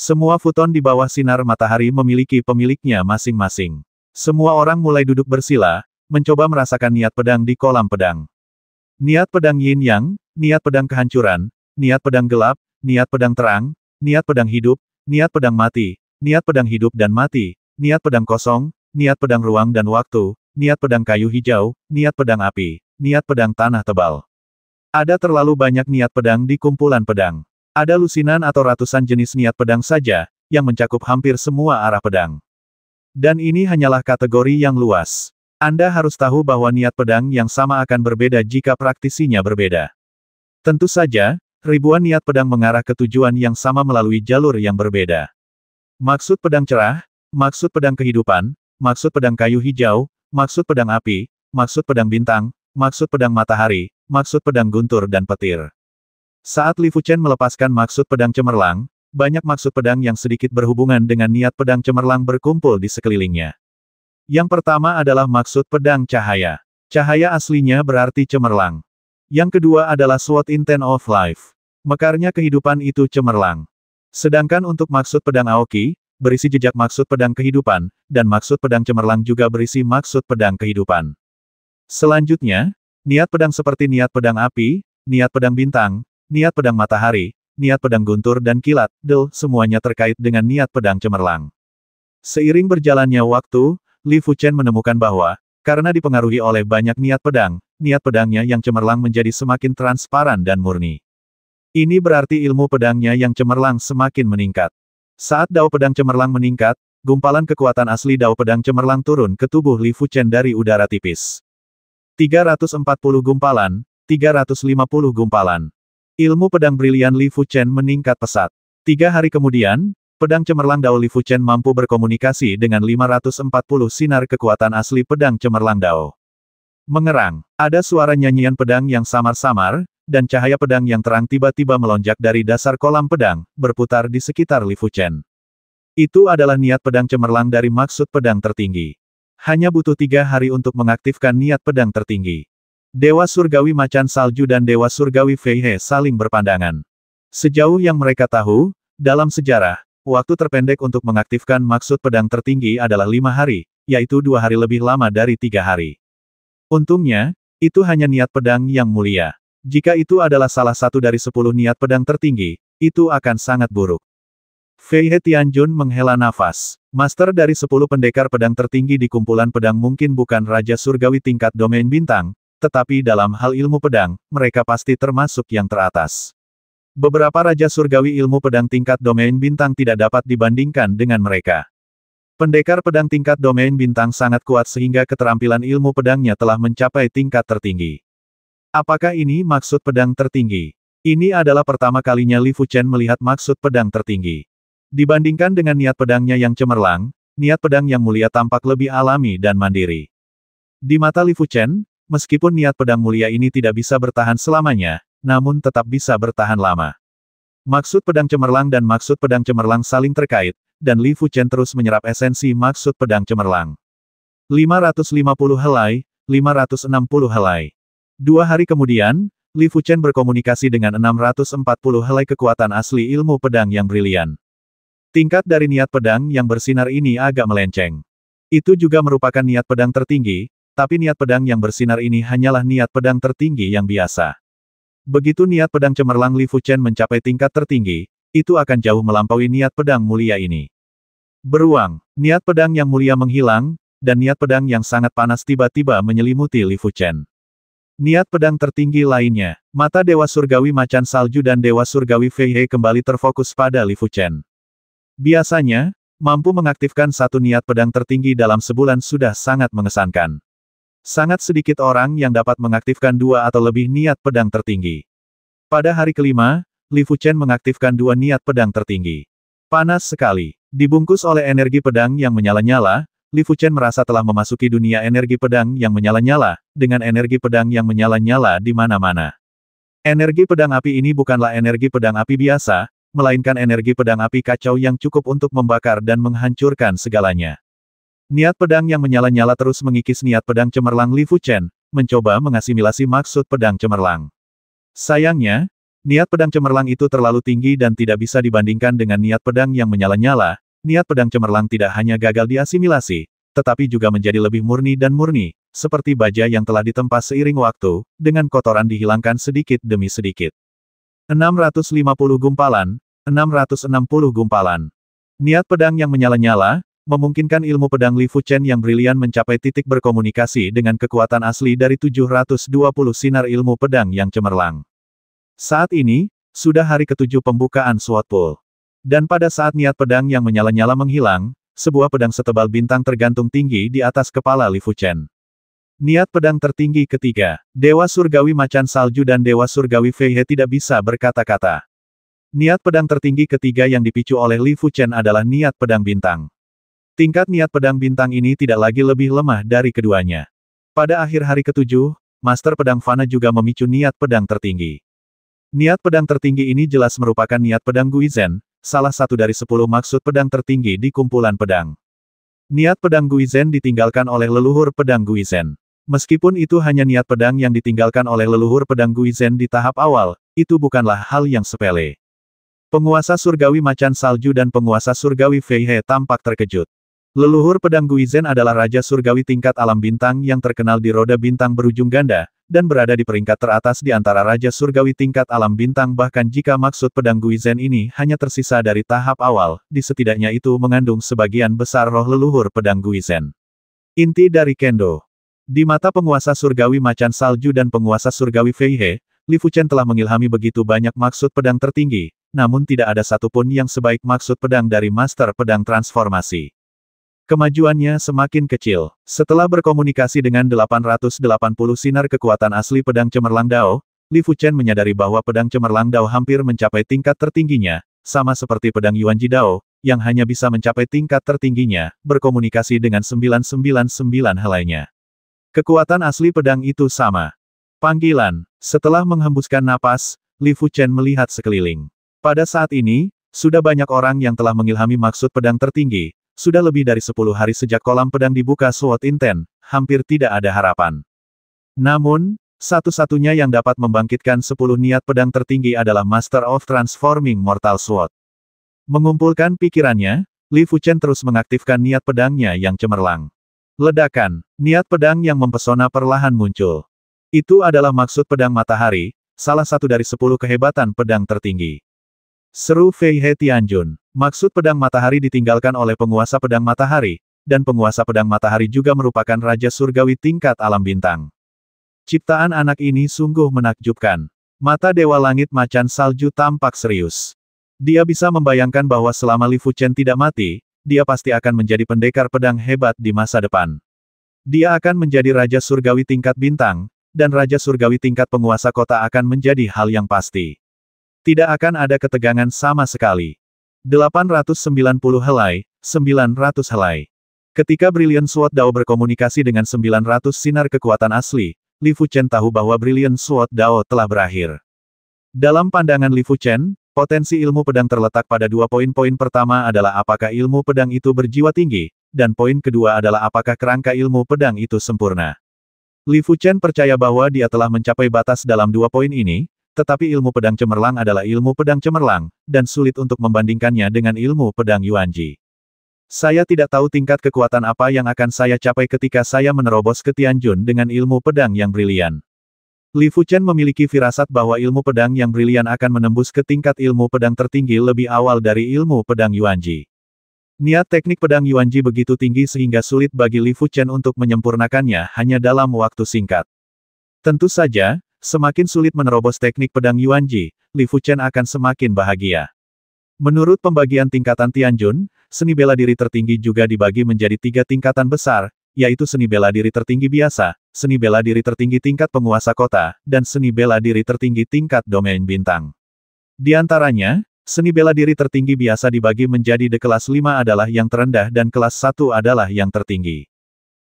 Semua futon di bawah sinar matahari memiliki pemiliknya masing-masing. Semua orang mulai duduk bersila, mencoba merasakan niat pedang di kolam pedang. Niat pedang yin yang, niat pedang kehancuran, niat pedang gelap, niat pedang terang, niat pedang hidup, niat pedang mati, niat pedang hidup dan mati, niat pedang kosong, niat pedang ruang dan waktu, niat pedang kayu hijau, niat pedang api, niat pedang tanah tebal. Ada terlalu banyak niat pedang di kumpulan pedang. Ada lusinan atau ratusan jenis niat pedang saja, yang mencakup hampir semua arah pedang. Dan ini hanyalah kategori yang luas. Anda harus tahu bahwa niat pedang yang sama akan berbeda jika praktisinya berbeda. Tentu saja, ribuan niat pedang mengarah ke tujuan yang sama melalui jalur yang berbeda. Maksud pedang cerah, maksud pedang kehidupan, maksud pedang kayu hijau, maksud pedang api, maksud pedang bintang, maksud pedang matahari, maksud pedang guntur dan petir. Saat Li Fuchen melepaskan maksud pedang cemerlang, banyak maksud pedang yang sedikit berhubungan dengan niat pedang cemerlang berkumpul di sekelilingnya. Yang pertama adalah maksud pedang cahaya. Cahaya aslinya berarti cemerlang. Yang kedua adalah Sword Intent of Life. Mekarnya kehidupan itu cemerlang. Sedangkan untuk maksud pedang Aoki, berisi jejak maksud pedang kehidupan, dan maksud pedang cemerlang juga berisi maksud pedang kehidupan. Selanjutnya, niat pedang seperti niat pedang api, niat pedang bintang, niat pedang matahari, niat pedang guntur dan kilat, del, semuanya terkait dengan niat pedang cemerlang. Seiring berjalannya waktu, Li Fuchen menemukan bahwa, karena dipengaruhi oleh banyak niat pedang, niat pedangnya yang cemerlang menjadi semakin transparan dan murni. Ini berarti ilmu pedangnya yang cemerlang semakin meningkat. Saat dao pedang cemerlang meningkat, gumpalan kekuatan asli dao pedang cemerlang turun ke tubuh Li Fuchen dari udara tipis. 340 gumpalan, 350 gumpalan. Ilmu pedang brilian Li Fu Chen meningkat pesat. Tiga hari kemudian, pedang cemerlang Dao Li Fu Chen mampu berkomunikasi dengan 540 sinar kekuatan asli pedang cemerlang Dao. Mengerang, ada suara nyanyian pedang yang samar-samar, dan cahaya pedang yang terang tiba-tiba melonjak dari dasar kolam pedang, berputar di sekitar Li Fu Chen. Itu adalah niat pedang cemerlang dari maksud pedang tertinggi. Hanya butuh tiga hari untuk mengaktifkan niat pedang tertinggi. Dewa Surgawi Macan Salju dan Dewa Surgawi Feihe saling berpandangan. Sejauh yang mereka tahu, dalam sejarah, waktu terpendek untuk mengaktifkan maksud pedang tertinggi adalah lima hari, yaitu dua hari lebih lama dari tiga hari. Untungnya, itu hanya niat pedang yang mulia. Jika itu adalah salah satu dari sepuluh niat pedang tertinggi, itu akan sangat buruk. Feihe Tianjun menghela nafas. Master dari sepuluh pendekar pedang tertinggi di kumpulan pedang mungkin bukan Raja Surgawi tingkat domain bintang, tetapi dalam hal ilmu pedang, mereka pasti termasuk yang teratas. Beberapa Raja Surgawi ilmu pedang tingkat domain bintang tidak dapat dibandingkan dengan mereka. Pendekar pedang tingkat domain bintang sangat kuat sehingga keterampilan ilmu pedangnya telah mencapai tingkat tertinggi. Apakah ini maksud pedang tertinggi? Ini adalah pertama kalinya Li Fuchen melihat maksud pedang tertinggi. Dibandingkan dengan niat pedangnya yang cemerlang, niat pedang yang mulia tampak lebih alami dan mandiri. Di mata Li Fuchen, Meskipun niat pedang mulia ini tidak bisa bertahan selamanya, namun tetap bisa bertahan lama. Maksud pedang cemerlang dan maksud pedang cemerlang saling terkait, dan Li Fuchen terus menyerap esensi maksud pedang cemerlang. 550 helai, 560 helai. Dua hari kemudian, Li Fuchen berkomunikasi dengan 640 helai kekuatan asli ilmu pedang yang brilian. Tingkat dari niat pedang yang bersinar ini agak melenceng. Itu juga merupakan niat pedang tertinggi, tapi niat pedang yang bersinar ini hanyalah niat pedang tertinggi yang biasa. Begitu niat pedang cemerlang Li Fuchen mencapai tingkat tertinggi, itu akan jauh melampaui niat pedang mulia ini. Beruang, niat pedang yang mulia menghilang, dan niat pedang yang sangat panas tiba-tiba menyelimuti Li Fuchen. Niat pedang tertinggi lainnya, mata Dewa Surgawi Macan Salju dan Dewa Surgawi He kembali terfokus pada Li Fuchen. Biasanya, mampu mengaktifkan satu niat pedang tertinggi dalam sebulan sudah sangat mengesankan. Sangat sedikit orang yang dapat mengaktifkan dua atau lebih niat pedang tertinggi. Pada hari kelima, Li Fuchen mengaktifkan dua niat pedang tertinggi. Panas sekali. Dibungkus oleh energi pedang yang menyala-nyala, Li Fuchen merasa telah memasuki dunia energi pedang yang menyala-nyala, dengan energi pedang yang menyala-nyala di mana-mana. Energi pedang api ini bukanlah energi pedang api biasa, melainkan energi pedang api kacau yang cukup untuk membakar dan menghancurkan segalanya. Niat pedang yang menyala-nyala terus mengikis niat pedang cemerlang Li Fuchen, mencoba mengasimilasi maksud pedang cemerlang. Sayangnya, niat pedang cemerlang itu terlalu tinggi dan tidak bisa dibandingkan dengan niat pedang yang menyala-nyala, niat pedang cemerlang tidak hanya gagal diasimilasi, tetapi juga menjadi lebih murni dan murni, seperti baja yang telah ditempa seiring waktu, dengan kotoran dihilangkan sedikit demi sedikit. 650 gumpalan, 660 gumpalan. Niat pedang yang menyala-nyala, Memungkinkan ilmu pedang Li Fuchen yang brilian mencapai titik berkomunikasi dengan kekuatan asli dari 720 sinar ilmu pedang yang cemerlang. Saat ini, sudah hari ketujuh pembukaan Sword Pool. Dan pada saat niat pedang yang menyala-nyala menghilang, sebuah pedang setebal bintang tergantung tinggi di atas kepala Li Fuchen. Niat pedang tertinggi ketiga, Dewa Surgawi Macan Salju dan Dewa Surgawi Feihe tidak bisa berkata-kata. Niat pedang tertinggi ketiga yang dipicu oleh Li Fuchen adalah niat pedang bintang. Tingkat niat pedang bintang ini tidak lagi lebih lemah dari keduanya. Pada akhir hari ketujuh, Master Pedang Fana juga memicu niat pedang tertinggi. Niat pedang tertinggi ini jelas merupakan niat pedang Guizen, salah satu dari sepuluh maksud pedang tertinggi di kumpulan pedang. Niat pedang Guizen ditinggalkan oleh leluhur pedang Guizen. Meskipun itu hanya niat pedang yang ditinggalkan oleh leluhur pedang Guizen di tahap awal, itu bukanlah hal yang sepele. Penguasa surgawi macan salju dan penguasa surgawi Feihe tampak terkejut. Leluhur pedang Guizen adalah raja surgawi tingkat alam bintang yang terkenal di roda bintang berujung ganda, dan berada di peringkat teratas di antara raja surgawi tingkat alam bintang bahkan jika maksud pedang Guizen ini hanya tersisa dari tahap awal, di setidaknya itu mengandung sebagian besar roh leluhur pedang Guizen. Inti dari Kendo Di mata penguasa surgawi macan salju dan penguasa surgawi Feihe, Li Fuchen telah mengilhami begitu banyak maksud pedang tertinggi, namun tidak ada satupun yang sebaik maksud pedang dari Master Pedang Transformasi. Kemajuannya semakin kecil. Setelah berkomunikasi dengan 880 sinar kekuatan asli pedang cemerlang Dao, Li Fuchen menyadari bahwa pedang cemerlang Dao hampir mencapai tingkat tertingginya, sama seperti pedang Yuanji Dao, yang hanya bisa mencapai tingkat tertingginya, berkomunikasi dengan 999 helainya. Kekuatan asli pedang itu sama. Panggilan. Setelah menghembuskan napas, Li Fuchen melihat sekeliling. Pada saat ini, sudah banyak orang yang telah mengilhami maksud pedang tertinggi, sudah lebih dari sepuluh hari sejak kolam pedang dibuka Sword Inten, hampir tidak ada harapan. Namun, satu-satunya yang dapat membangkitkan sepuluh niat pedang tertinggi adalah Master of Transforming Mortal Sword. Mengumpulkan pikirannya, Li Fuchen terus mengaktifkan niat pedangnya yang cemerlang. Ledakan, niat pedang yang mempesona perlahan muncul. Itu adalah maksud pedang matahari, salah satu dari sepuluh kehebatan pedang tertinggi. Seru Fei He Tianjun. Maksud pedang matahari ditinggalkan oleh penguasa pedang matahari, dan penguasa pedang matahari juga merupakan Raja Surgawi tingkat alam bintang. Ciptaan anak ini sungguh menakjubkan. Mata Dewa Langit Macan Salju tampak serius. Dia bisa membayangkan bahwa selama Li Fuchen tidak mati, dia pasti akan menjadi pendekar pedang hebat di masa depan. Dia akan menjadi Raja Surgawi tingkat bintang, dan Raja Surgawi tingkat penguasa kota akan menjadi hal yang pasti. Tidak akan ada ketegangan sama sekali. 890 helai, 900 helai. Ketika Brilliant Sword Dao berkomunikasi dengan 900 sinar kekuatan asli, Li Fuchen tahu bahwa Brilliant Sword Dao telah berakhir. Dalam pandangan Li Fuchen, potensi ilmu pedang terletak pada dua poin-poin pertama adalah apakah ilmu pedang itu berjiwa tinggi, dan poin kedua adalah apakah kerangka ilmu pedang itu sempurna. Li Fuchen percaya bahwa dia telah mencapai batas dalam dua poin ini, tetapi ilmu pedang cemerlang adalah ilmu pedang cemerlang, dan sulit untuk membandingkannya dengan ilmu pedang Yuanji. Saya tidak tahu tingkat kekuatan apa yang akan saya capai ketika saya menerobos ke Tianjun dengan ilmu pedang yang brilian. Li Fuchen memiliki firasat bahwa ilmu pedang yang brilian akan menembus ke tingkat ilmu pedang tertinggi lebih awal dari ilmu pedang Yuanji. Niat teknik pedang Yuanji begitu tinggi sehingga sulit bagi Li Fuchen untuk menyempurnakannya hanya dalam waktu singkat. Tentu saja, Semakin sulit menerobos teknik pedang Yuanji, Li Fuchen akan semakin bahagia. Menurut pembagian tingkatan Tianjun, seni bela diri tertinggi juga dibagi menjadi tiga tingkatan besar, yaitu seni bela diri tertinggi biasa, seni bela diri tertinggi tingkat penguasa kota, dan seni bela diri tertinggi tingkat domain bintang. Di antaranya, seni bela diri tertinggi biasa dibagi menjadi de kelas 5 adalah yang terendah dan kelas 1 adalah yang tertinggi.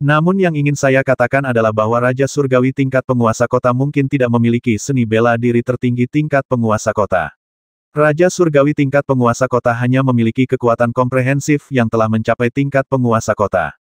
Namun yang ingin saya katakan adalah bahwa Raja Surgawi tingkat penguasa kota mungkin tidak memiliki seni bela diri tertinggi tingkat penguasa kota. Raja Surgawi tingkat penguasa kota hanya memiliki kekuatan komprehensif yang telah mencapai tingkat penguasa kota.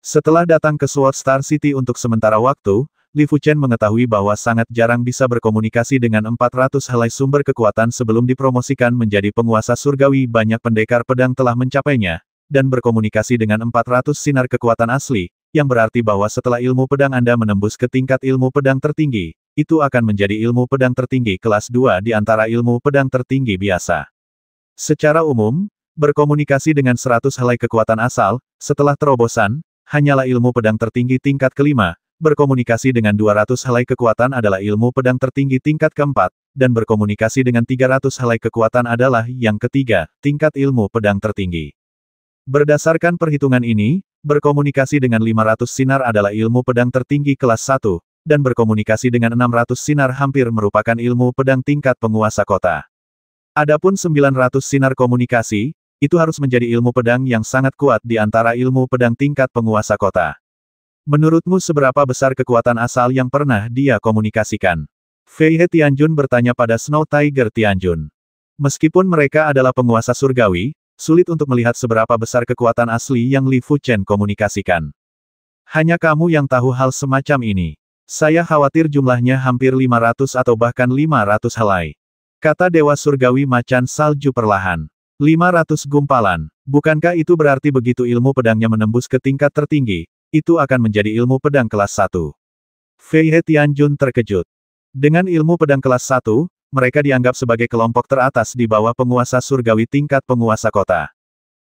Setelah datang ke Sword Star City untuk sementara waktu, Li Fuchen mengetahui bahwa sangat jarang bisa berkomunikasi dengan 400 helai sumber kekuatan sebelum dipromosikan menjadi penguasa surgawi banyak pendekar pedang telah mencapainya, dan berkomunikasi dengan 400 sinar kekuatan asli, yang berarti bahwa setelah ilmu pedang Anda menembus ke tingkat ilmu pedang tertinggi, itu akan menjadi ilmu pedang tertinggi kelas 2 di antara ilmu pedang tertinggi biasa. Secara umum, berkomunikasi dengan 100 helai kekuatan asal, setelah terobosan, hanyalah ilmu pedang tertinggi tingkat kelima, berkomunikasi dengan 200 helai kekuatan adalah ilmu pedang tertinggi tingkat keempat, dan berkomunikasi dengan 300 helai kekuatan adalah yang ketiga, tingkat ilmu pedang tertinggi. Berdasarkan perhitungan ini, Berkomunikasi dengan 500 sinar adalah ilmu pedang tertinggi kelas 1, dan berkomunikasi dengan 600 sinar hampir merupakan ilmu pedang tingkat penguasa kota. Adapun 900 sinar komunikasi, itu harus menjadi ilmu pedang yang sangat kuat di antara ilmu pedang tingkat penguasa kota. Menurutmu seberapa besar kekuatan asal yang pernah dia komunikasikan? Fei He Tianjun bertanya pada Snow Tiger Tianjun. Meskipun mereka adalah penguasa surgawi, sulit untuk melihat seberapa besar kekuatan asli yang Li Fuchen komunikasikan. Hanya kamu yang tahu hal semacam ini. Saya khawatir jumlahnya hampir 500 atau bahkan 500 helai. Kata Dewa Surgawi Macan Salju perlahan. 500 gumpalan. Bukankah itu berarti begitu ilmu pedangnya menembus ke tingkat tertinggi, itu akan menjadi ilmu pedang kelas 1. Fei He Tianjun terkejut. Dengan ilmu pedang kelas 1, mereka dianggap sebagai kelompok teratas di bawah penguasa surgawi tingkat penguasa kota.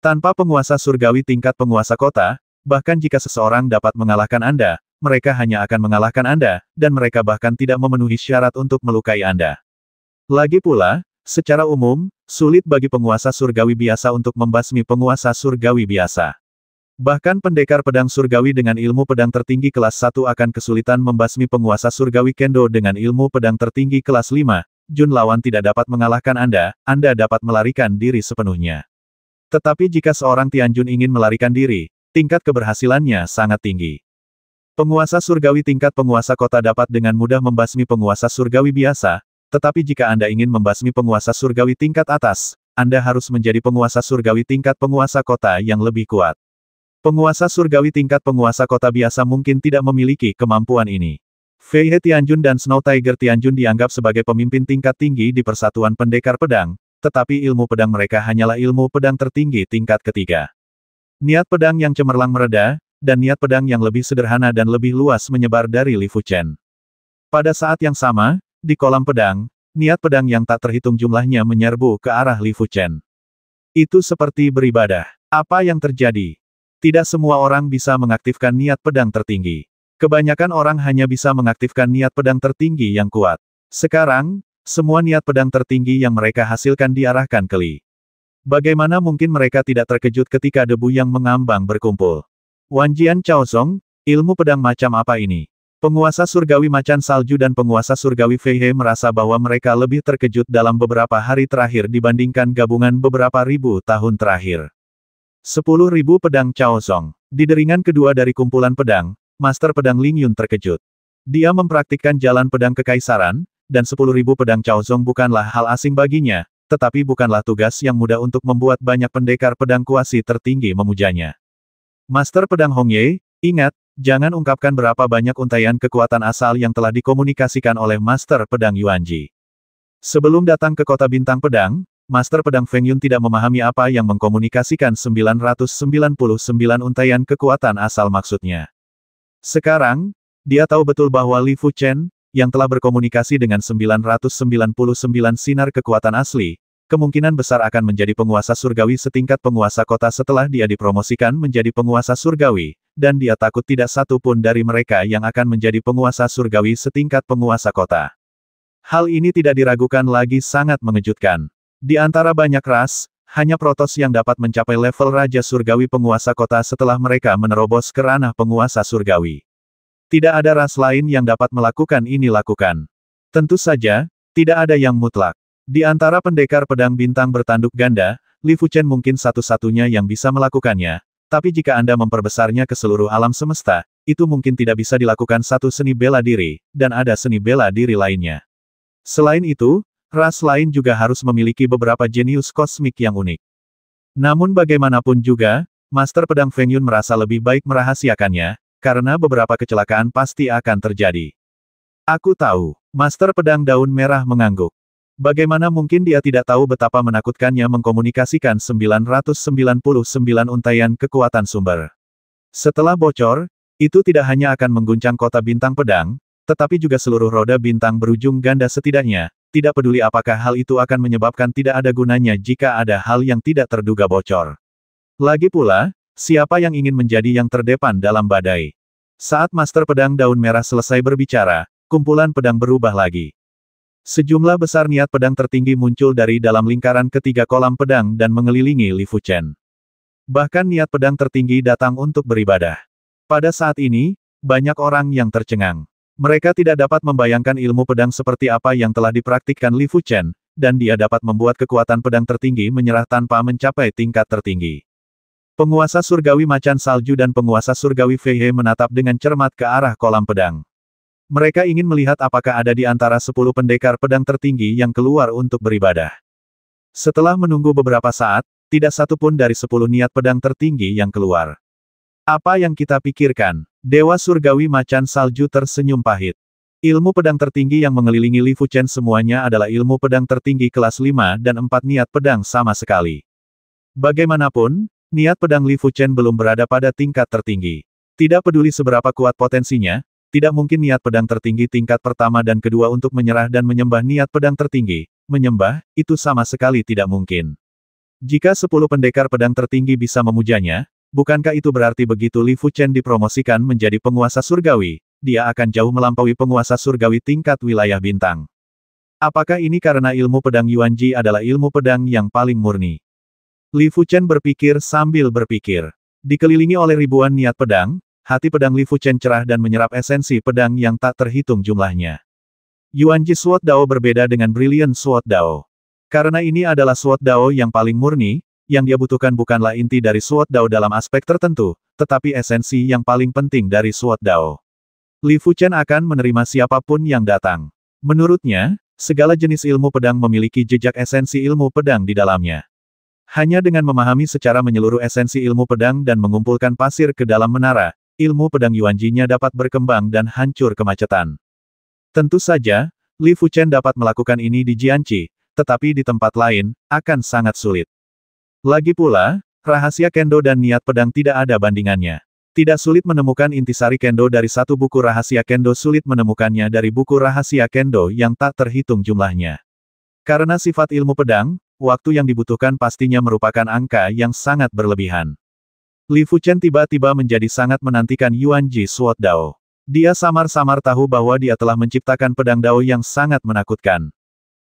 Tanpa penguasa surgawi tingkat penguasa kota, bahkan jika seseorang dapat mengalahkan Anda, mereka hanya akan mengalahkan Anda, dan mereka bahkan tidak memenuhi syarat untuk melukai Anda. Lagi pula, secara umum, sulit bagi penguasa surgawi biasa untuk membasmi penguasa surgawi biasa. Bahkan pendekar pedang surgawi dengan ilmu pedang tertinggi kelas 1 akan kesulitan membasmi penguasa surgawi kendo dengan ilmu pedang tertinggi kelas 5, Jun lawan tidak dapat mengalahkan Anda, Anda dapat melarikan diri sepenuhnya. Tetapi jika seorang Tianjun ingin melarikan diri, tingkat keberhasilannya sangat tinggi. Penguasa surgawi tingkat penguasa kota dapat dengan mudah membasmi penguasa surgawi biasa, tetapi jika Anda ingin membasmi penguasa surgawi tingkat atas, Anda harus menjadi penguasa surgawi tingkat penguasa kota yang lebih kuat. Penguasa surgawi tingkat penguasa kota biasa mungkin tidak memiliki kemampuan ini. Fei He Tianjun dan Snow Tiger Tianjun dianggap sebagai pemimpin tingkat tinggi di Persatuan Pendekar Pedang, tetapi ilmu pedang mereka hanyalah ilmu pedang tertinggi tingkat ketiga. Niat pedang yang cemerlang mereda, dan niat pedang yang lebih sederhana dan lebih luas menyebar dari Li Fuchen. Pada saat yang sama, di kolam pedang, niat pedang yang tak terhitung jumlahnya menyerbu ke arah Li Fuchen. Itu seperti beribadah. Apa yang terjadi? Tidak semua orang bisa mengaktifkan niat pedang tertinggi. Kebanyakan orang hanya bisa mengaktifkan niat pedang tertinggi yang kuat. Sekarang, semua niat pedang tertinggi yang mereka hasilkan diarahkan ke Li. Bagaimana mungkin mereka tidak terkejut ketika debu yang mengambang berkumpul? Wanjian Chaozong, ilmu pedang macam apa ini? Penguasa surgawi macan salju dan penguasa surgawi Feihe merasa bahwa mereka lebih terkejut dalam beberapa hari terakhir dibandingkan gabungan beberapa ribu tahun terakhir. Sepuluh ribu pedang Chaozong. Di deringan kedua dari kumpulan pedang, Master Pedang Ling Yun terkejut. Dia mempraktikkan jalan pedang kekaisaran, dan sepuluh ribu pedang Chaozong bukanlah hal asing baginya, tetapi bukanlah tugas yang mudah untuk membuat banyak pendekar pedang kuasi tertinggi memujanya. Master Pedang Hong Ye, ingat, jangan ungkapkan berapa banyak untayan kekuatan asal yang telah dikomunikasikan oleh Master Pedang Yuan Ji. Sebelum datang ke kota bintang pedang, Master Pedang Feng Yun tidak memahami apa yang mengkomunikasikan 999 untayan kekuatan asal maksudnya. Sekarang, dia tahu betul bahwa Li Fu Chen, yang telah berkomunikasi dengan 999 sinar kekuatan asli, kemungkinan besar akan menjadi penguasa surgawi setingkat penguasa kota setelah dia dipromosikan menjadi penguasa surgawi, dan dia takut tidak satu pun dari mereka yang akan menjadi penguasa surgawi setingkat penguasa kota. Hal ini tidak diragukan lagi sangat mengejutkan. Di antara banyak ras, hanya Protos yang dapat mencapai level Raja Surgawi penguasa kota setelah mereka menerobos ke ranah penguasa surgawi. Tidak ada ras lain yang dapat melakukan ini lakukan. Tentu saja, tidak ada yang mutlak. Di antara pendekar pedang bintang bertanduk ganda, Li Fuchen mungkin satu-satunya yang bisa melakukannya, tapi jika Anda memperbesarnya ke seluruh alam semesta, itu mungkin tidak bisa dilakukan satu seni bela diri, dan ada seni bela diri lainnya. Selain itu, Ras lain juga harus memiliki beberapa jenius kosmik yang unik. Namun bagaimanapun juga, Master Pedang Feng Yun merasa lebih baik merahasiakannya, karena beberapa kecelakaan pasti akan terjadi. Aku tahu, Master Pedang Daun Merah mengangguk. Bagaimana mungkin dia tidak tahu betapa menakutkannya mengkomunikasikan 999 untayan kekuatan sumber. Setelah bocor, itu tidak hanya akan mengguncang kota bintang pedang, tetapi juga seluruh roda bintang berujung ganda setidaknya, tidak peduli apakah hal itu akan menyebabkan tidak ada gunanya jika ada hal yang tidak terduga bocor. Lagi pula, siapa yang ingin menjadi yang terdepan dalam badai? Saat Master Pedang Daun Merah selesai berbicara, kumpulan pedang berubah lagi. Sejumlah besar niat pedang tertinggi muncul dari dalam lingkaran ketiga kolam pedang dan mengelilingi Li Fuchen. Bahkan niat pedang tertinggi datang untuk beribadah. Pada saat ini, banyak orang yang tercengang. Mereka tidak dapat membayangkan ilmu pedang seperti apa yang telah dipraktikkan Li Fuchen, dan dia dapat membuat kekuatan pedang tertinggi menyerah tanpa mencapai tingkat tertinggi. Penguasa surgawi macan salju dan penguasa surgawi Feihe menatap dengan cermat ke arah kolam pedang. Mereka ingin melihat apakah ada di antara sepuluh pendekar pedang tertinggi yang keluar untuk beribadah. Setelah menunggu beberapa saat, tidak satu pun dari sepuluh niat pedang tertinggi yang keluar. Apa yang kita pikirkan? Dewa surgawi macan salju tersenyum pahit. Ilmu pedang tertinggi yang mengelilingi Li Fuchen semuanya adalah ilmu pedang tertinggi kelas 5 dan 4 niat pedang sama sekali. Bagaimanapun, niat pedang Li Fuchen belum berada pada tingkat tertinggi. Tidak peduli seberapa kuat potensinya, tidak mungkin niat pedang tertinggi tingkat pertama dan kedua untuk menyerah dan menyembah niat pedang tertinggi, menyembah, itu sama sekali tidak mungkin. Jika sepuluh pendekar pedang tertinggi bisa memujanya, Bukankah itu berarti begitu Li Fuchen dipromosikan menjadi penguasa surgawi, dia akan jauh melampaui penguasa surgawi tingkat wilayah bintang? Apakah ini karena ilmu pedang Yuan Ji adalah ilmu pedang yang paling murni? Li Fuchen berpikir sambil berpikir. Dikelilingi oleh ribuan niat pedang, hati pedang Li Fuchen cerah dan menyerap esensi pedang yang tak terhitung jumlahnya. Yuan Ji Sword Dao berbeda dengan Brilliant Sword Dao. Karena ini adalah Sword Dao yang paling murni, yang dia butuhkan bukanlah inti dari Suot Dao dalam aspek tertentu, tetapi esensi yang paling penting dari Suot Dao. Li Fuchen akan menerima siapapun yang datang. Menurutnya, segala jenis ilmu pedang memiliki jejak esensi ilmu pedang di dalamnya. Hanya dengan memahami secara menyeluruh esensi ilmu pedang dan mengumpulkan pasir ke dalam menara, ilmu pedang Yuanjinya dapat berkembang dan hancur kemacetan. Tentu saja, Li Fuchen dapat melakukan ini di Jianqi, tetapi di tempat lain, akan sangat sulit. Lagi pula, rahasia kendo dan niat pedang tidak ada bandingannya. Tidak sulit menemukan intisari kendo dari satu buku rahasia kendo sulit menemukannya dari buku rahasia kendo yang tak terhitung jumlahnya. Karena sifat ilmu pedang, waktu yang dibutuhkan pastinya merupakan angka yang sangat berlebihan. Li Fuchen tiba-tiba menjadi sangat menantikan Yuan Ji Suot Dao. Dia samar-samar tahu bahwa dia telah menciptakan pedang Dao yang sangat menakutkan.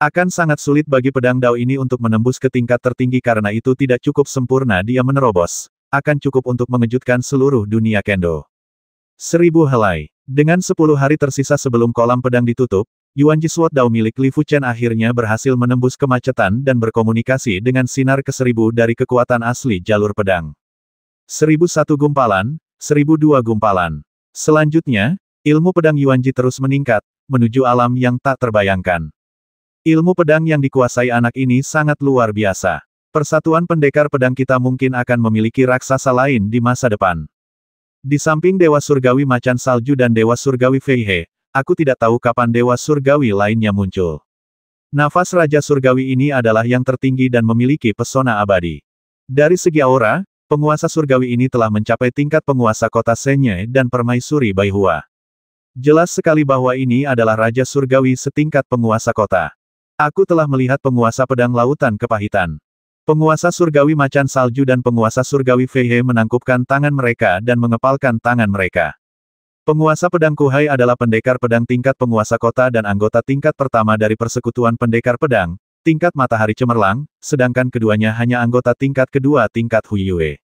Akan sangat sulit bagi pedang Dao ini untuk menembus ke tingkat tertinggi karena itu tidak cukup sempurna dia menerobos. Akan cukup untuk mengejutkan seluruh dunia kendo. Seribu helai. Dengan sepuluh hari tersisa sebelum kolam pedang ditutup, Yuan Jiswot Dao milik Li Fuchen akhirnya berhasil menembus kemacetan dan berkomunikasi dengan sinar ke seribu dari kekuatan asli jalur pedang. Seribu satu gumpalan, seribu dua gumpalan. Selanjutnya, ilmu pedang Yuanji terus meningkat, menuju alam yang tak terbayangkan. Ilmu pedang yang dikuasai anak ini sangat luar biasa. Persatuan pendekar pedang kita mungkin akan memiliki raksasa lain di masa depan. Di samping Dewa Surgawi Macan Salju dan Dewa Surgawi Feihe, aku tidak tahu kapan Dewa Surgawi lainnya muncul. Nafas Raja Surgawi ini adalah yang tertinggi dan memiliki pesona abadi. Dari segi aura, penguasa Surgawi ini telah mencapai tingkat penguasa kota Senye dan Permaisuri Baihua. Jelas sekali bahwa ini adalah Raja Surgawi setingkat penguasa kota. Aku telah melihat penguasa pedang lautan kepahitan. Penguasa surgawi macan salju dan penguasa surgawi Feihe menangkupkan tangan mereka dan mengepalkan tangan mereka. Penguasa pedang Kuhai adalah pendekar pedang tingkat penguasa kota dan anggota tingkat pertama dari persekutuan pendekar pedang, tingkat matahari cemerlang, sedangkan keduanya hanya anggota tingkat kedua tingkat Huiyue.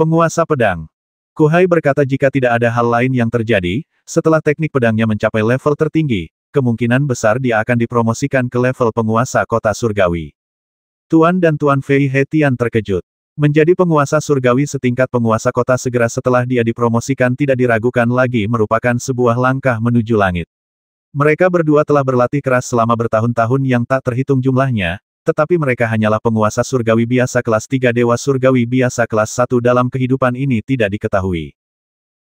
Penguasa pedang Kuhai berkata jika tidak ada hal lain yang terjadi, setelah teknik pedangnya mencapai level tertinggi, kemungkinan besar dia akan dipromosikan ke level penguasa kota surgawi. Tuan dan Tuan Fei Hetian terkejut. Menjadi penguasa surgawi setingkat penguasa kota segera setelah dia dipromosikan tidak diragukan lagi merupakan sebuah langkah menuju langit. Mereka berdua telah berlatih keras selama bertahun-tahun yang tak terhitung jumlahnya, tetapi mereka hanyalah penguasa surgawi biasa kelas 3 dewa surgawi biasa kelas 1 dalam kehidupan ini tidak diketahui.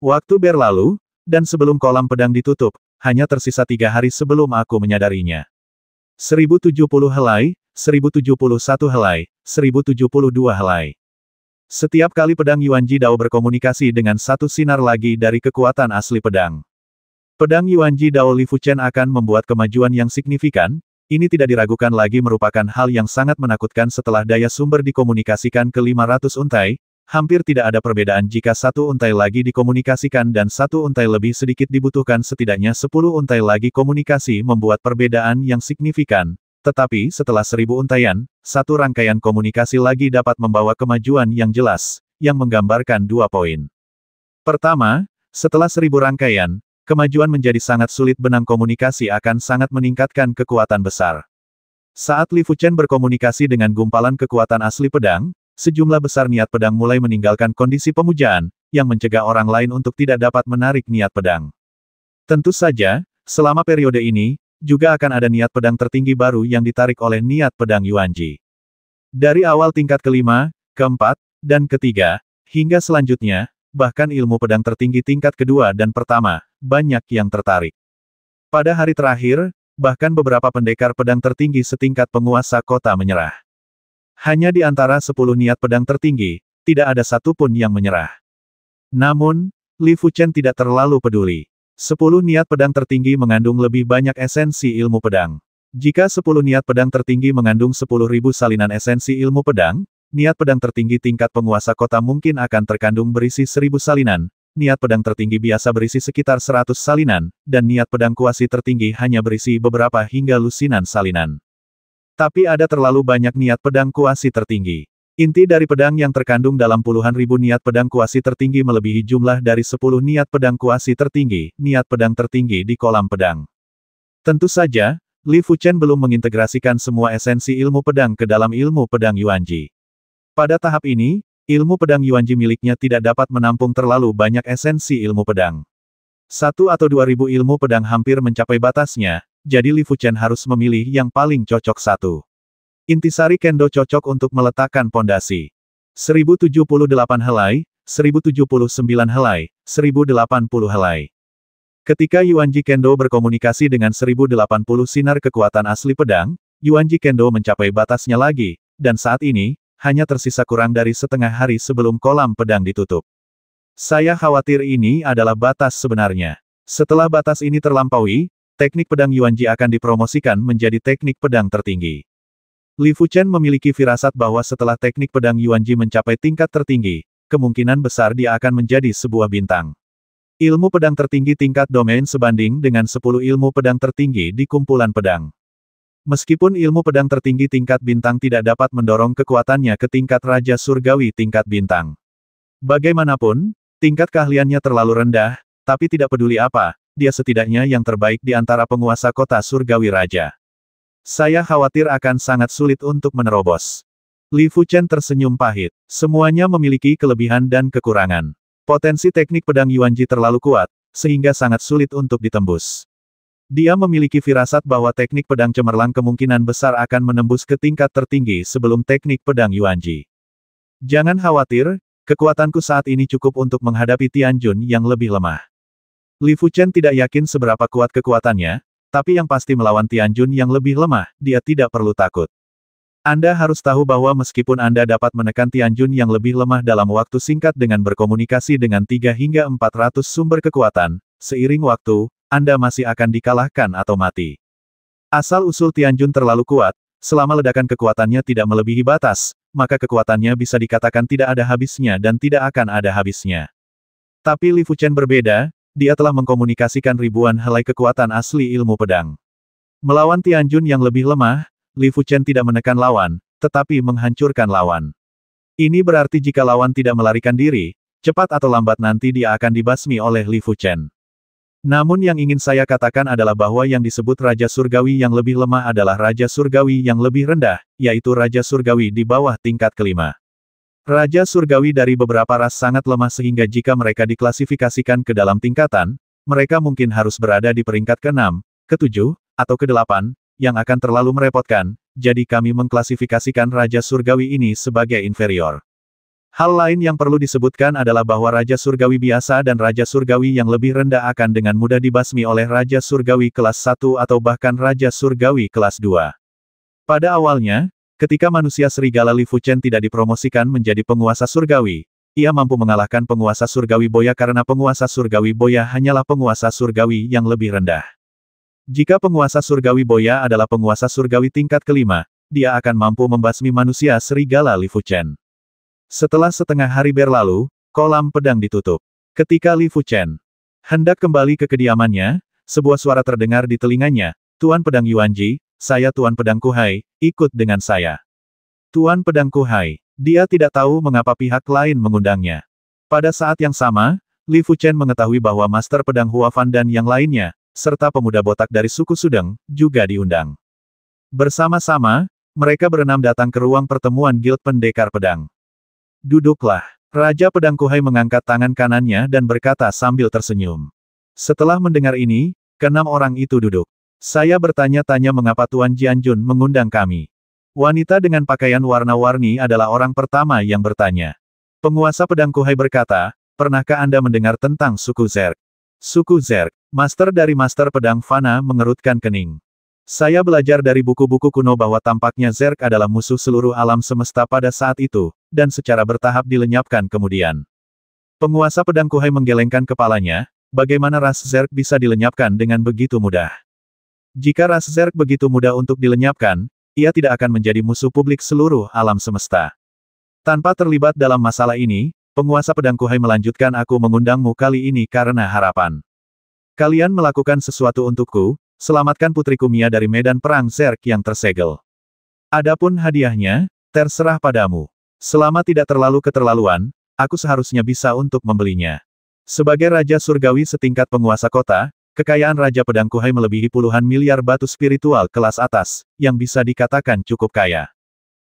Waktu berlalu, dan sebelum kolam pedang ditutup, hanya tersisa tiga hari sebelum aku menyadarinya. 1070 helai, 1071 helai, 1072 helai. Setiap kali pedang Yuanji Dao berkomunikasi dengan satu sinar lagi dari kekuatan asli pedang. Pedang Yuanji Dao Li Fuchen akan membuat kemajuan yang signifikan, ini tidak diragukan lagi merupakan hal yang sangat menakutkan setelah daya sumber dikomunikasikan ke 500 untai, Hampir tidak ada perbedaan jika satu untai lagi dikomunikasikan dan satu untai lebih sedikit dibutuhkan setidaknya sepuluh untai lagi komunikasi membuat perbedaan yang signifikan. Tetapi setelah seribu untaian, satu rangkaian komunikasi lagi dapat membawa kemajuan yang jelas, yang menggambarkan dua poin. Pertama, setelah seribu rangkaian, kemajuan menjadi sangat sulit benang komunikasi akan sangat meningkatkan kekuatan besar. Saat Li Fuchen berkomunikasi dengan gumpalan kekuatan asli pedang, sejumlah besar niat pedang mulai meninggalkan kondisi pemujaan, yang mencegah orang lain untuk tidak dapat menarik niat pedang. Tentu saja, selama periode ini, juga akan ada niat pedang tertinggi baru yang ditarik oleh niat pedang Yuanji. Dari awal tingkat kelima, keempat, dan ketiga, hingga selanjutnya, bahkan ilmu pedang tertinggi tingkat kedua dan pertama, banyak yang tertarik. Pada hari terakhir, bahkan beberapa pendekar pedang tertinggi setingkat penguasa kota menyerah. Hanya di antara sepuluh niat pedang tertinggi, tidak ada satupun yang menyerah. Namun, Li Fuchen tidak terlalu peduli. Sepuluh niat pedang tertinggi mengandung lebih banyak esensi ilmu pedang. Jika sepuluh niat pedang tertinggi mengandung sepuluh ribu salinan esensi ilmu pedang, niat pedang tertinggi tingkat penguasa kota mungkin akan terkandung berisi seribu salinan, niat pedang tertinggi biasa berisi sekitar seratus salinan, dan niat pedang kuasi tertinggi hanya berisi beberapa hingga lusinan salinan. Tapi ada terlalu banyak niat pedang kuasi tertinggi. Inti dari pedang yang terkandung dalam puluhan ribu niat pedang kuasi tertinggi melebihi jumlah dari sepuluh niat pedang kuasi tertinggi, niat pedang tertinggi di kolam pedang. Tentu saja, Li Fuchen belum mengintegrasikan semua esensi ilmu pedang ke dalam ilmu pedang Yuanji. Pada tahap ini, ilmu pedang Yuanji miliknya tidak dapat menampung terlalu banyak esensi ilmu pedang. Satu atau dua ribu ilmu pedang hampir mencapai batasnya, jadi Li Fuchen harus memilih yang paling cocok satu. Intisari Kendo cocok untuk meletakkan pondasi. 1078 helai, 1079 helai, 1080 helai. Ketika Yuanji Kendo berkomunikasi dengan 1080 sinar kekuatan asli pedang, Yuanji Kendo mencapai batasnya lagi, dan saat ini, hanya tersisa kurang dari setengah hari sebelum kolam pedang ditutup. Saya khawatir ini adalah batas sebenarnya. Setelah batas ini terlampaui, teknik pedang Yuanji akan dipromosikan menjadi teknik pedang tertinggi. Li Fuchen memiliki firasat bahwa setelah teknik pedang Yuanji mencapai tingkat tertinggi, kemungkinan besar dia akan menjadi sebuah bintang. Ilmu pedang tertinggi tingkat domain sebanding dengan 10 ilmu pedang tertinggi di kumpulan pedang. Meskipun ilmu pedang tertinggi tingkat bintang tidak dapat mendorong kekuatannya ke tingkat Raja Surgawi tingkat bintang. Bagaimanapun, tingkat keahliannya terlalu rendah, tapi tidak peduli apa, dia setidaknya yang terbaik di antara penguasa kota surgawi raja. Saya khawatir akan sangat sulit untuk menerobos. Li Fuchen tersenyum pahit. Semuanya memiliki kelebihan dan kekurangan. Potensi teknik pedang Yuanji terlalu kuat, sehingga sangat sulit untuk ditembus. Dia memiliki firasat bahwa teknik pedang cemerlang kemungkinan besar akan menembus ke tingkat tertinggi sebelum teknik pedang Yuanji. Jangan khawatir, kekuatanku saat ini cukup untuk menghadapi Tianjun yang lebih lemah. Li Fuchen tidak yakin seberapa kuat kekuatannya, tapi yang pasti melawan Tianjun yang lebih lemah, dia tidak perlu takut. Anda harus tahu bahwa meskipun Anda dapat menekan Tianjun yang lebih lemah dalam waktu singkat dengan berkomunikasi dengan 3 hingga 400 sumber kekuatan, seiring waktu, Anda masih akan dikalahkan atau mati. Asal-usul Tianjun terlalu kuat, selama ledakan kekuatannya tidak melebihi batas, maka kekuatannya bisa dikatakan tidak ada habisnya dan tidak akan ada habisnya. Tapi Li Fuchen berbeda, dia telah mengkomunikasikan ribuan helai kekuatan asli ilmu pedang. Melawan Tianjun yang lebih lemah, Li Fuchen tidak menekan lawan, tetapi menghancurkan lawan. Ini berarti jika lawan tidak melarikan diri, cepat atau lambat nanti dia akan dibasmi oleh Li Fuchen. Namun yang ingin saya katakan adalah bahwa yang disebut Raja Surgawi yang lebih lemah adalah Raja Surgawi yang lebih rendah, yaitu Raja Surgawi di bawah tingkat kelima. Raja surgawi dari beberapa ras sangat lemah sehingga jika mereka diklasifikasikan ke dalam tingkatan, mereka mungkin harus berada di peringkat ke-6, ke-7, atau ke-8, yang akan terlalu merepotkan, jadi kami mengklasifikasikan Raja Surgawi ini sebagai inferior. Hal lain yang perlu disebutkan adalah bahwa Raja Surgawi biasa dan Raja Surgawi yang lebih rendah akan dengan mudah dibasmi oleh Raja Surgawi kelas 1 atau bahkan Raja Surgawi kelas 2. Pada awalnya, Ketika manusia serigala Li Fuchen tidak dipromosikan menjadi penguasa surgawi, ia mampu mengalahkan penguasa surgawi Boya karena penguasa surgawi Boya hanyalah penguasa surgawi yang lebih rendah. Jika penguasa surgawi Boya adalah penguasa surgawi tingkat kelima, dia akan mampu membasmi manusia serigala Li Fuchen. Setelah setengah hari berlalu, kolam pedang ditutup. Ketika Li Fuchen hendak kembali ke kediamannya, sebuah suara terdengar di telinganya, Tuan Pedang Yuanji, saya Tuan Pedang Kuhai, ikut dengan saya. Tuan Pedang Kuhai, dia tidak tahu mengapa pihak lain mengundangnya. Pada saat yang sama, Li Fuchen mengetahui bahwa Master Pedang Huafan dan yang lainnya, serta pemuda botak dari suku Sudeng, juga diundang. Bersama-sama, mereka berenam datang ke ruang pertemuan Guild Pendekar Pedang. Duduklah. Raja Pedang Kuhai mengangkat tangan kanannya dan berkata sambil tersenyum. Setelah mendengar ini, keenam orang itu duduk. Saya bertanya-tanya mengapa Tuan Jianjun mengundang kami. Wanita dengan pakaian warna-warni adalah orang pertama yang bertanya. Penguasa pedang Kuhai berkata, pernahkah Anda mendengar tentang suku Zerg? Suku Zerg, master dari master pedang Fana mengerutkan kening. Saya belajar dari buku-buku kuno bahwa tampaknya Zerg adalah musuh seluruh alam semesta pada saat itu, dan secara bertahap dilenyapkan kemudian. Penguasa pedang Kuhai menggelengkan kepalanya, bagaimana ras Zerg bisa dilenyapkan dengan begitu mudah. Jika ras Zerg begitu mudah untuk dilenyapkan, ia tidak akan menjadi musuh publik seluruh alam semesta. Tanpa terlibat dalam masalah ini, penguasa pedang Kuhai melanjutkan aku mengundangmu kali ini karena harapan. Kalian melakukan sesuatu untukku, selamatkan putriku Mia dari medan perang Zerg yang tersegel. Adapun hadiahnya, terserah padamu. Selama tidak terlalu keterlaluan, aku seharusnya bisa untuk membelinya. Sebagai Raja Surgawi setingkat penguasa kota, Kekayaan Raja Pedang Kuhai melebihi puluhan miliar batu spiritual kelas atas, yang bisa dikatakan cukup kaya.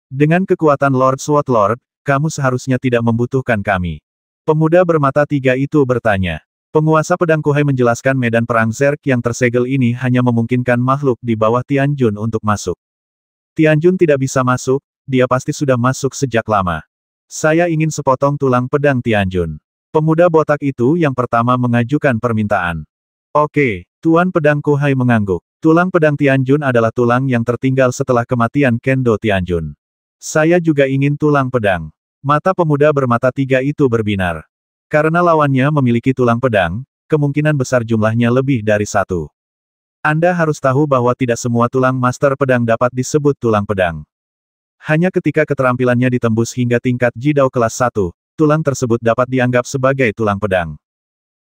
Dengan kekuatan Lord Sword Lord, kamu seharusnya tidak membutuhkan kami. Pemuda bermata tiga itu bertanya. Penguasa pedang Kuhai menjelaskan medan perang Zerk yang tersegel ini hanya memungkinkan makhluk di bawah Tianjun untuk masuk. Tianjun tidak bisa masuk, dia pasti sudah masuk sejak lama. Saya ingin sepotong tulang pedang Tianjun. Pemuda botak itu yang pertama mengajukan permintaan. Oke, Tuan Pedang Kuhai mengangguk. Tulang pedang Tianjun adalah tulang yang tertinggal setelah kematian Kendo Tianjun. Saya juga ingin tulang pedang. Mata pemuda bermata tiga itu berbinar. Karena lawannya memiliki tulang pedang, kemungkinan besar jumlahnya lebih dari satu. Anda harus tahu bahwa tidak semua tulang master pedang dapat disebut tulang pedang. Hanya ketika keterampilannya ditembus hingga tingkat jidau kelas 1, tulang tersebut dapat dianggap sebagai tulang pedang.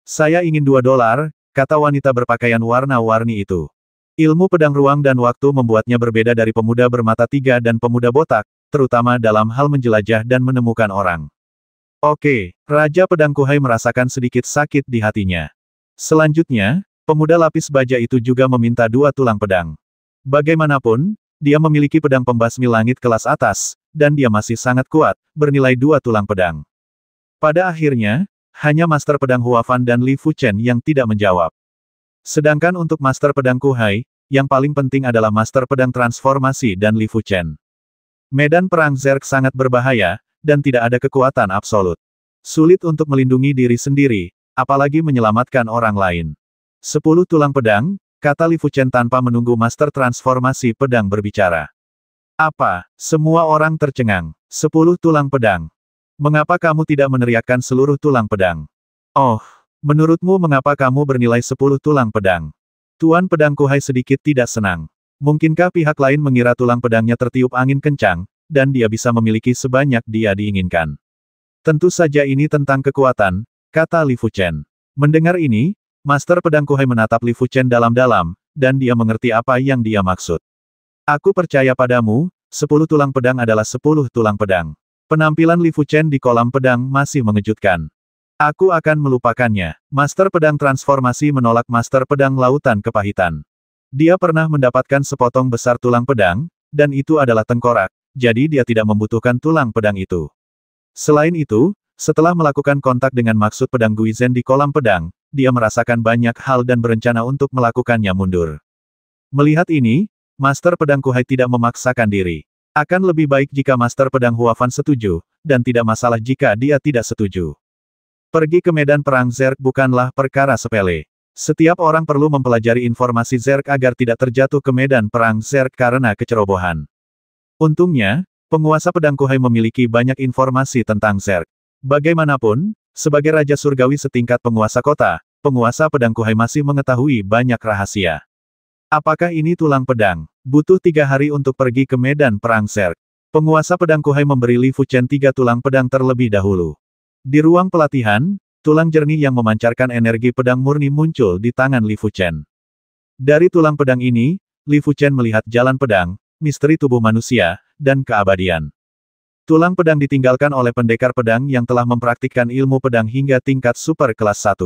Saya ingin dua dolar, kata wanita berpakaian warna-warni itu. Ilmu pedang ruang dan waktu membuatnya berbeda dari pemuda bermata tiga dan pemuda botak, terutama dalam hal menjelajah dan menemukan orang. Oke, Raja Pedang Kuhai merasakan sedikit sakit di hatinya. Selanjutnya, pemuda lapis baja itu juga meminta dua tulang pedang. Bagaimanapun, dia memiliki pedang pembasmi langit kelas atas, dan dia masih sangat kuat, bernilai dua tulang pedang. Pada akhirnya, hanya Master Pedang Huafan dan Li Fuchen yang tidak menjawab. Sedangkan untuk Master Pedang Kuhai, yang paling penting adalah Master Pedang Transformasi dan Li Fuchen. Medan perang Zerg sangat berbahaya, dan tidak ada kekuatan absolut. Sulit untuk melindungi diri sendiri, apalagi menyelamatkan orang lain. Sepuluh tulang pedang, kata Li Fuchen tanpa menunggu Master Transformasi Pedang berbicara. Apa, semua orang tercengang. Sepuluh tulang pedang, Mengapa kamu tidak meneriakkan seluruh tulang pedang? Oh, menurutmu mengapa kamu bernilai sepuluh tulang pedang? Tuan pedang Kuhai sedikit tidak senang. Mungkinkah pihak lain mengira tulang pedangnya tertiup angin kencang, dan dia bisa memiliki sebanyak dia diinginkan? Tentu saja ini tentang kekuatan, kata Li Fuchen. Mendengar ini, Master Pedang Kuhai menatap Li Fuchen dalam-dalam, dan dia mengerti apa yang dia maksud. Aku percaya padamu, sepuluh tulang pedang adalah sepuluh tulang pedang. Penampilan Fu Chen di kolam pedang masih mengejutkan. Aku akan melupakannya. Master pedang transformasi menolak master pedang lautan kepahitan. Dia pernah mendapatkan sepotong besar tulang pedang, dan itu adalah tengkorak, jadi dia tidak membutuhkan tulang pedang itu. Selain itu, setelah melakukan kontak dengan maksud pedang Guizhen di kolam pedang, dia merasakan banyak hal dan berencana untuk melakukannya mundur. Melihat ini, Master Pedang Kuhai tidak memaksakan diri. Akan lebih baik jika Master Pedang Huafan setuju, dan tidak masalah jika dia tidak setuju. Pergi ke medan perang Zerk bukanlah perkara sepele. Setiap orang perlu mempelajari informasi Zerk agar tidak terjatuh ke medan perang Zerk karena kecerobohan. Untungnya, penguasa pedang Kuhai memiliki banyak informasi tentang Zerk. Bagaimanapun, sebagai Raja Surgawi setingkat penguasa kota, penguasa pedang Kuhai masih mengetahui banyak rahasia. Apakah ini tulang pedang? Butuh tiga hari untuk pergi ke medan perang Serk. Penguasa pedang Kuhai memberi Li Fuchen tiga tulang pedang terlebih dahulu. Di ruang pelatihan, tulang jernih yang memancarkan energi pedang murni muncul di tangan Li Fuchen. Dari tulang pedang ini, Li Fuchen melihat jalan pedang, misteri tubuh manusia, dan keabadian. Tulang pedang ditinggalkan oleh pendekar pedang yang telah mempraktikkan ilmu pedang hingga tingkat super kelas 1.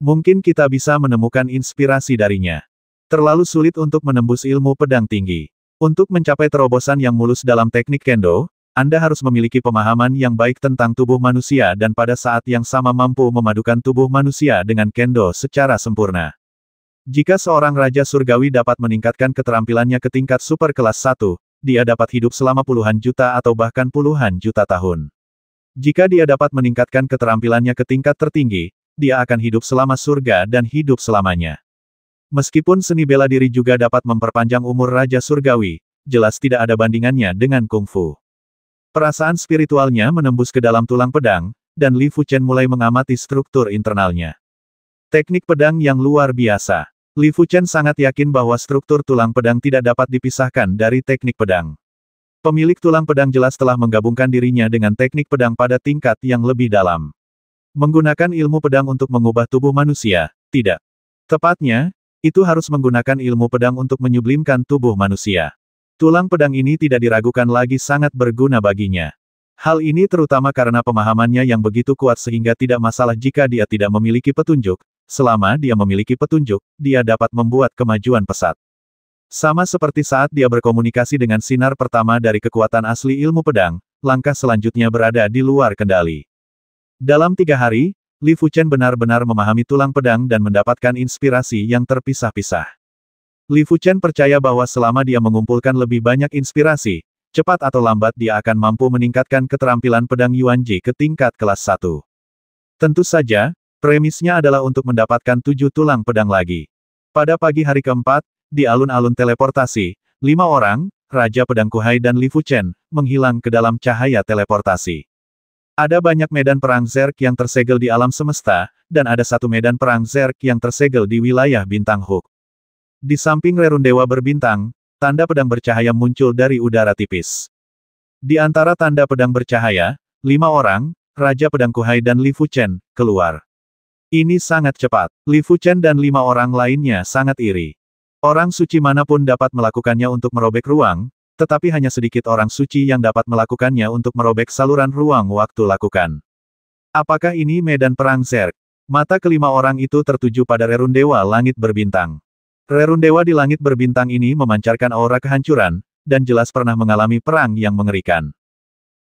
Mungkin kita bisa menemukan inspirasi darinya. Terlalu sulit untuk menembus ilmu pedang tinggi. Untuk mencapai terobosan yang mulus dalam teknik kendo, Anda harus memiliki pemahaman yang baik tentang tubuh manusia dan pada saat yang sama mampu memadukan tubuh manusia dengan kendo secara sempurna. Jika seorang raja surgawi dapat meningkatkan keterampilannya ke tingkat super kelas 1, dia dapat hidup selama puluhan juta atau bahkan puluhan juta tahun. Jika dia dapat meningkatkan keterampilannya ke tingkat tertinggi, dia akan hidup selama surga dan hidup selamanya. Meskipun seni bela diri juga dapat memperpanjang umur Raja Surgawi, jelas tidak ada bandingannya dengan kungfu. Perasaan spiritualnya menembus ke dalam tulang pedang, dan Li Fuchen mulai mengamati struktur internalnya. Teknik pedang yang luar biasa. Li Fuchen sangat yakin bahwa struktur tulang pedang tidak dapat dipisahkan dari teknik pedang. Pemilik tulang pedang jelas telah menggabungkan dirinya dengan teknik pedang pada tingkat yang lebih dalam. Menggunakan ilmu pedang untuk mengubah tubuh manusia, tidak. Tepatnya, itu harus menggunakan ilmu pedang untuk menyublimkan tubuh manusia. Tulang pedang ini tidak diragukan lagi sangat berguna baginya. Hal ini terutama karena pemahamannya yang begitu kuat sehingga tidak masalah jika dia tidak memiliki petunjuk, selama dia memiliki petunjuk, dia dapat membuat kemajuan pesat. Sama seperti saat dia berkomunikasi dengan sinar pertama dari kekuatan asli ilmu pedang, langkah selanjutnya berada di luar kendali. Dalam tiga hari, Li Fuchen benar-benar memahami tulang pedang dan mendapatkan inspirasi yang terpisah-pisah. Li Fuchen percaya bahwa selama dia mengumpulkan lebih banyak inspirasi, cepat atau lambat dia akan mampu meningkatkan keterampilan pedang Yuan Ji ke tingkat kelas 1. Tentu saja, premisnya adalah untuk mendapatkan tujuh tulang pedang lagi. Pada pagi hari keempat, di alun-alun teleportasi, lima orang, Raja Pedang Kuhai dan Li Fuchen, menghilang ke dalam cahaya teleportasi. Ada banyak medan perang Zerk yang tersegel di alam semesta, dan ada satu medan perang Zerk yang tersegel di wilayah bintang Hook. Di samping Rerun Dewa berbintang, tanda pedang bercahaya muncul dari udara tipis. Di antara tanda pedang bercahaya, lima orang, Raja Pedang Kuhai dan Li Fuchen, keluar. Ini sangat cepat. Li Fuchen dan lima orang lainnya sangat iri. Orang suci manapun dapat melakukannya untuk merobek ruang, tetapi hanya sedikit orang suci yang dapat melakukannya untuk merobek saluran ruang waktu lakukan. Apakah ini medan perang Zerg? Mata kelima orang itu tertuju pada Rerundewa langit berbintang. Rerundewa di langit berbintang ini memancarkan aura kehancuran, dan jelas pernah mengalami perang yang mengerikan.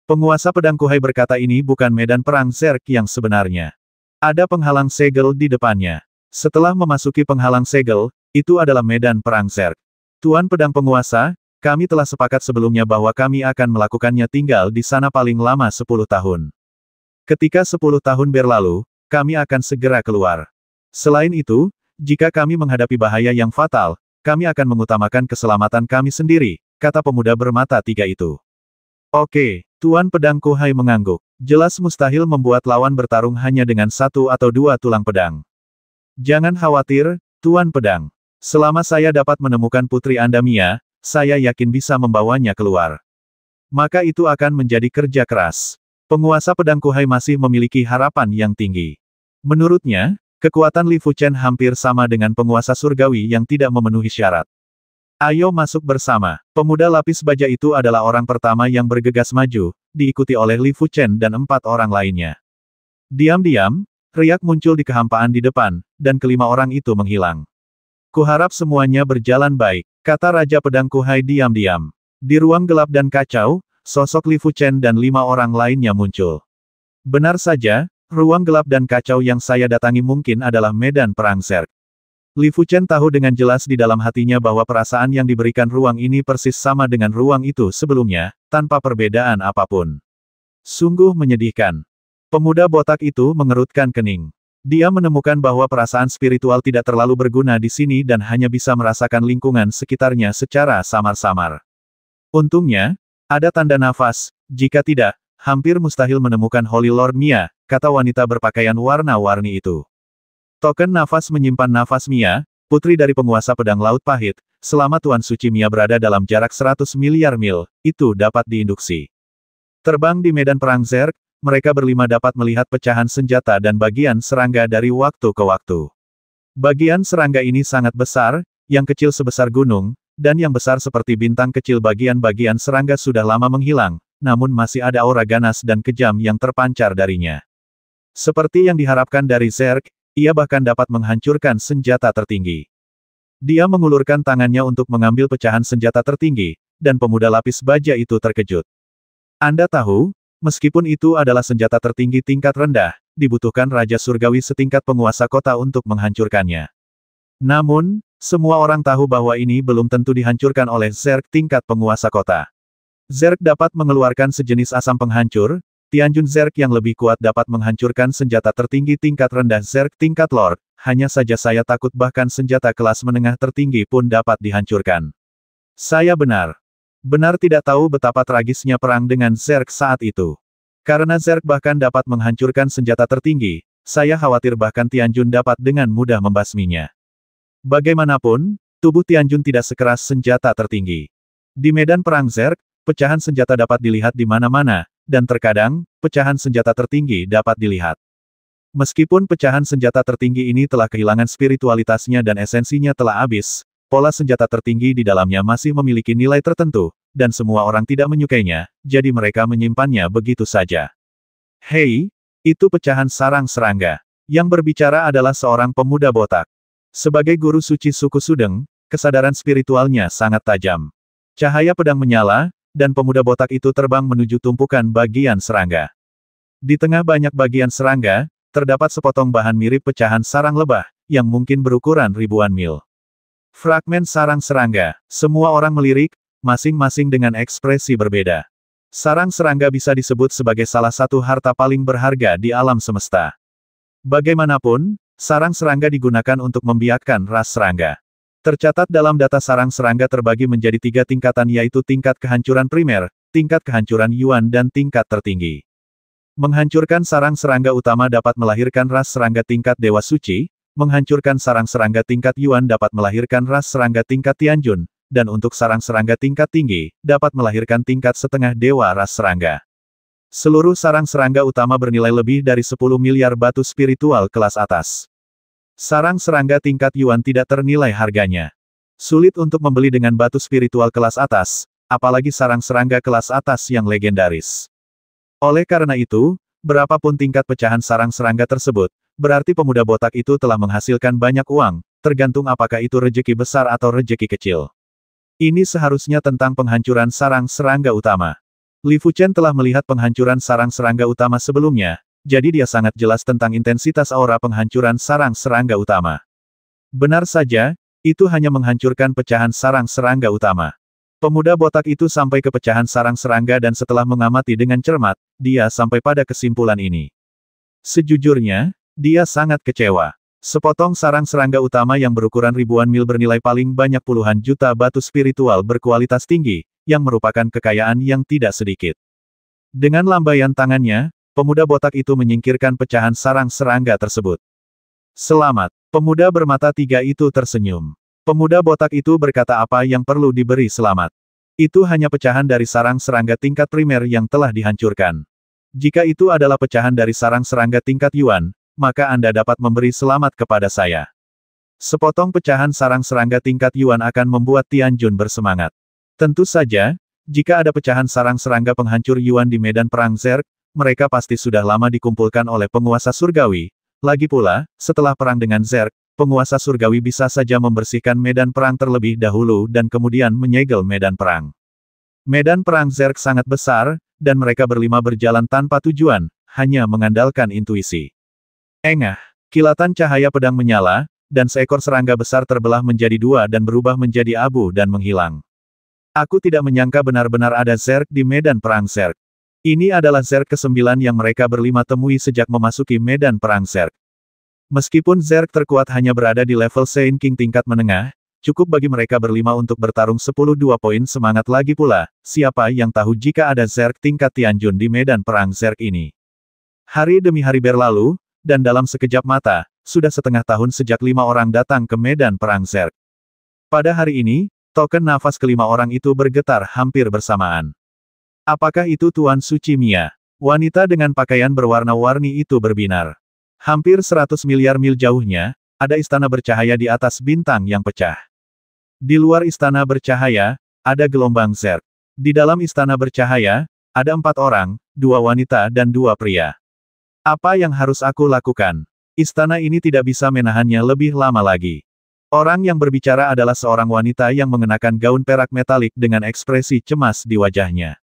Penguasa pedang Kuhai berkata ini bukan medan perang Zerg yang sebenarnya. Ada penghalang segel di depannya. Setelah memasuki penghalang segel, itu adalah medan perang Zerg. Tuan pedang penguasa, kami telah sepakat sebelumnya bahwa kami akan melakukannya tinggal di sana paling lama 10 tahun. Ketika 10 tahun berlalu, kami akan segera keluar. Selain itu, jika kami menghadapi bahaya yang fatal, kami akan mengutamakan keselamatan kami sendiri, kata pemuda bermata tiga itu. Oke, Tuan Pedang Kuhai mengangguk. Jelas mustahil membuat lawan bertarung hanya dengan satu atau dua tulang pedang. Jangan khawatir, Tuan Pedang. Selama saya dapat menemukan putri Anda Mia, saya yakin bisa membawanya keluar. Maka itu akan menjadi kerja keras. Penguasa pedang Kuhai masih memiliki harapan yang tinggi. Menurutnya, kekuatan Li Fuchen hampir sama dengan penguasa surgawi yang tidak memenuhi syarat. Ayo masuk bersama. Pemuda lapis baja itu adalah orang pertama yang bergegas maju, diikuti oleh Li Fuchen dan empat orang lainnya. Diam-diam, riak muncul di kehampaan di depan, dan kelima orang itu menghilang. Kuharap semuanya berjalan baik. Kata Raja Pedang Kuhai diam-diam. Di ruang gelap dan kacau, sosok Li Fuchen dan lima orang lainnya muncul. Benar saja, ruang gelap dan kacau yang saya datangi mungkin adalah medan perang Serk. Li Fuchen tahu dengan jelas di dalam hatinya bahwa perasaan yang diberikan ruang ini persis sama dengan ruang itu sebelumnya, tanpa perbedaan apapun. Sungguh menyedihkan. Pemuda botak itu mengerutkan kening. Dia menemukan bahwa perasaan spiritual tidak terlalu berguna di sini dan hanya bisa merasakan lingkungan sekitarnya secara samar-samar. Untungnya, ada tanda nafas, jika tidak, hampir mustahil menemukan Holy Lord Mia, kata wanita berpakaian warna-warni itu. Token nafas menyimpan nafas Mia, putri dari penguasa pedang laut pahit, selama Tuan Suci Mia berada dalam jarak 100 miliar mil, itu dapat diinduksi. Terbang di medan perang Zerg, mereka berlima dapat melihat pecahan senjata dan bagian serangga dari waktu ke waktu. Bagian serangga ini sangat besar, yang kecil sebesar gunung, dan yang besar seperti bintang kecil bagian-bagian serangga sudah lama menghilang, namun masih ada aura ganas dan kejam yang terpancar darinya. Seperti yang diharapkan dari Zerk, ia bahkan dapat menghancurkan senjata tertinggi. Dia mengulurkan tangannya untuk mengambil pecahan senjata tertinggi, dan pemuda lapis baja itu terkejut. Anda tahu, Meskipun itu adalah senjata tertinggi tingkat rendah, dibutuhkan Raja Surgawi setingkat penguasa kota untuk menghancurkannya. Namun, semua orang tahu bahwa ini belum tentu dihancurkan oleh Zerg tingkat penguasa kota. Zerg dapat mengeluarkan sejenis asam penghancur, Tianjun Zerg yang lebih kuat dapat menghancurkan senjata tertinggi tingkat rendah Zerg tingkat Lord, hanya saja saya takut bahkan senjata kelas menengah tertinggi pun dapat dihancurkan. Saya benar. Benar tidak tahu betapa tragisnya perang dengan Zerg saat itu. Karena Zerg bahkan dapat menghancurkan senjata tertinggi, saya khawatir bahkan Tianjun dapat dengan mudah membasminya. Bagaimanapun, tubuh Tianjun tidak sekeras senjata tertinggi. Di medan perang Zerg, pecahan senjata dapat dilihat di mana-mana, dan terkadang, pecahan senjata tertinggi dapat dilihat. Meskipun pecahan senjata tertinggi ini telah kehilangan spiritualitasnya dan esensinya telah habis, Pola senjata tertinggi di dalamnya masih memiliki nilai tertentu, dan semua orang tidak menyukainya, jadi mereka menyimpannya begitu saja. Hei, itu pecahan sarang serangga. Yang berbicara adalah seorang pemuda botak. Sebagai guru suci suku Sudeng, kesadaran spiritualnya sangat tajam. Cahaya pedang menyala, dan pemuda botak itu terbang menuju tumpukan bagian serangga. Di tengah banyak bagian serangga, terdapat sepotong bahan mirip pecahan sarang lebah, yang mungkin berukuran ribuan mil. Fragmen sarang serangga. Semua orang melirik, masing-masing dengan ekspresi berbeda. Sarang serangga bisa disebut sebagai salah satu harta paling berharga di alam semesta. Bagaimanapun, sarang serangga digunakan untuk membiakkan ras serangga. Tercatat dalam data sarang serangga terbagi menjadi tiga tingkatan yaitu tingkat kehancuran primer, tingkat kehancuran yuan dan tingkat tertinggi. Menghancurkan sarang serangga utama dapat melahirkan ras serangga tingkat dewa suci, Menghancurkan sarang serangga tingkat Yuan dapat melahirkan ras serangga tingkat Tianjun, dan untuk sarang serangga tingkat tinggi, dapat melahirkan tingkat setengah dewa ras serangga. Seluruh sarang serangga utama bernilai lebih dari 10 miliar batu spiritual kelas atas. Sarang serangga tingkat Yuan tidak ternilai harganya. Sulit untuk membeli dengan batu spiritual kelas atas, apalagi sarang serangga kelas atas yang legendaris. Oleh karena itu, berapapun tingkat pecahan sarang serangga tersebut, Berarti pemuda botak itu telah menghasilkan banyak uang, tergantung apakah itu rejeki besar atau rejeki kecil. Ini seharusnya tentang penghancuran sarang serangga utama. Li Fuchen telah melihat penghancuran sarang serangga utama sebelumnya, jadi dia sangat jelas tentang intensitas aura penghancuran sarang serangga utama. Benar saja, itu hanya menghancurkan pecahan sarang serangga utama. Pemuda botak itu sampai ke pecahan sarang serangga dan setelah mengamati dengan cermat, dia sampai pada kesimpulan ini. Sejujurnya, dia sangat kecewa. Sepotong sarang serangga utama yang berukuran ribuan mil bernilai paling banyak puluhan juta batu spiritual berkualitas tinggi, yang merupakan kekayaan yang tidak sedikit. Dengan lambaian tangannya, pemuda botak itu menyingkirkan pecahan sarang serangga tersebut. Selamat, pemuda bermata tiga itu tersenyum. Pemuda botak itu berkata apa yang perlu diberi selamat. Itu hanya pecahan dari sarang serangga tingkat primer yang telah dihancurkan. Jika itu adalah pecahan dari sarang serangga tingkat Yuan, maka Anda dapat memberi selamat kepada saya. Sepotong pecahan sarang serangga tingkat Yuan akan membuat Tianjun bersemangat. Tentu saja, jika ada pecahan sarang serangga penghancur Yuan di medan perang Zerg, mereka pasti sudah lama dikumpulkan oleh penguasa surgawi. Lagi pula, setelah perang dengan Zerg, penguasa surgawi bisa saja membersihkan medan perang terlebih dahulu dan kemudian menyegel medan perang. Medan perang Zerg sangat besar, dan mereka berlima berjalan tanpa tujuan, hanya mengandalkan intuisi. Engah, kilatan cahaya pedang menyala, dan seekor serangga besar terbelah menjadi dua dan berubah menjadi abu dan menghilang. Aku tidak menyangka benar-benar ada Zerg di medan perang Zerg. Ini adalah Zerg ke-9 yang mereka berlima temui sejak memasuki medan perang Zerg. Meskipun Zerg terkuat hanya berada di level Saint King tingkat menengah, cukup bagi mereka berlima untuk bertarung 10-2 poin semangat lagi pula, siapa yang tahu jika ada Zerg tingkat Tianjun di medan perang Zerg ini. Hari demi hari berlalu, dan dalam sekejap mata, sudah setengah tahun sejak lima orang datang ke medan perang Zerg. Pada hari ini, token nafas kelima orang itu bergetar hampir bersamaan. Apakah itu Tuan Suci Mia? Wanita dengan pakaian berwarna-warni itu berbinar. Hampir 100 miliar mil jauhnya, ada istana bercahaya di atas bintang yang pecah. Di luar istana bercahaya, ada gelombang Zerg. Di dalam istana bercahaya, ada empat orang, dua wanita dan dua pria. Apa yang harus aku lakukan? Istana ini tidak bisa menahannya lebih lama lagi. Orang yang berbicara adalah seorang wanita yang mengenakan gaun perak metalik dengan ekspresi cemas di wajahnya.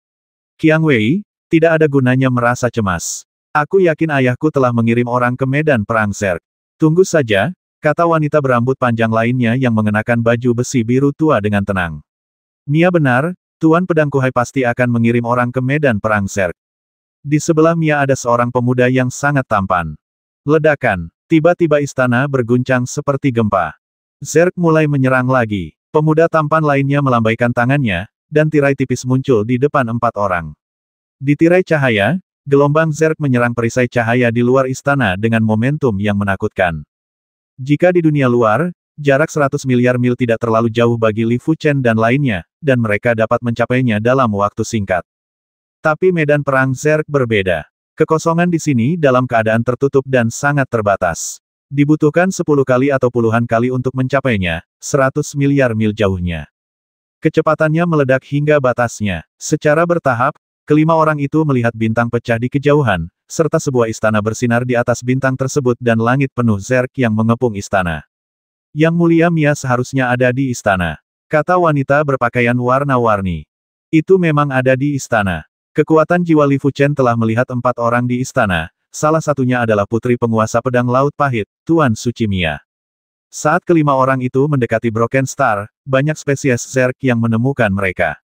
Qiang Wei, tidak ada gunanya merasa cemas. Aku yakin ayahku telah mengirim orang ke medan perang Serk. Tunggu saja, kata wanita berambut panjang lainnya yang mengenakan baju besi biru tua dengan tenang. Mia benar, Tuan Pedang Kuhai pasti akan mengirim orang ke medan perang Serk. Di sebelah Mia ada seorang pemuda yang sangat tampan. Ledakan, tiba-tiba istana berguncang seperti gempa. Zerk mulai menyerang lagi. Pemuda tampan lainnya melambaikan tangannya, dan tirai tipis muncul di depan empat orang. Di tirai cahaya, gelombang Zerk menyerang perisai cahaya di luar istana dengan momentum yang menakutkan. Jika di dunia luar, jarak 100 miliar mil tidak terlalu jauh bagi Li Fuchen dan lainnya, dan mereka dapat mencapainya dalam waktu singkat. Tapi medan perang Zerg berbeda. Kekosongan di sini dalam keadaan tertutup dan sangat terbatas. Dibutuhkan 10 kali atau puluhan kali untuk mencapainya, 100 miliar mil jauhnya. Kecepatannya meledak hingga batasnya. Secara bertahap, kelima orang itu melihat bintang pecah di kejauhan, serta sebuah istana bersinar di atas bintang tersebut dan langit penuh Zerg yang mengepung istana. Yang mulia Mia seharusnya ada di istana. Kata wanita berpakaian warna-warni. Itu memang ada di istana. Kekuatan jiwa Li Fuchen telah melihat empat orang di istana, salah satunya adalah putri penguasa pedang laut pahit, Tuan Suci Mia. Saat kelima orang itu mendekati Broken Star, banyak spesies Zerk yang menemukan mereka.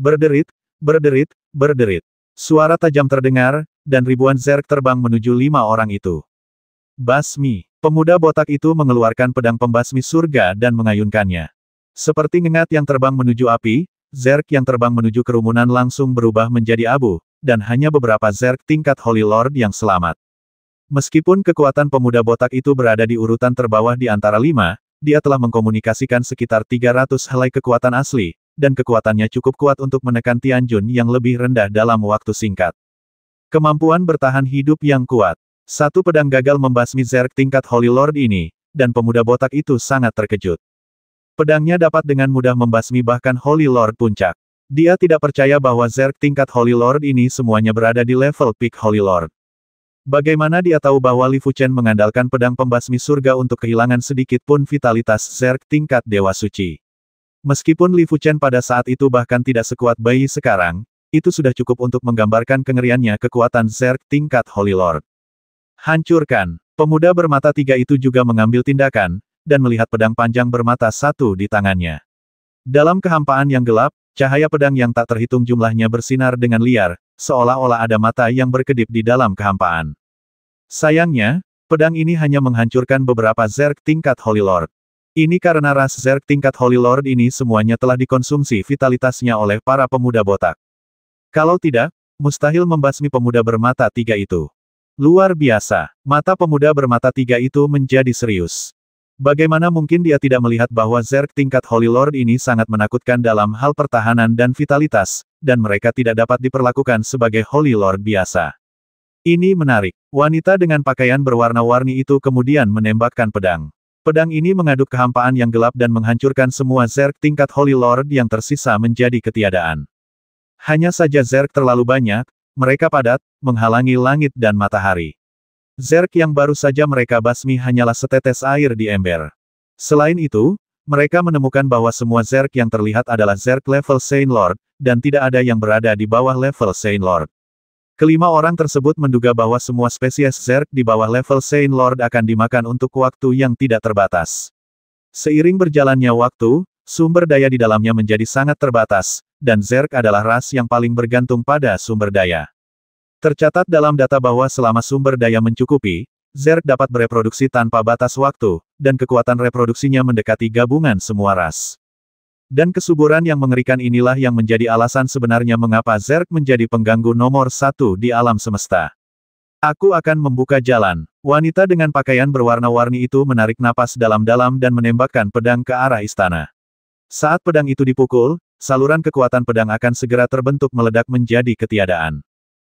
Berderit, berderit, berderit. Suara tajam terdengar, dan ribuan Zerk terbang menuju lima orang itu. Basmi. Pemuda botak itu mengeluarkan pedang pembasmi surga dan mengayunkannya. Seperti ngengat yang terbang menuju api, Zerk yang terbang menuju kerumunan langsung berubah menjadi abu, dan hanya beberapa Zerk tingkat Holy Lord yang selamat. Meskipun kekuatan pemuda botak itu berada di urutan terbawah di antara lima, dia telah mengkomunikasikan sekitar 300 helai kekuatan asli, dan kekuatannya cukup kuat untuk menekan Tianjun yang lebih rendah dalam waktu singkat. Kemampuan bertahan hidup yang kuat. Satu pedang gagal membasmi Zerk tingkat Holy Lord ini, dan pemuda botak itu sangat terkejut. Pedangnya dapat dengan mudah membasmi bahkan Holy Lord puncak. Dia tidak percaya bahwa Zerg tingkat Holy Lord ini semuanya berada di level peak Holy Lord. Bagaimana dia tahu bahwa Li Fuchen mengandalkan pedang pembasmi surga untuk kehilangan sedikit pun vitalitas Zerg tingkat Dewa Suci? Meskipun Li Fuchen pada saat itu bahkan tidak sekuat bayi sekarang, itu sudah cukup untuk menggambarkan kengeriannya kekuatan Zerg tingkat Holy Lord. Hancurkan. Pemuda bermata tiga itu juga mengambil tindakan, dan melihat pedang panjang bermata satu di tangannya. Dalam kehampaan yang gelap, cahaya pedang yang tak terhitung jumlahnya bersinar dengan liar, seolah-olah ada mata yang berkedip di dalam kehampaan. Sayangnya, pedang ini hanya menghancurkan beberapa zerk tingkat Holy Lord. Ini karena ras zerk tingkat Holy Lord ini semuanya telah dikonsumsi vitalitasnya oleh para pemuda botak. Kalau tidak, mustahil membasmi pemuda bermata tiga itu. Luar biasa, mata pemuda bermata tiga itu menjadi serius. Bagaimana mungkin dia tidak melihat bahwa Zerg tingkat Holy Lord ini sangat menakutkan dalam hal pertahanan dan vitalitas, dan mereka tidak dapat diperlakukan sebagai Holy Lord biasa. Ini menarik. Wanita dengan pakaian berwarna-warni itu kemudian menembakkan pedang. Pedang ini mengaduk kehampaan yang gelap dan menghancurkan semua Zerg tingkat Holy Lord yang tersisa menjadi ketiadaan. Hanya saja Zerg terlalu banyak, mereka padat, menghalangi langit dan matahari. Zerk yang baru saja mereka basmi hanyalah setetes air di ember. Selain itu, mereka menemukan bahwa semua Zerk yang terlihat adalah Zerk level Saint Lord, dan tidak ada yang berada di bawah level Saint Lord. Kelima orang tersebut menduga bahwa semua spesies Zerk di bawah level Saint Lord akan dimakan untuk waktu yang tidak terbatas. Seiring berjalannya waktu, sumber daya di dalamnya menjadi sangat terbatas, dan Zerk adalah ras yang paling bergantung pada sumber daya. Tercatat dalam data bahwa selama sumber daya mencukupi, Zerg dapat bereproduksi tanpa batas waktu, dan kekuatan reproduksinya mendekati gabungan semua ras. Dan kesuburan yang mengerikan inilah yang menjadi alasan sebenarnya mengapa Zerg menjadi pengganggu nomor satu di alam semesta. Aku akan membuka jalan. Wanita dengan pakaian berwarna-warni itu menarik napas dalam-dalam dan menembakkan pedang ke arah istana. Saat pedang itu dipukul, saluran kekuatan pedang akan segera terbentuk meledak menjadi ketiadaan.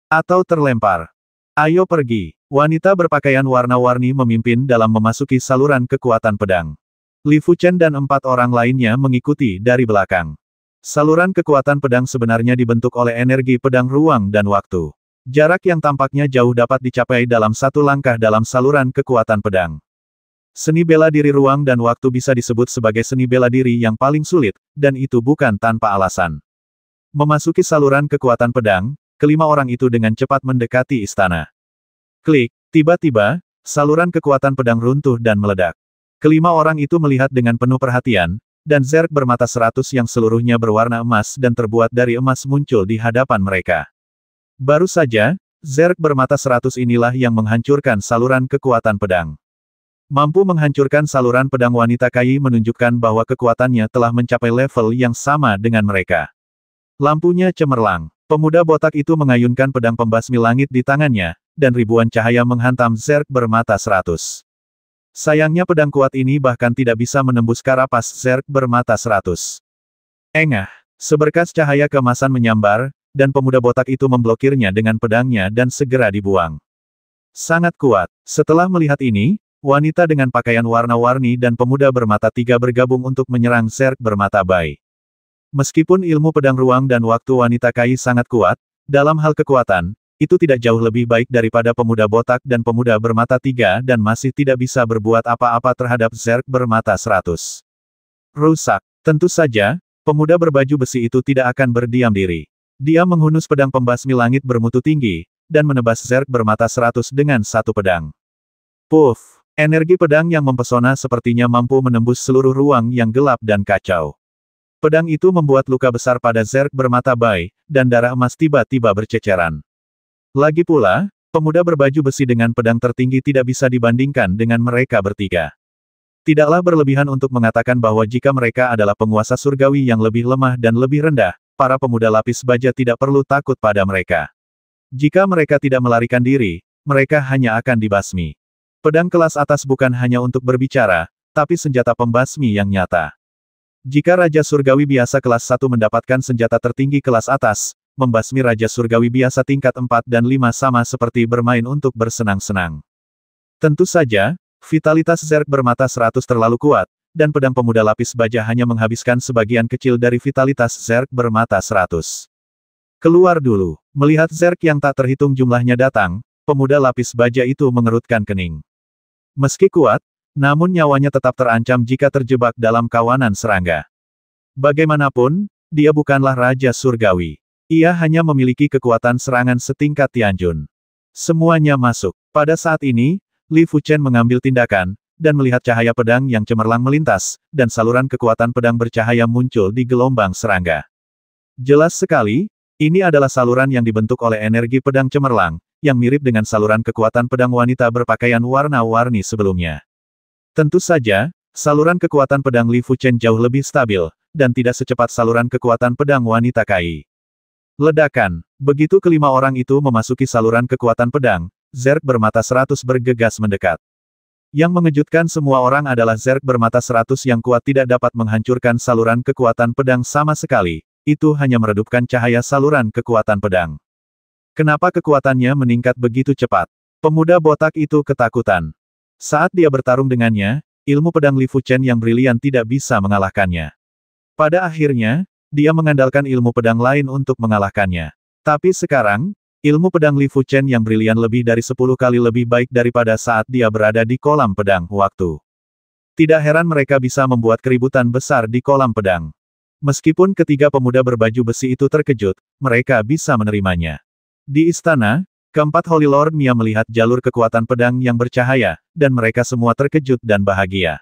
Atau terlempar. Ayo pergi. Wanita berpakaian warna-warni memimpin dalam memasuki saluran kekuatan pedang. Li Fuchen dan empat orang lainnya mengikuti dari belakang. Saluran kekuatan pedang sebenarnya dibentuk oleh energi pedang ruang dan waktu. Jarak yang tampaknya jauh dapat dicapai dalam satu langkah dalam saluran kekuatan pedang. Seni bela diri ruang dan waktu bisa disebut sebagai seni bela diri yang paling sulit, dan itu bukan tanpa alasan. Memasuki saluran kekuatan pedang, kelima orang itu dengan cepat mendekati istana. Klik, tiba-tiba, saluran kekuatan pedang runtuh dan meledak. Kelima orang itu melihat dengan penuh perhatian, dan zerk bermata seratus yang seluruhnya berwarna emas dan terbuat dari emas muncul di hadapan mereka. Baru saja, zerk bermata seratus inilah yang menghancurkan saluran kekuatan pedang. Mampu menghancurkan saluran pedang wanita Kai menunjukkan bahwa kekuatannya telah mencapai level yang sama dengan mereka. Lampunya cemerlang. Pemuda botak itu mengayunkan pedang pembasmi langit di tangannya, dan ribuan cahaya menghantam Zerk bermata seratus. Sayangnya pedang kuat ini bahkan tidak bisa menembus karapas Zerk bermata seratus. Engah, seberkas cahaya kemasan menyambar, dan pemuda botak itu memblokirnya dengan pedangnya dan segera dibuang. Sangat kuat. Setelah melihat ini, wanita dengan pakaian warna-warni dan pemuda bermata tiga bergabung untuk menyerang Zerk bermata baik. Meskipun ilmu pedang ruang dan waktu wanita Kai sangat kuat, dalam hal kekuatan, itu tidak jauh lebih baik daripada pemuda botak dan pemuda bermata tiga dan masih tidak bisa berbuat apa-apa terhadap Zerk bermata seratus. Rusak. Tentu saja, pemuda berbaju besi itu tidak akan berdiam diri. Dia menghunus pedang pembasmi langit bermutu tinggi, dan menebas Zerk bermata seratus dengan satu pedang. Puff! Energi pedang yang mempesona sepertinya mampu menembus seluruh ruang yang gelap dan kacau. Pedang itu membuat luka besar pada Zerk bermata bayi, dan darah emas tiba-tiba berceceran. Lagi pula, pemuda berbaju besi dengan pedang tertinggi tidak bisa dibandingkan dengan mereka bertiga. Tidaklah berlebihan untuk mengatakan bahwa jika mereka adalah penguasa surgawi yang lebih lemah dan lebih rendah, para pemuda lapis baja tidak perlu takut pada mereka. Jika mereka tidak melarikan diri, mereka hanya akan dibasmi. Pedang kelas atas bukan hanya untuk berbicara, tapi senjata pembasmi yang nyata. Jika Raja Surgawi biasa kelas 1 mendapatkan senjata tertinggi kelas atas, membasmi Raja Surgawi biasa tingkat 4 dan 5 sama seperti bermain untuk bersenang-senang. Tentu saja, vitalitas Zerg bermata 100 terlalu kuat, dan pedang pemuda lapis baja hanya menghabiskan sebagian kecil dari vitalitas Zerg bermata 100. Keluar dulu, melihat Zerg yang tak terhitung jumlahnya datang, pemuda lapis baja itu mengerutkan kening. Meski kuat, namun nyawanya tetap terancam jika terjebak dalam kawanan serangga. Bagaimanapun, dia bukanlah Raja Surgawi. Ia hanya memiliki kekuatan serangan setingkat Tianjun. Semuanya masuk. Pada saat ini, Li Fuchen mengambil tindakan, dan melihat cahaya pedang yang cemerlang melintas, dan saluran kekuatan pedang bercahaya muncul di gelombang serangga. Jelas sekali, ini adalah saluran yang dibentuk oleh energi pedang cemerlang, yang mirip dengan saluran kekuatan pedang wanita berpakaian warna-warni sebelumnya. Tentu saja, saluran kekuatan pedang Li Fuchen jauh lebih stabil, dan tidak secepat saluran kekuatan pedang wanita Kai. Ledakan. Begitu kelima orang itu memasuki saluran kekuatan pedang, Zerk bermata seratus bergegas mendekat. Yang mengejutkan semua orang adalah Zerk bermata seratus yang kuat tidak dapat menghancurkan saluran kekuatan pedang sama sekali, itu hanya meredupkan cahaya saluran kekuatan pedang. Kenapa kekuatannya meningkat begitu cepat? Pemuda botak itu ketakutan. Saat dia bertarung dengannya, ilmu pedang Li Fuchen yang brilian tidak bisa mengalahkannya. Pada akhirnya, dia mengandalkan ilmu pedang lain untuk mengalahkannya. Tapi sekarang, ilmu pedang Li Fuchen yang brilian lebih dari 10 kali lebih baik daripada saat dia berada di kolam pedang waktu. Tidak heran mereka bisa membuat keributan besar di kolam pedang. Meskipun ketiga pemuda berbaju besi itu terkejut, mereka bisa menerimanya. Di istana, Keempat Holy Lord Mia melihat jalur kekuatan pedang yang bercahaya, dan mereka semua terkejut dan bahagia.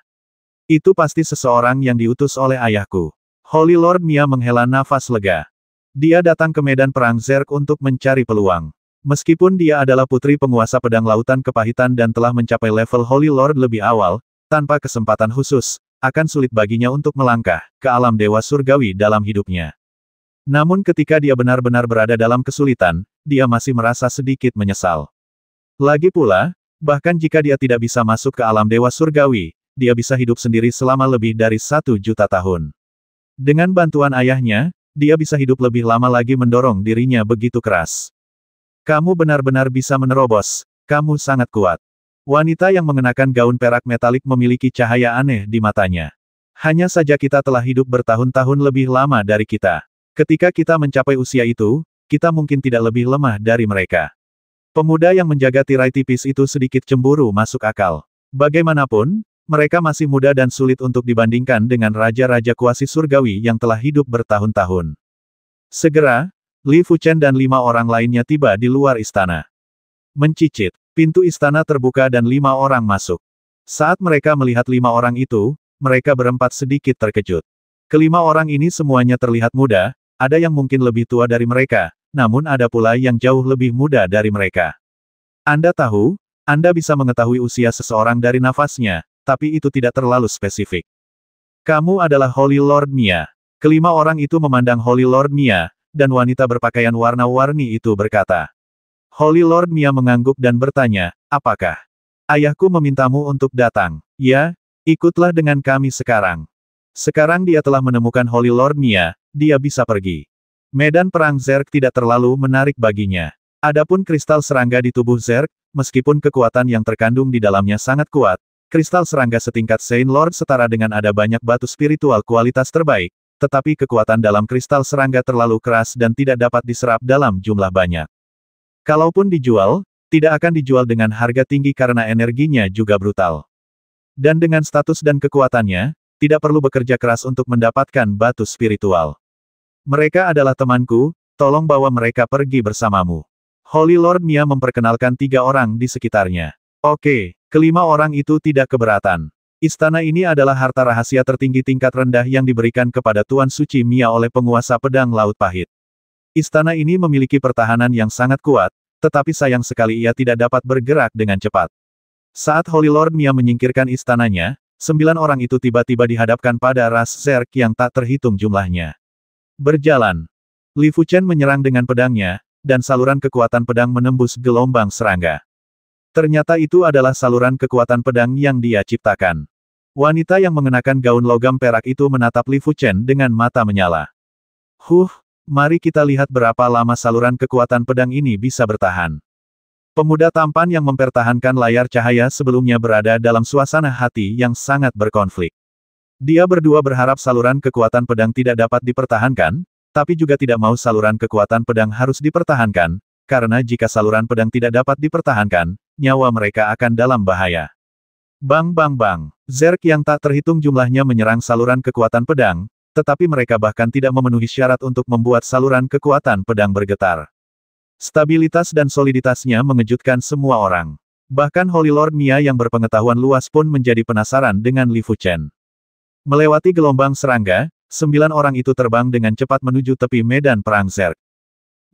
Itu pasti seseorang yang diutus oleh ayahku. Holy Lord Mia menghela nafas lega. Dia datang ke medan perang Zerk untuk mencari peluang. Meskipun dia adalah putri penguasa pedang lautan kepahitan dan telah mencapai level Holy Lord lebih awal, tanpa kesempatan khusus, akan sulit baginya untuk melangkah ke alam dewa surgawi dalam hidupnya. Namun ketika dia benar-benar berada dalam kesulitan, dia masih merasa sedikit menyesal. Lagi pula, bahkan jika dia tidak bisa masuk ke alam dewa surgawi, dia bisa hidup sendiri selama lebih dari satu juta tahun. Dengan bantuan ayahnya, dia bisa hidup lebih lama lagi mendorong dirinya begitu keras. Kamu benar-benar bisa menerobos, kamu sangat kuat. Wanita yang mengenakan gaun perak metalik memiliki cahaya aneh di matanya. Hanya saja kita telah hidup bertahun-tahun lebih lama dari kita. Ketika kita mencapai usia itu, kita mungkin tidak lebih lemah dari mereka. Pemuda yang menjaga tirai tipis itu sedikit cemburu masuk akal. Bagaimanapun, mereka masih muda dan sulit untuk dibandingkan dengan raja-raja kuasi surgawi yang telah hidup bertahun-tahun. Segera, Li Fuchen dan lima orang lainnya tiba di luar istana. Mencicit, pintu istana terbuka dan lima orang masuk. Saat mereka melihat lima orang itu, mereka berempat sedikit terkejut. Kelima orang ini semuanya terlihat muda, ada yang mungkin lebih tua dari mereka, namun ada pula yang jauh lebih muda dari mereka. Anda tahu, Anda bisa mengetahui usia seseorang dari nafasnya, tapi itu tidak terlalu spesifik. Kamu adalah Holy Lord Mia. Kelima orang itu memandang Holy Lord Mia, dan wanita berpakaian warna-warni itu berkata. Holy Lord Mia mengangguk dan bertanya, apakah ayahku memintamu untuk datang? Ya, ikutlah dengan kami sekarang. Sekarang dia telah menemukan Holy Lord Mia, dia bisa pergi. Medan perang Zerg tidak terlalu menarik baginya. Adapun kristal serangga di tubuh Zerg, meskipun kekuatan yang terkandung di dalamnya sangat kuat, kristal serangga setingkat Saint Lord setara dengan ada banyak batu spiritual kualitas terbaik, tetapi kekuatan dalam kristal serangga terlalu keras dan tidak dapat diserap dalam jumlah banyak. Kalaupun dijual, tidak akan dijual dengan harga tinggi karena energinya juga brutal. Dan dengan status dan kekuatannya, tidak perlu bekerja keras untuk mendapatkan batu spiritual. Mereka adalah temanku, tolong bawa mereka pergi bersamamu. Holy Lord Mia memperkenalkan tiga orang di sekitarnya. Oke, kelima orang itu tidak keberatan. Istana ini adalah harta rahasia tertinggi tingkat rendah yang diberikan kepada Tuan Suci Mia oleh penguasa pedang Laut Pahit. Istana ini memiliki pertahanan yang sangat kuat, tetapi sayang sekali ia tidak dapat bergerak dengan cepat. Saat Holy Lord Mia menyingkirkan istananya, Sembilan orang itu tiba-tiba dihadapkan pada ras Zerk yang tak terhitung jumlahnya. Berjalan. Li Fuchen menyerang dengan pedangnya, dan saluran kekuatan pedang menembus gelombang serangga. Ternyata itu adalah saluran kekuatan pedang yang dia ciptakan. Wanita yang mengenakan gaun logam perak itu menatap Li Fuchen dengan mata menyala. Huh, mari kita lihat berapa lama saluran kekuatan pedang ini bisa bertahan. Pemuda tampan yang mempertahankan layar cahaya sebelumnya berada dalam suasana hati yang sangat berkonflik. Dia berdua berharap saluran kekuatan pedang tidak dapat dipertahankan, tapi juga tidak mau saluran kekuatan pedang harus dipertahankan, karena jika saluran pedang tidak dapat dipertahankan, nyawa mereka akan dalam bahaya. Bang bang bang, Zerk yang tak terhitung jumlahnya menyerang saluran kekuatan pedang, tetapi mereka bahkan tidak memenuhi syarat untuk membuat saluran kekuatan pedang bergetar. Stabilitas dan soliditasnya mengejutkan semua orang. Bahkan Holy Lord Mia yang berpengetahuan luas pun menjadi penasaran dengan Li Fu Chen. Melewati gelombang serangga, sembilan orang itu terbang dengan cepat menuju tepi medan perang Zerg.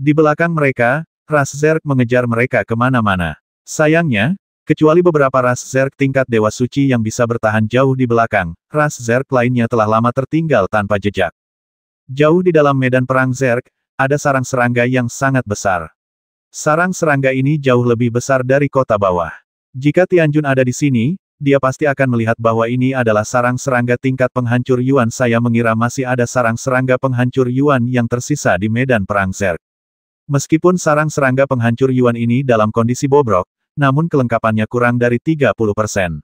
Di belakang mereka, ras Zerg mengejar mereka kemana-mana. Sayangnya, kecuali beberapa ras Zerg tingkat Dewa Suci yang bisa bertahan jauh di belakang, ras Zerg lainnya telah lama tertinggal tanpa jejak. Jauh di dalam medan perang Zerg, ada sarang serangga yang sangat besar. Sarang serangga ini jauh lebih besar dari kota bawah. Jika Tianjun ada di sini, dia pasti akan melihat bahwa ini adalah sarang serangga tingkat penghancur Yuan. Saya mengira masih ada sarang serangga penghancur Yuan yang tersisa di medan perang Zerg. Meskipun sarang serangga penghancur Yuan ini dalam kondisi bobrok, namun kelengkapannya kurang dari 30 persen.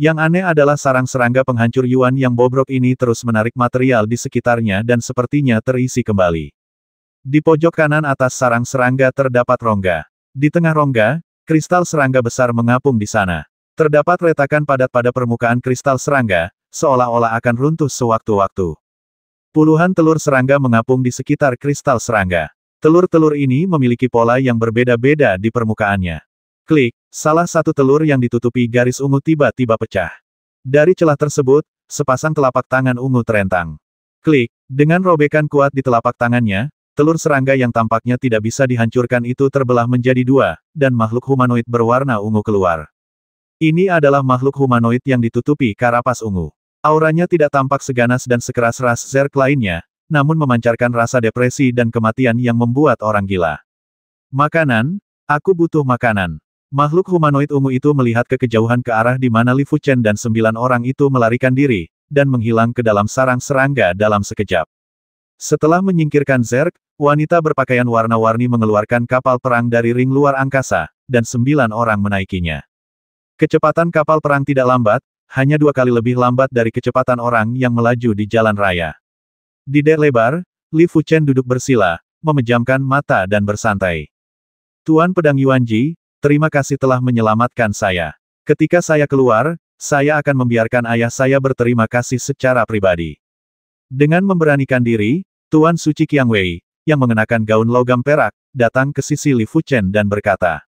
Yang aneh adalah sarang serangga penghancur Yuan yang bobrok ini terus menarik material di sekitarnya dan sepertinya terisi kembali. Di pojok kanan atas sarang serangga terdapat rongga. Di tengah rongga, kristal serangga besar mengapung di sana. Terdapat retakan padat pada permukaan kristal serangga, seolah-olah akan runtuh sewaktu-waktu. Puluhan telur serangga mengapung di sekitar kristal serangga. Telur-telur ini memiliki pola yang berbeda-beda di permukaannya. Klik, salah satu telur yang ditutupi garis ungu tiba-tiba pecah. Dari celah tersebut, sepasang telapak tangan ungu terentang. Klik, dengan robekan kuat di telapak tangannya, Telur serangga yang tampaknya tidak bisa dihancurkan itu terbelah menjadi dua, dan makhluk humanoid berwarna ungu keluar. Ini adalah makhluk humanoid yang ditutupi karapas ungu. Auranya tidak tampak seganas dan sekeras ras zerk lainnya, namun memancarkan rasa depresi dan kematian yang membuat orang gila. Makanan? Aku butuh makanan. Makhluk humanoid ungu itu melihat ke kejauhan ke arah di mana Li Fuchen dan sembilan orang itu melarikan diri, dan menghilang ke dalam sarang serangga dalam sekejap. Setelah menyingkirkan Zerk, Wanita berpakaian warna-warni mengeluarkan kapal perang dari ring luar angkasa, dan sembilan orang menaikinya. Kecepatan kapal perang tidak lambat, hanya dua kali lebih lambat dari kecepatan orang yang melaju di jalan raya. Di dek lebar, Li Fuchen duduk bersila, memejamkan mata dan bersantai. Tuan Pedang Yuanji, terima kasih telah menyelamatkan saya. Ketika saya keluar, saya akan membiarkan ayah saya berterima kasih secara pribadi. Dengan memberanikan diri, Tuan Suci Qiang Wei, yang mengenakan gaun logam perak, datang ke sisi Li Fuchen dan berkata.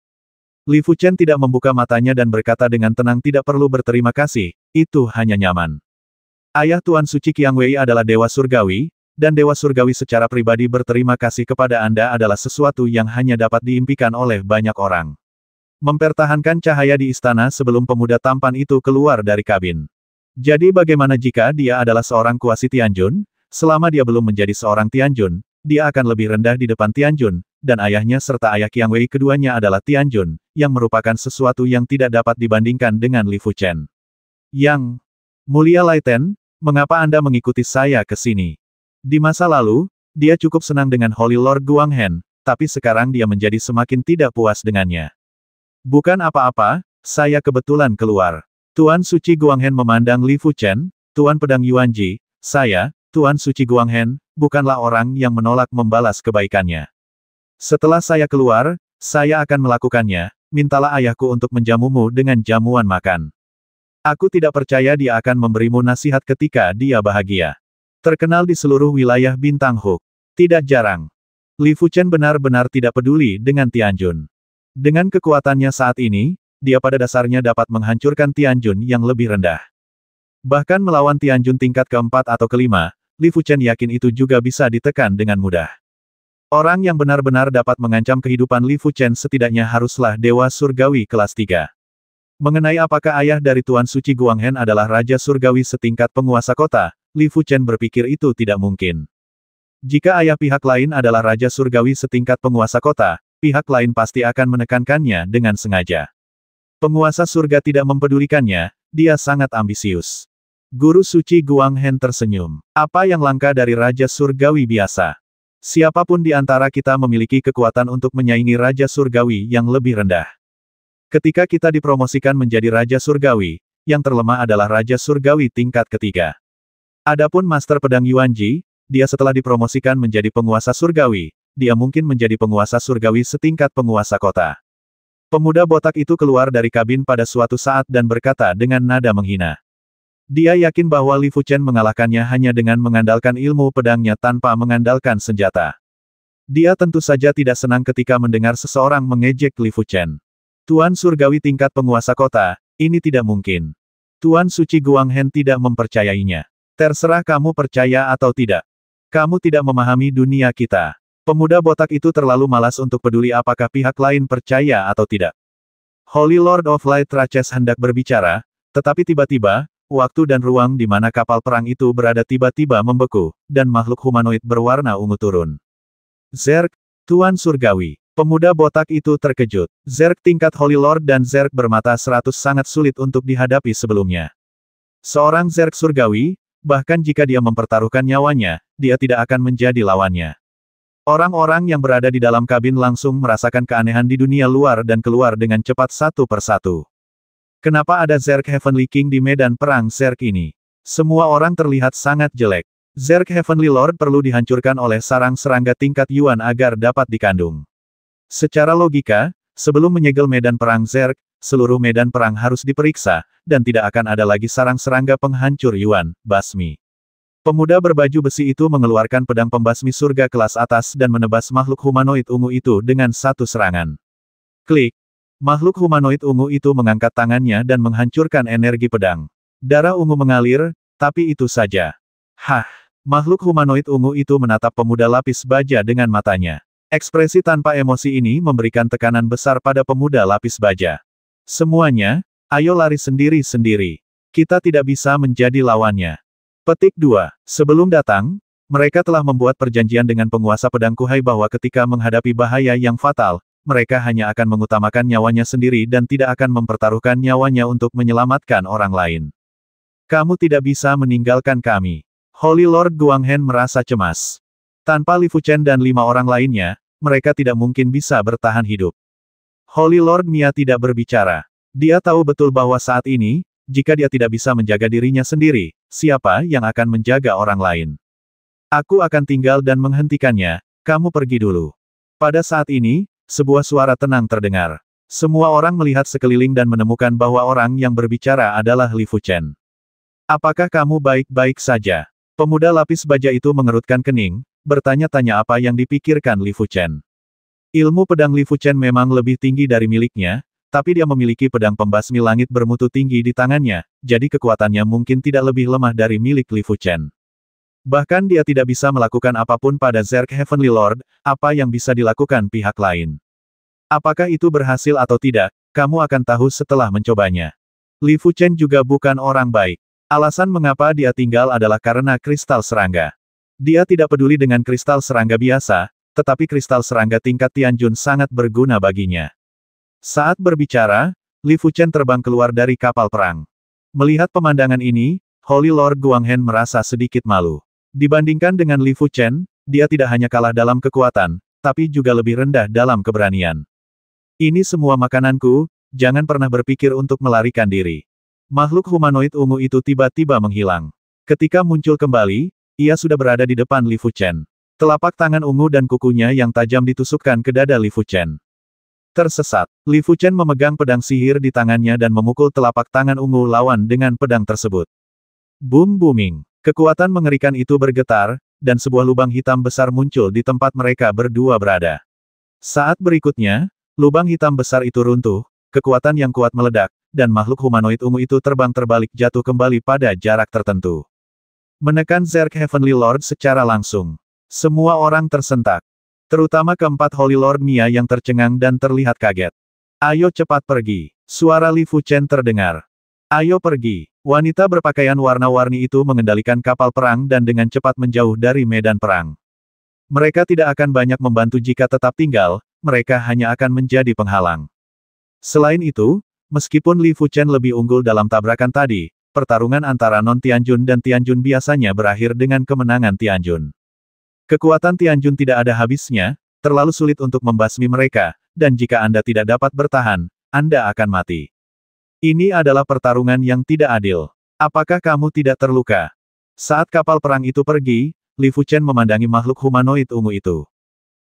Li Fuchen tidak membuka matanya dan berkata dengan tenang tidak perlu berterima kasih, itu hanya nyaman. Ayah Tuan Suci Qiang Wei adalah Dewa Surgawi, dan Dewa Surgawi secara pribadi berterima kasih kepada Anda adalah sesuatu yang hanya dapat diimpikan oleh banyak orang. Mempertahankan cahaya di istana sebelum pemuda tampan itu keluar dari kabin. Jadi bagaimana jika dia adalah seorang kuasi Tianjun, selama dia belum menjadi seorang Tianjun, dia akan lebih rendah di depan Tianjun, dan ayahnya serta ayah Qiang Wei keduanya adalah Tianjun, yang merupakan sesuatu yang tidak dapat dibandingkan dengan Li Fuchen. Yang Mulia Laiten, mengapa Anda mengikuti saya ke sini? Di masa lalu, dia cukup senang dengan Holy Lord Guanghen, tapi sekarang dia menjadi semakin tidak puas dengannya. Bukan apa-apa, saya kebetulan keluar. Tuan Suci Guanghen memandang Li Fuchen, Tuan Pedang Yuanji, saya, Tuan Suci Guanghen, bukanlah orang yang menolak membalas kebaikannya. Setelah saya keluar, saya akan melakukannya, mintalah ayahku untuk menjamumu dengan jamuan makan. Aku tidak percaya dia akan memberimu nasihat ketika dia bahagia. Terkenal di seluruh wilayah Bintang Hook. Tidak jarang. Li Fuchen benar-benar tidak peduli dengan Tianjun. Dengan kekuatannya saat ini, dia pada dasarnya dapat menghancurkan Tianjun yang lebih rendah. Bahkan melawan Tianjun tingkat keempat atau kelima, Li Chen yakin itu juga bisa ditekan dengan mudah. Orang yang benar-benar dapat mengancam kehidupan Li Chen setidaknya haruslah Dewa Surgawi kelas 3. Mengenai apakah ayah dari Tuan Suci Guanghen adalah Raja Surgawi setingkat penguasa kota, Li Chen berpikir itu tidak mungkin. Jika ayah pihak lain adalah Raja Surgawi setingkat penguasa kota, pihak lain pasti akan menekankannya dengan sengaja. Penguasa surga tidak mempedulikannya, dia sangat ambisius. Guru suci Guang Hen tersenyum. Apa yang langka dari Raja Surgawi biasa? Siapapun di antara kita memiliki kekuatan untuk menyaingi Raja Surgawi yang lebih rendah. Ketika kita dipromosikan menjadi Raja Surgawi, yang terlemah adalah Raja Surgawi tingkat ketiga. Adapun Master Pedang Yuanji, dia setelah dipromosikan menjadi penguasa Surgawi, dia mungkin menjadi penguasa Surgawi setingkat penguasa kota. Pemuda botak itu keluar dari kabin pada suatu saat dan berkata dengan nada menghina. Dia yakin bahwa Li Fuchen mengalahkannya hanya dengan mengandalkan ilmu pedangnya tanpa mengandalkan senjata. Dia tentu saja tidak senang ketika mendengar seseorang mengejek Li Fuchen. Tuan Surgawi tingkat penguasa kota, ini tidak mungkin. Tuan Suci Guanghen tidak mempercayainya. Terserah kamu percaya atau tidak. Kamu tidak memahami dunia kita. Pemuda botak itu terlalu malas untuk peduli apakah pihak lain percaya atau tidak. Holy Lord of Light Raches hendak berbicara, tetapi tiba-tiba, Waktu dan ruang di mana kapal perang itu berada tiba-tiba membeku, dan makhluk humanoid berwarna ungu turun. Zerk, Tuan Surgawi, pemuda botak itu terkejut. Zerk tingkat Holy Lord dan Zerk bermata seratus sangat sulit untuk dihadapi sebelumnya. Seorang Zerk Surgawi, bahkan jika dia mempertaruhkan nyawanya, dia tidak akan menjadi lawannya. Orang-orang yang berada di dalam kabin langsung merasakan keanehan di dunia luar dan keluar dengan cepat satu persatu. Kenapa ada Zerg Heavenly King di medan perang Zerg ini? Semua orang terlihat sangat jelek. Zerg Heavenly Lord perlu dihancurkan oleh sarang serangga tingkat Yuan agar dapat dikandung. Secara logika, sebelum menyegel medan perang Zerg, seluruh medan perang harus diperiksa, dan tidak akan ada lagi sarang serangga penghancur Yuan, Basmi. Pemuda berbaju besi itu mengeluarkan pedang pembasmi surga kelas atas dan menebas makhluk humanoid ungu itu dengan satu serangan. Klik. Makhluk humanoid ungu itu mengangkat tangannya dan menghancurkan energi pedang. Darah ungu mengalir, tapi itu saja. Hah! Makhluk humanoid ungu itu menatap pemuda lapis baja dengan matanya. Ekspresi tanpa emosi ini memberikan tekanan besar pada pemuda lapis baja. Semuanya, ayo lari sendiri-sendiri. Kita tidak bisa menjadi lawannya. Petik 2. Sebelum datang, mereka telah membuat perjanjian dengan penguasa pedang Kuhai bahwa ketika menghadapi bahaya yang fatal, mereka hanya akan mengutamakan nyawanya sendiri dan tidak akan mempertaruhkan nyawanya untuk menyelamatkan orang lain. Kamu tidak bisa meninggalkan kami. Holy Lord Guanghen merasa cemas. Tanpa Li Fuchen dan lima orang lainnya, mereka tidak mungkin bisa bertahan hidup. Holy Lord Mia tidak berbicara. Dia tahu betul bahwa saat ini, jika dia tidak bisa menjaga dirinya sendiri, siapa yang akan menjaga orang lain? Aku akan tinggal dan menghentikannya, kamu pergi dulu. Pada saat ini, sebuah suara tenang terdengar. Semua orang melihat sekeliling dan menemukan bahwa orang yang berbicara adalah Li Fuchen. Apakah kamu baik-baik saja? Pemuda lapis baja itu mengerutkan kening, bertanya-tanya apa yang dipikirkan Li Fuchen. Ilmu pedang Li Fuchen memang lebih tinggi dari miliknya, tapi dia memiliki pedang pembasmi langit bermutu tinggi di tangannya, jadi kekuatannya mungkin tidak lebih lemah dari milik Li Fuchen. Bahkan dia tidak bisa melakukan apapun pada Zerk Heavenly Lord, apa yang bisa dilakukan pihak lain. Apakah itu berhasil atau tidak, kamu akan tahu setelah mencobanya. Li Fuchen juga bukan orang baik. Alasan mengapa dia tinggal adalah karena kristal serangga. Dia tidak peduli dengan kristal serangga biasa, tetapi kristal serangga tingkat Tianjun sangat berguna baginya. Saat berbicara, Li Fuchen terbang keluar dari kapal perang. Melihat pemandangan ini, Holy Lord Guanghen merasa sedikit malu. Dibandingkan dengan Li Fu Chen, dia tidak hanya kalah dalam kekuatan, tapi juga lebih rendah dalam keberanian. Ini semua makananku, jangan pernah berpikir untuk melarikan diri. Makhluk humanoid ungu itu tiba-tiba menghilang. Ketika muncul kembali, ia sudah berada di depan Li Fu Chen. Telapak tangan ungu dan kukunya yang tajam ditusukkan ke dada Li Fu Chen. Tersesat, Li Fu Chen memegang pedang sihir di tangannya dan memukul telapak tangan ungu lawan dengan pedang tersebut. Boom booming. Kekuatan mengerikan itu bergetar, dan sebuah lubang hitam besar muncul di tempat mereka berdua berada. Saat berikutnya, lubang hitam besar itu runtuh, kekuatan yang kuat meledak, dan makhluk humanoid ungu itu terbang terbalik jatuh kembali pada jarak tertentu. Menekan Zerk Heavenly Lord secara langsung. Semua orang tersentak. Terutama keempat Holy Lord Mia yang tercengang dan terlihat kaget. Ayo cepat pergi. Suara Li Fu Chen terdengar. Ayo pergi. Wanita berpakaian warna-warni itu mengendalikan kapal perang dan dengan cepat menjauh dari medan perang. Mereka tidak akan banyak membantu jika tetap tinggal, mereka hanya akan menjadi penghalang. Selain itu, meskipun Li Fuchen lebih unggul dalam tabrakan tadi, pertarungan antara Non Tianjun dan Tianjun biasanya berakhir dengan kemenangan Tianjun. Kekuatan Tianjun tidak ada habisnya, terlalu sulit untuk membasmi mereka, dan jika Anda tidak dapat bertahan, Anda akan mati. Ini adalah pertarungan yang tidak adil. Apakah kamu tidak terluka? Saat kapal perang itu pergi, Li Fuchen memandangi makhluk humanoid ungu itu.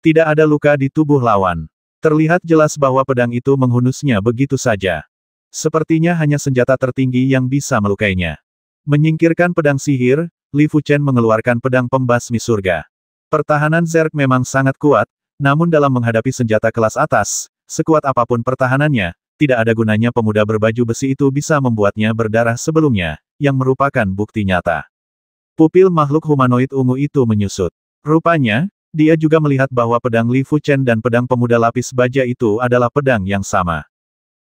Tidak ada luka di tubuh lawan. Terlihat jelas bahwa pedang itu menghunusnya begitu saja. Sepertinya hanya senjata tertinggi yang bisa melukainya. Menyingkirkan pedang sihir, Li Fuchen mengeluarkan pedang pembasmi surga. Pertahanan Zerg memang sangat kuat, namun dalam menghadapi senjata kelas atas, sekuat apapun pertahanannya, tidak ada gunanya pemuda berbaju besi itu bisa membuatnya berdarah sebelumnya, yang merupakan bukti nyata. Pupil makhluk humanoid ungu itu menyusut. Rupanya, dia juga melihat bahwa pedang Li Fuchen dan pedang pemuda lapis baja itu adalah pedang yang sama.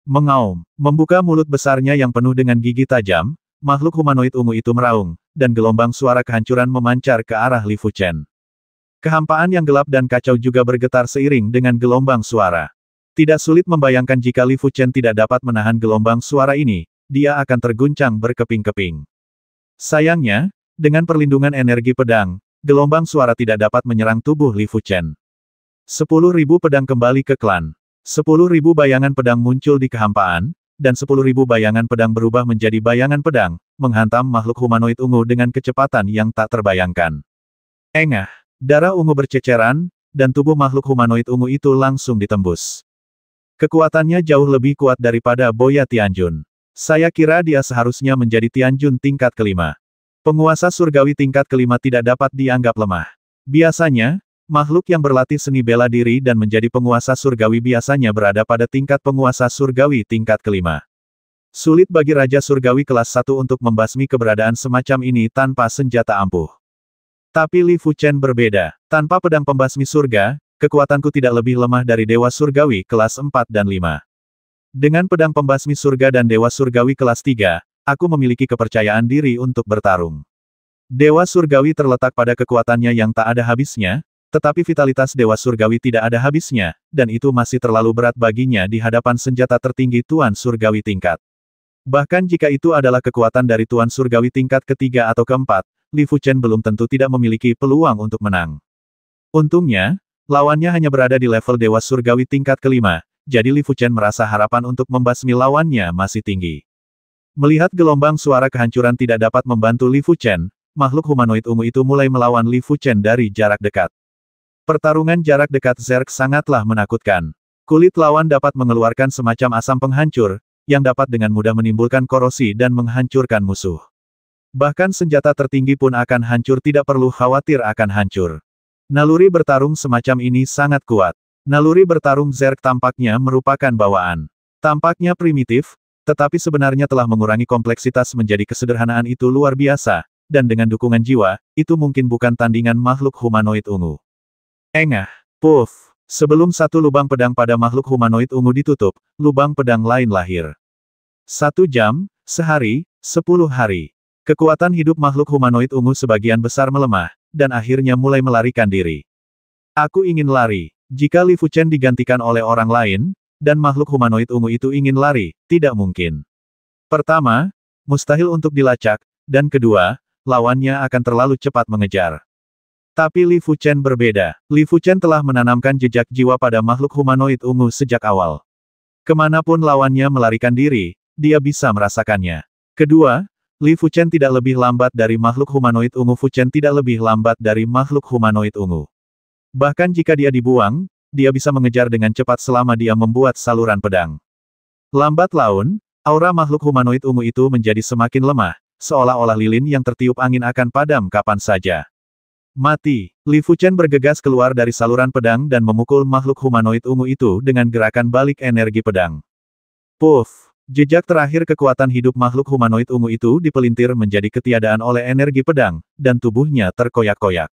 Mengaum, membuka mulut besarnya yang penuh dengan gigi tajam, makhluk humanoid ungu itu meraung, dan gelombang suara kehancuran memancar ke arah Li Fuchen. Kehampaan yang gelap dan kacau juga bergetar seiring dengan gelombang suara. Tidak sulit membayangkan jika Li Fuchen tidak dapat menahan gelombang suara ini, dia akan terguncang berkeping-keping. Sayangnya, dengan perlindungan energi pedang, gelombang suara tidak dapat menyerang tubuh Li Fuchen. Sepuluh ribu pedang kembali ke klan. Sepuluh ribu bayangan pedang muncul di kehampaan, dan sepuluh ribu bayangan pedang berubah menjadi bayangan pedang, menghantam makhluk humanoid ungu dengan kecepatan yang tak terbayangkan. Engah, darah ungu berceceran, dan tubuh makhluk humanoid ungu itu langsung ditembus. Kekuatannya jauh lebih kuat daripada Boya Tianjun. Saya kira dia seharusnya menjadi Tianjun tingkat kelima. Penguasa surgawi tingkat kelima tidak dapat dianggap lemah. Biasanya, makhluk yang berlatih seni bela diri dan menjadi penguasa surgawi biasanya berada pada tingkat penguasa surgawi tingkat kelima. Sulit bagi Raja Surgawi kelas 1 untuk membasmi keberadaan semacam ini tanpa senjata ampuh. Tapi Li Fuchen berbeda. Tanpa pedang pembasmi surga, Kekuatanku tidak lebih lemah dari Dewa Surgawi kelas 4 dan 5. Dengan pedang pembasmi surga dan Dewa Surgawi kelas 3, aku memiliki kepercayaan diri untuk bertarung. Dewa Surgawi terletak pada kekuatannya yang tak ada habisnya, tetapi vitalitas Dewa Surgawi tidak ada habisnya, dan itu masih terlalu berat baginya di hadapan senjata tertinggi Tuan Surgawi tingkat. Bahkan jika itu adalah kekuatan dari Tuan Surgawi tingkat ketiga atau keempat, Li Fuchen belum tentu tidak memiliki peluang untuk menang. Untungnya, Lawannya hanya berada di level Dewa Surgawi tingkat kelima, jadi Li Fuchen merasa harapan untuk membasmi lawannya masih tinggi. Melihat gelombang suara kehancuran tidak dapat membantu Li Fuchen, makhluk humanoid ungu itu mulai melawan Li Fuchen dari jarak dekat. Pertarungan jarak dekat Zerk sangatlah menakutkan. Kulit lawan dapat mengeluarkan semacam asam penghancur, yang dapat dengan mudah menimbulkan korosi dan menghancurkan musuh. Bahkan senjata tertinggi pun akan hancur tidak perlu khawatir akan hancur. Naluri bertarung semacam ini sangat kuat. Naluri bertarung Zerk tampaknya merupakan bawaan. Tampaknya primitif, tetapi sebenarnya telah mengurangi kompleksitas menjadi kesederhanaan itu luar biasa, dan dengan dukungan jiwa, itu mungkin bukan tandingan makhluk humanoid ungu. Engah, puff, sebelum satu lubang pedang pada makhluk humanoid ungu ditutup, lubang pedang lain lahir. Satu jam, sehari, sepuluh hari. Kekuatan hidup makhluk humanoid ungu sebagian besar melemah, dan akhirnya mulai melarikan diri. Aku ingin lari. Jika Li Fuchen digantikan oleh orang lain, dan makhluk humanoid ungu itu ingin lari, tidak mungkin. Pertama, mustahil untuk dilacak, dan kedua, lawannya akan terlalu cepat mengejar. Tapi Li Fuchen berbeda. Li Fuchen telah menanamkan jejak jiwa pada makhluk humanoid ungu sejak awal. Kemanapun lawannya melarikan diri, dia bisa merasakannya. Kedua, Li Fuchen tidak lebih lambat dari makhluk humanoid ungu Fuchen tidak lebih lambat dari makhluk humanoid ungu. Bahkan jika dia dibuang, dia bisa mengejar dengan cepat selama dia membuat saluran pedang. Lambat laun, aura makhluk humanoid ungu itu menjadi semakin lemah, seolah-olah lilin yang tertiup angin akan padam kapan saja. Mati, Li Fuchen bergegas keluar dari saluran pedang dan memukul makhluk humanoid ungu itu dengan gerakan balik energi pedang. Puff! Jejak terakhir kekuatan hidup makhluk humanoid ungu itu dipelintir menjadi ketiadaan oleh energi pedang, dan tubuhnya terkoyak-koyak.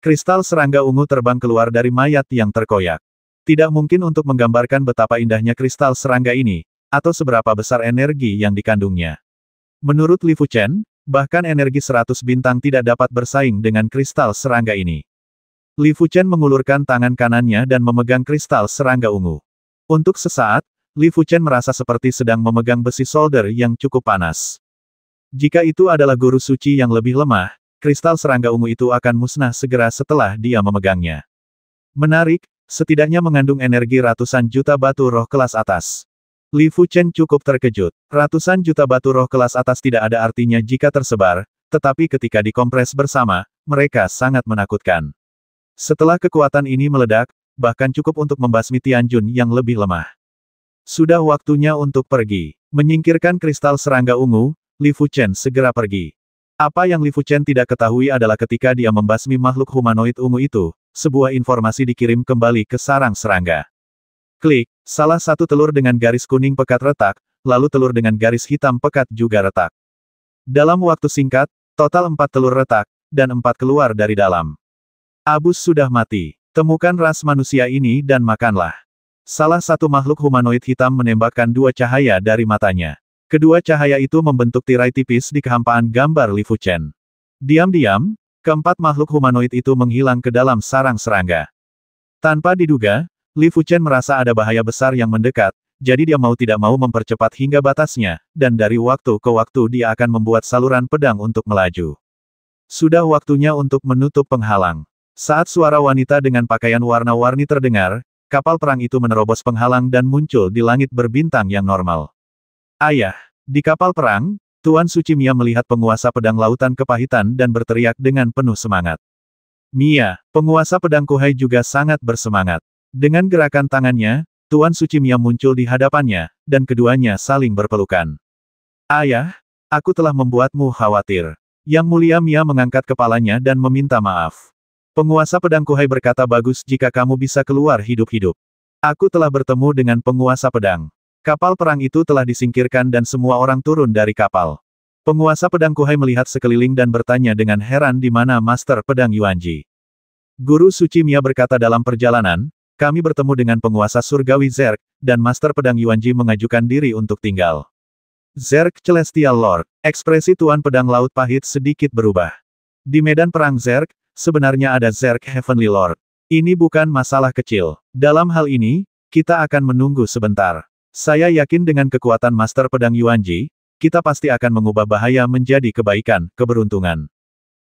Kristal serangga ungu terbang keluar dari mayat yang terkoyak. Tidak mungkin untuk menggambarkan betapa indahnya kristal serangga ini, atau seberapa besar energi yang dikandungnya. Menurut Li Fuchen, bahkan energi seratus bintang tidak dapat bersaing dengan kristal serangga ini. Li Fuchen mengulurkan tangan kanannya dan memegang kristal serangga ungu. Untuk sesaat, Li Fuchen merasa seperti sedang memegang besi solder yang cukup panas. Jika itu adalah guru suci yang lebih lemah, kristal serangga ungu itu akan musnah segera setelah dia memegangnya. Menarik, setidaknya mengandung energi ratusan juta batu roh kelas atas. Li Fuchen cukup terkejut. Ratusan juta batu roh kelas atas tidak ada artinya jika tersebar, tetapi ketika dikompres bersama, mereka sangat menakutkan. Setelah kekuatan ini meledak, bahkan cukup untuk membasmi Tianjun yang lebih lemah. Sudah waktunya untuk pergi. Menyingkirkan kristal serangga ungu, Li Fuchen segera pergi. Apa yang Li Fuchen tidak ketahui adalah ketika dia membasmi makhluk humanoid ungu itu, sebuah informasi dikirim kembali ke sarang serangga. Klik, salah satu telur dengan garis kuning pekat retak, lalu telur dengan garis hitam pekat juga retak. Dalam waktu singkat, total empat telur retak, dan empat keluar dari dalam. Abus sudah mati. Temukan ras manusia ini dan makanlah. Salah satu makhluk humanoid hitam menembakkan dua cahaya dari matanya. Kedua cahaya itu membentuk tirai tipis di kehampaan gambar Li Fuchen. Diam-diam, keempat makhluk humanoid itu menghilang ke dalam sarang serangga. Tanpa diduga, Li Fuchen merasa ada bahaya besar yang mendekat, jadi dia mau tidak mau mempercepat hingga batasnya, dan dari waktu ke waktu dia akan membuat saluran pedang untuk melaju. Sudah waktunya untuk menutup penghalang. Saat suara wanita dengan pakaian warna-warni terdengar, kapal perang itu menerobos penghalang dan muncul di langit berbintang yang normal. Ayah, di kapal perang, Tuan Suci Mia melihat penguasa pedang lautan kepahitan dan berteriak dengan penuh semangat. Mia, penguasa pedang Kuhai juga sangat bersemangat. Dengan gerakan tangannya, Tuan Suci Mia muncul di hadapannya, dan keduanya saling berpelukan. Ayah, aku telah membuatmu khawatir. Yang Mulia Mia mengangkat kepalanya dan meminta maaf. Penguasa pedang Kuhai berkata bagus jika kamu bisa keluar hidup-hidup. Aku telah bertemu dengan penguasa pedang. Kapal perang itu telah disingkirkan dan semua orang turun dari kapal. Penguasa pedang Kuhai melihat sekeliling dan bertanya dengan heran di mana Master Pedang Yuanji. Guru Suci Mia berkata dalam perjalanan, kami bertemu dengan penguasa surgawi Zerk, dan Master Pedang Yuanji mengajukan diri untuk tinggal. Zerk Celestial Lord, ekspresi Tuan Pedang Laut Pahit sedikit berubah. Di medan perang Zerk, sebenarnya ada Zerk Heavenly Lord. Ini bukan masalah kecil. Dalam hal ini, kita akan menunggu sebentar. Saya yakin dengan kekuatan Master Pedang Yuanji, kita pasti akan mengubah bahaya menjadi kebaikan, keberuntungan.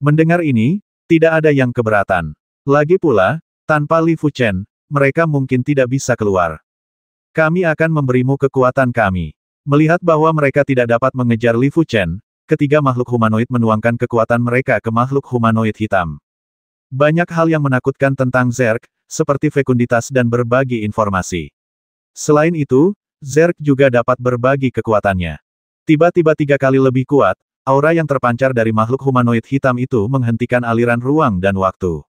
Mendengar ini, tidak ada yang keberatan. Lagi pula, tanpa Li Fuchen, mereka mungkin tidak bisa keluar. Kami akan memberimu kekuatan kami. Melihat bahwa mereka tidak dapat mengejar Li Fuchen, ketiga makhluk humanoid menuangkan kekuatan mereka ke makhluk humanoid hitam. Banyak hal yang menakutkan tentang Zerk, seperti fekunditas dan berbagi informasi. Selain itu, Zerk juga dapat berbagi kekuatannya. Tiba-tiba tiga kali lebih kuat, aura yang terpancar dari makhluk humanoid hitam itu menghentikan aliran ruang dan waktu.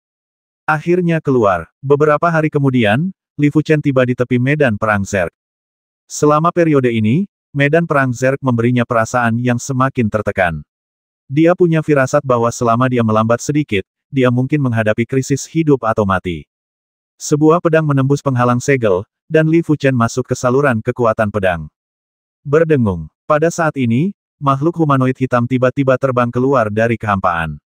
Akhirnya keluar. Beberapa hari kemudian, Li Fuchen tiba di tepi medan perang Zerk. Selama periode ini, medan perang Zerk memberinya perasaan yang semakin tertekan. Dia punya firasat bahwa selama dia melambat sedikit, dia mungkin menghadapi krisis hidup atau mati. Sebuah pedang menembus penghalang segel, dan Li Fuchen masuk ke saluran kekuatan pedang. Berdengung. Pada saat ini, makhluk humanoid hitam tiba-tiba terbang keluar dari kehampaan.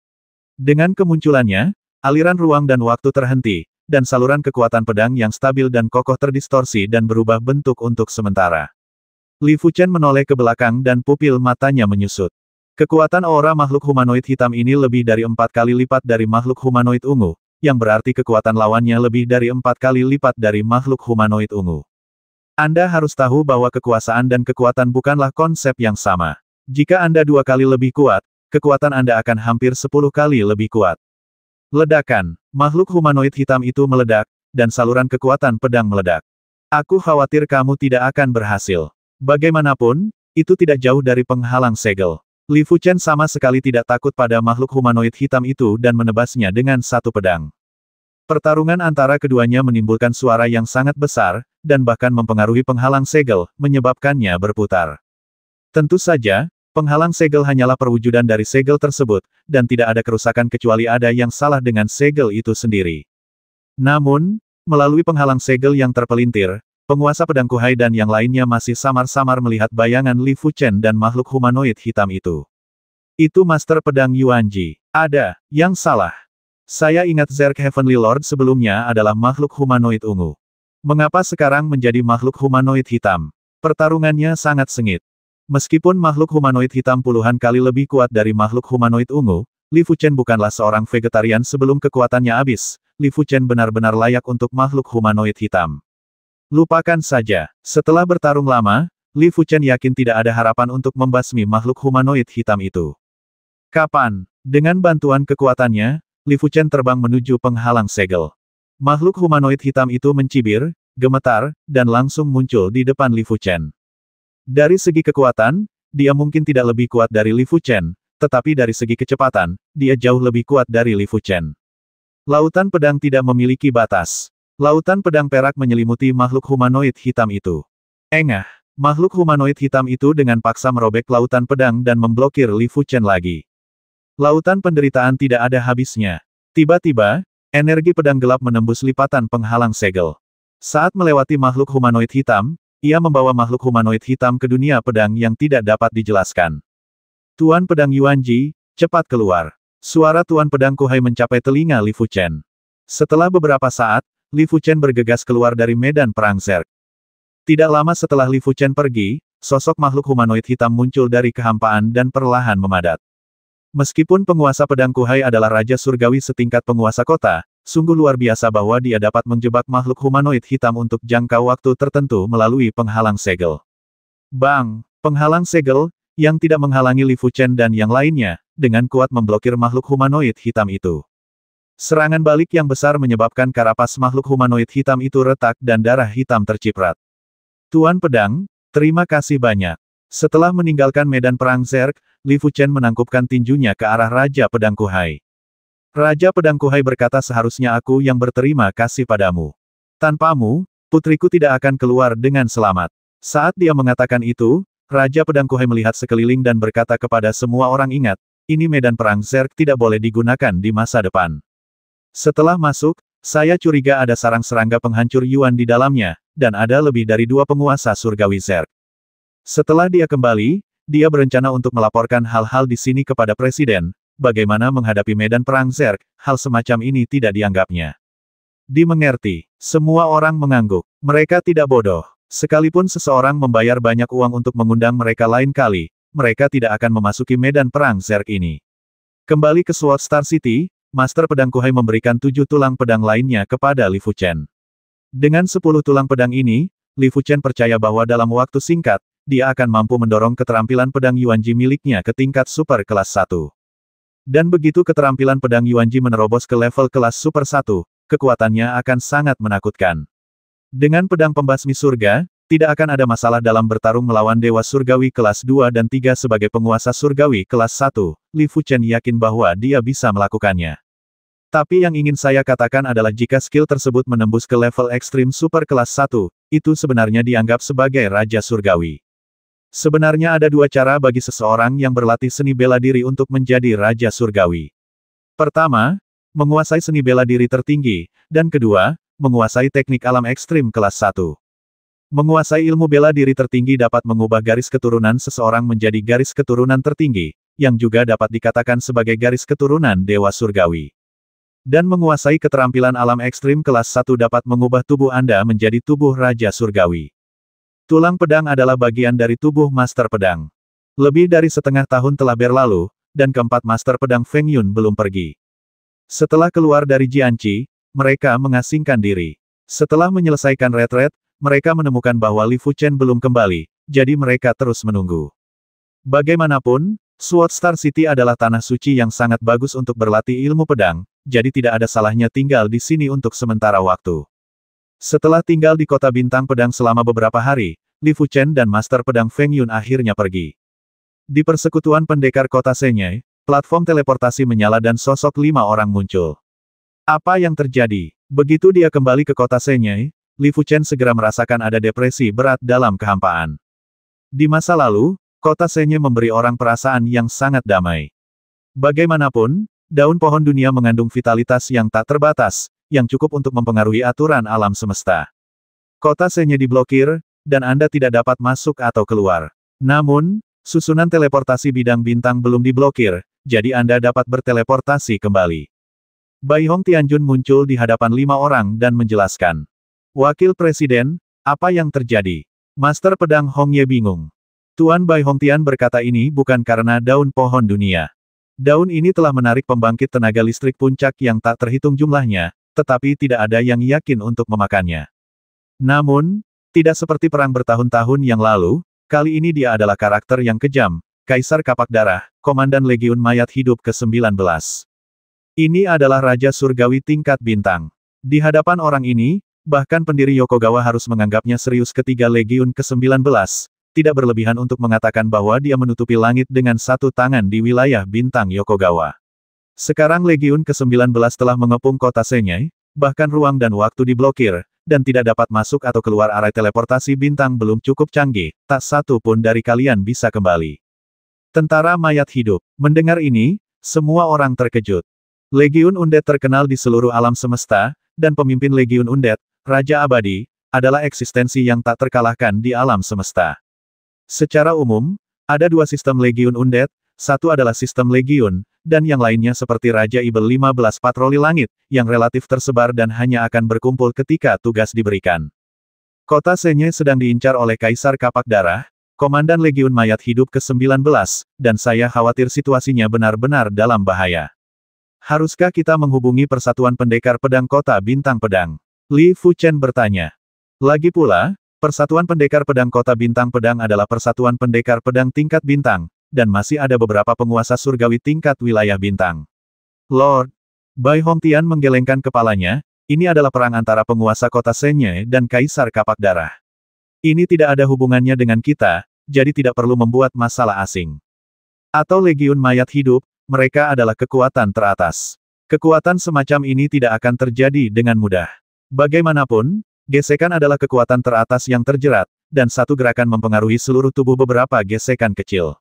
Dengan kemunculannya, aliran ruang dan waktu terhenti, dan saluran kekuatan pedang yang stabil dan kokoh terdistorsi dan berubah bentuk untuk sementara. Li Fuchen menoleh ke belakang dan pupil matanya menyusut. Kekuatan aura makhluk humanoid hitam ini lebih dari empat kali lipat dari makhluk humanoid ungu, yang berarti kekuatan lawannya lebih dari empat kali lipat dari makhluk humanoid ungu. Anda harus tahu bahwa kekuasaan dan kekuatan bukanlah konsep yang sama. Jika Anda dua kali lebih kuat, kekuatan Anda akan hampir sepuluh kali lebih kuat. Ledakan, makhluk humanoid hitam itu meledak, dan saluran kekuatan pedang meledak. Aku khawatir kamu tidak akan berhasil. Bagaimanapun, itu tidak jauh dari penghalang segel. Li Fuchen sama sekali tidak takut pada makhluk humanoid hitam itu dan menebasnya dengan satu pedang. Pertarungan antara keduanya menimbulkan suara yang sangat besar, dan bahkan mempengaruhi penghalang segel, menyebabkannya berputar. Tentu saja, penghalang segel hanyalah perwujudan dari segel tersebut, dan tidak ada kerusakan kecuali ada yang salah dengan segel itu sendiri. Namun, melalui penghalang segel yang terpelintir, Penguasa pedang Kuhai dan yang lainnya masih samar-samar melihat bayangan Li Fuchen dan makhluk humanoid hitam itu. Itu Master Pedang Yuanji. Ada, yang salah. Saya ingat Zerk Heavenly Lord sebelumnya adalah makhluk humanoid ungu. Mengapa sekarang menjadi makhluk humanoid hitam? Pertarungannya sangat sengit. Meskipun makhluk humanoid hitam puluhan kali lebih kuat dari makhluk humanoid ungu, Li Fuchen bukanlah seorang vegetarian sebelum kekuatannya habis. Li Fuchen benar-benar layak untuk makhluk humanoid hitam. Lupakan saja. Setelah bertarung lama, Li Fuchen yakin tidak ada harapan untuk membasmi makhluk humanoid hitam itu. Kapan? Dengan bantuan kekuatannya, Li Fuchen terbang menuju penghalang segel. Makhluk humanoid hitam itu mencibir, gemetar, dan langsung muncul di depan Li Fuchen. Dari segi kekuatan, dia mungkin tidak lebih kuat dari Li Fuchen, tetapi dari segi kecepatan, dia jauh lebih kuat dari Li Fuchen. Lautan pedang tidak memiliki batas. Lautan pedang perak menyelimuti makhluk humanoid hitam itu. Engah, makhluk humanoid hitam itu dengan paksa merobek lautan pedang dan memblokir Li Fuchen lagi. Lautan penderitaan tidak ada habisnya. Tiba-tiba, energi pedang gelap menembus lipatan penghalang segel. Saat melewati makhluk humanoid hitam, ia membawa makhluk humanoid hitam ke dunia pedang yang tidak dapat dijelaskan. Tuan pedang Yuanji, cepat keluar. Suara Tuan Pedang Kuhai mencapai telinga Li Fuchen. Setelah beberapa saat, Li Fuchen bergegas keluar dari medan perang Zerg. Tidak lama setelah Li Fuchen pergi, sosok makhluk humanoid hitam muncul dari kehampaan dan perlahan memadat. Meskipun penguasa pedang Kuhai adalah raja surgawi setingkat penguasa kota, sungguh luar biasa bahwa dia dapat menjebak makhluk humanoid hitam untuk jangka waktu tertentu melalui penghalang segel. Bang, penghalang segel, yang tidak menghalangi Li Fuchen dan yang lainnya, dengan kuat memblokir makhluk humanoid hitam itu. Serangan balik yang besar menyebabkan karapas makhluk humanoid hitam itu retak dan darah hitam terciprat. Tuan Pedang, terima kasih banyak. Setelah meninggalkan medan perang Zerk, Li Fuchen menangkupkan tinjunya ke arah Raja Pedang Kuhai. Raja Pedang Kuhai berkata seharusnya aku yang berterima kasih padamu. Tanpamu, putriku tidak akan keluar dengan selamat. Saat dia mengatakan itu, Raja Pedang Kuhai melihat sekeliling dan berkata kepada semua orang ingat, ini medan perang Zerk tidak boleh digunakan di masa depan. Setelah masuk, saya curiga ada sarang serangga penghancur Yuan di dalamnya, dan ada lebih dari dua penguasa surgawi Zerg. Setelah dia kembali, dia berencana untuk melaporkan hal-hal di sini kepada Presiden, bagaimana menghadapi medan perang Zerg, hal semacam ini tidak dianggapnya. Dimengerti, semua orang mengangguk. Mereka tidak bodoh. Sekalipun seseorang membayar banyak uang untuk mengundang mereka lain kali, mereka tidak akan memasuki medan perang Zerg ini. Kembali ke Sword Star City, Master Pedang Kuhai memberikan tujuh tulang pedang lainnya kepada Li Fuchen. Dengan sepuluh tulang pedang ini, Li Fuchen percaya bahwa dalam waktu singkat, dia akan mampu mendorong keterampilan pedang Yuanji miliknya ke tingkat super kelas 1. Dan begitu keterampilan pedang Yuanji menerobos ke level kelas super 1, kekuatannya akan sangat menakutkan. Dengan pedang pembasmi surga, tidak akan ada masalah dalam bertarung melawan Dewa Surgawi kelas 2 dan 3 sebagai penguasa Surgawi kelas 1, Li Fuchen yakin bahwa dia bisa melakukannya. Tapi yang ingin saya katakan adalah jika skill tersebut menembus ke level ekstrim super kelas 1, itu sebenarnya dianggap sebagai Raja Surgawi. Sebenarnya ada dua cara bagi seseorang yang berlatih seni bela diri untuk menjadi Raja Surgawi. Pertama, menguasai seni bela diri tertinggi, dan kedua, menguasai teknik alam ekstrim kelas 1. Menguasai ilmu bela diri tertinggi dapat mengubah garis keturunan seseorang menjadi garis keturunan tertinggi, yang juga dapat dikatakan sebagai garis keturunan Dewa Surgawi. Dan menguasai keterampilan alam ekstrim kelas 1 dapat mengubah tubuh Anda menjadi tubuh Raja Surgawi. Tulang pedang adalah bagian dari tubuh Master Pedang. Lebih dari setengah tahun telah berlalu, dan keempat Master Pedang Feng Yun belum pergi. Setelah keluar dari Jianqi, mereka mengasingkan diri. Setelah menyelesaikan retret, mereka menemukan bahwa Li Fuchen belum kembali, jadi mereka terus menunggu. Bagaimanapun, Sword Star City adalah tanah suci yang sangat bagus untuk berlatih ilmu pedang, jadi tidak ada salahnya tinggal di sini untuk sementara waktu. Setelah tinggal di kota bintang pedang selama beberapa hari, Li Fuchen dan Master Pedang Feng Yun akhirnya pergi. Di persekutuan pendekar kota Senye, platform teleportasi menyala dan sosok lima orang muncul. Apa yang terjadi? Begitu dia kembali ke kota Senye, Li Fuchen segera merasakan ada depresi berat dalam kehampaan. Di masa lalu, kota Senye memberi orang perasaan yang sangat damai. Bagaimanapun, daun pohon dunia mengandung vitalitas yang tak terbatas, yang cukup untuk mempengaruhi aturan alam semesta. Kota Senye diblokir, dan Anda tidak dapat masuk atau keluar. Namun, susunan teleportasi bidang bintang belum diblokir, jadi Anda dapat berteleportasi kembali. Bai Hong Tianjun muncul di hadapan lima orang dan menjelaskan. Wakil Presiden, apa yang terjadi? Master Pedang Hong Ye bingung. Tuan Bai Hongtian berkata ini bukan karena daun pohon dunia. Daun ini telah menarik pembangkit tenaga listrik puncak yang tak terhitung jumlahnya, tetapi tidak ada yang yakin untuk memakannya. Namun, tidak seperti perang bertahun-tahun yang lalu, kali ini dia adalah karakter yang kejam, Kaisar Kapak Darah, Komandan Legiun Mayat Hidup ke-19. Ini adalah Raja Surgawi tingkat bintang. Di hadapan orang ini, bahkan pendiri Yokogawa harus menganggapnya serius ketiga Legiun ke-19, tidak berlebihan untuk mengatakan bahwa dia menutupi langit dengan satu tangan di wilayah bintang Yokogawa. Sekarang Legiun ke-19 telah mengepung kota Senyai, bahkan ruang dan waktu diblokir, dan tidak dapat masuk atau keluar arah teleportasi bintang belum cukup canggih, tak satu pun dari kalian bisa kembali. Tentara mayat hidup. Mendengar ini, semua orang terkejut. Legiun Undet terkenal di seluruh alam semesta, dan pemimpin Legiun Undet, Raja Abadi, adalah eksistensi yang tak terkalahkan di alam semesta. Secara umum, ada dua sistem Legion Undead, satu adalah sistem Legion, dan yang lainnya seperti Raja Ibel 15 Patroli Langit, yang relatif tersebar dan hanya akan berkumpul ketika tugas diberikan. Kota Senye sedang diincar oleh Kaisar Kapak Darah, Komandan Legiun Mayat Hidup ke-19, dan saya khawatir situasinya benar-benar dalam bahaya. Haruskah kita menghubungi Persatuan Pendekar Pedang Kota Bintang Pedang? Li Fuchen bertanya. Lagi pula, Persatuan Pendekar Pedang Kota Bintang Pedang adalah persatuan pendekar pedang tingkat bintang, dan masih ada beberapa penguasa surgawi tingkat wilayah bintang. Lord, Bai Hong Tian menggelengkan kepalanya, ini adalah perang antara penguasa kota Senye dan Kaisar Kapak Darah. Ini tidak ada hubungannya dengan kita, jadi tidak perlu membuat masalah asing. Atau legiun mayat hidup, mereka adalah kekuatan teratas. Kekuatan semacam ini tidak akan terjadi dengan mudah. Bagaimanapun, Gesekan adalah kekuatan teratas yang terjerat, dan satu gerakan mempengaruhi seluruh tubuh beberapa gesekan kecil.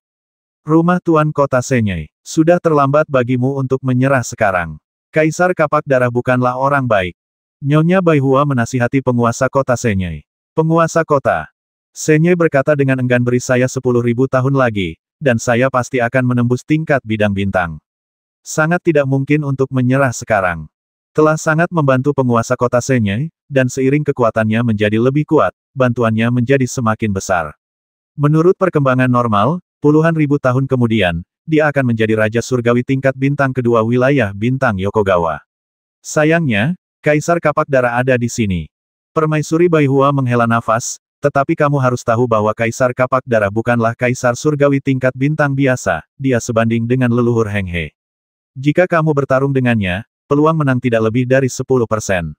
Rumah Tuan Kota Senyai, sudah terlambat bagimu untuk menyerah sekarang. Kaisar Kapak Darah bukanlah orang baik. Nyonya Baihua menasihati penguasa kota Senyai. Penguasa kota. Senyai berkata dengan enggan beri saya sepuluh ribu tahun lagi, dan saya pasti akan menembus tingkat bidang bintang. Sangat tidak mungkin untuk menyerah sekarang. Telah sangat membantu penguasa kota Senye, dan seiring kekuatannya menjadi lebih kuat, bantuannya menjadi semakin besar. Menurut perkembangan normal, puluhan ribu tahun kemudian, dia akan menjadi Raja Surgawi tingkat bintang kedua wilayah bintang Yokogawa. Sayangnya, Kaisar Kapak Darah ada di sini. Permaisuri Baihua menghela nafas, tetapi kamu harus tahu bahwa Kaisar Kapak Darah bukanlah Kaisar Surgawi tingkat bintang biasa, dia sebanding dengan leluhur Henghe. Jika kamu bertarung dengannya, peluang menang tidak lebih dari 10 persen.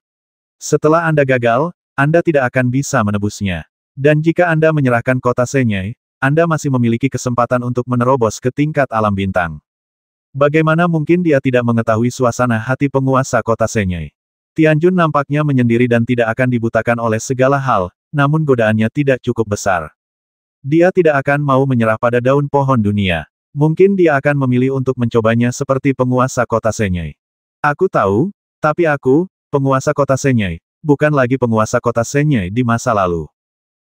Setelah Anda gagal, Anda tidak akan bisa menebusnya. Dan jika Anda menyerahkan kota Senyai, Anda masih memiliki kesempatan untuk menerobos ke tingkat alam bintang. Bagaimana mungkin dia tidak mengetahui suasana hati penguasa kota Senyai? Tianjun nampaknya menyendiri dan tidak akan dibutakan oleh segala hal, namun godaannya tidak cukup besar. Dia tidak akan mau menyerah pada daun pohon dunia. Mungkin dia akan memilih untuk mencobanya seperti penguasa kota Senyai. Aku tahu, tapi aku, penguasa kota Senyai, bukan lagi penguasa kota Senyai di masa lalu.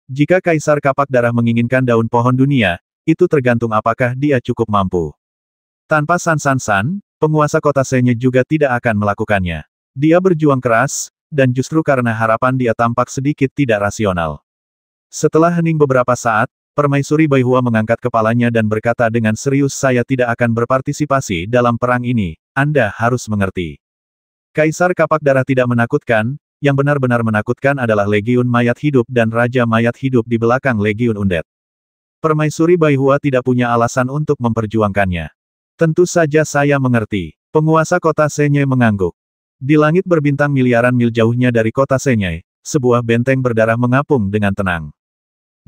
Jika Kaisar Kapak Darah menginginkan daun pohon dunia, itu tergantung apakah dia cukup mampu. Tanpa San San San, penguasa kota Senyai juga tidak akan melakukannya. Dia berjuang keras, dan justru karena harapan dia tampak sedikit tidak rasional. Setelah hening beberapa saat, Permaisuri Baihua mengangkat kepalanya dan berkata dengan serius saya tidak akan berpartisipasi dalam perang ini, Anda harus mengerti. Kaisar Kapak Darah tidak menakutkan, yang benar-benar menakutkan adalah Legiun Mayat Hidup dan Raja Mayat Hidup di belakang Legiun Undet. Permaisuri Baihua tidak punya alasan untuk memperjuangkannya. Tentu saja saya mengerti. Penguasa kota Senye mengangguk. Di langit berbintang miliaran mil jauhnya dari kota Senye, sebuah benteng berdarah mengapung dengan tenang.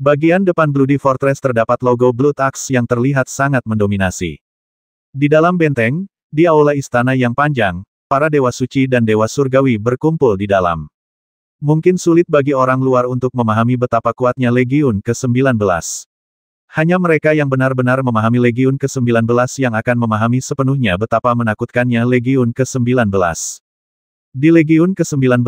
Bagian depan Bloody Fortress terdapat logo Blood Axe yang terlihat sangat mendominasi. Di dalam benteng, di aula istana yang panjang, para dewa suci dan dewa surgawi berkumpul di dalam. Mungkin sulit bagi orang luar untuk memahami betapa kuatnya Legiun ke-19. Hanya mereka yang benar-benar memahami Legiun ke-19 yang akan memahami sepenuhnya betapa menakutkannya Legiun ke-19. Di Legiun ke-19,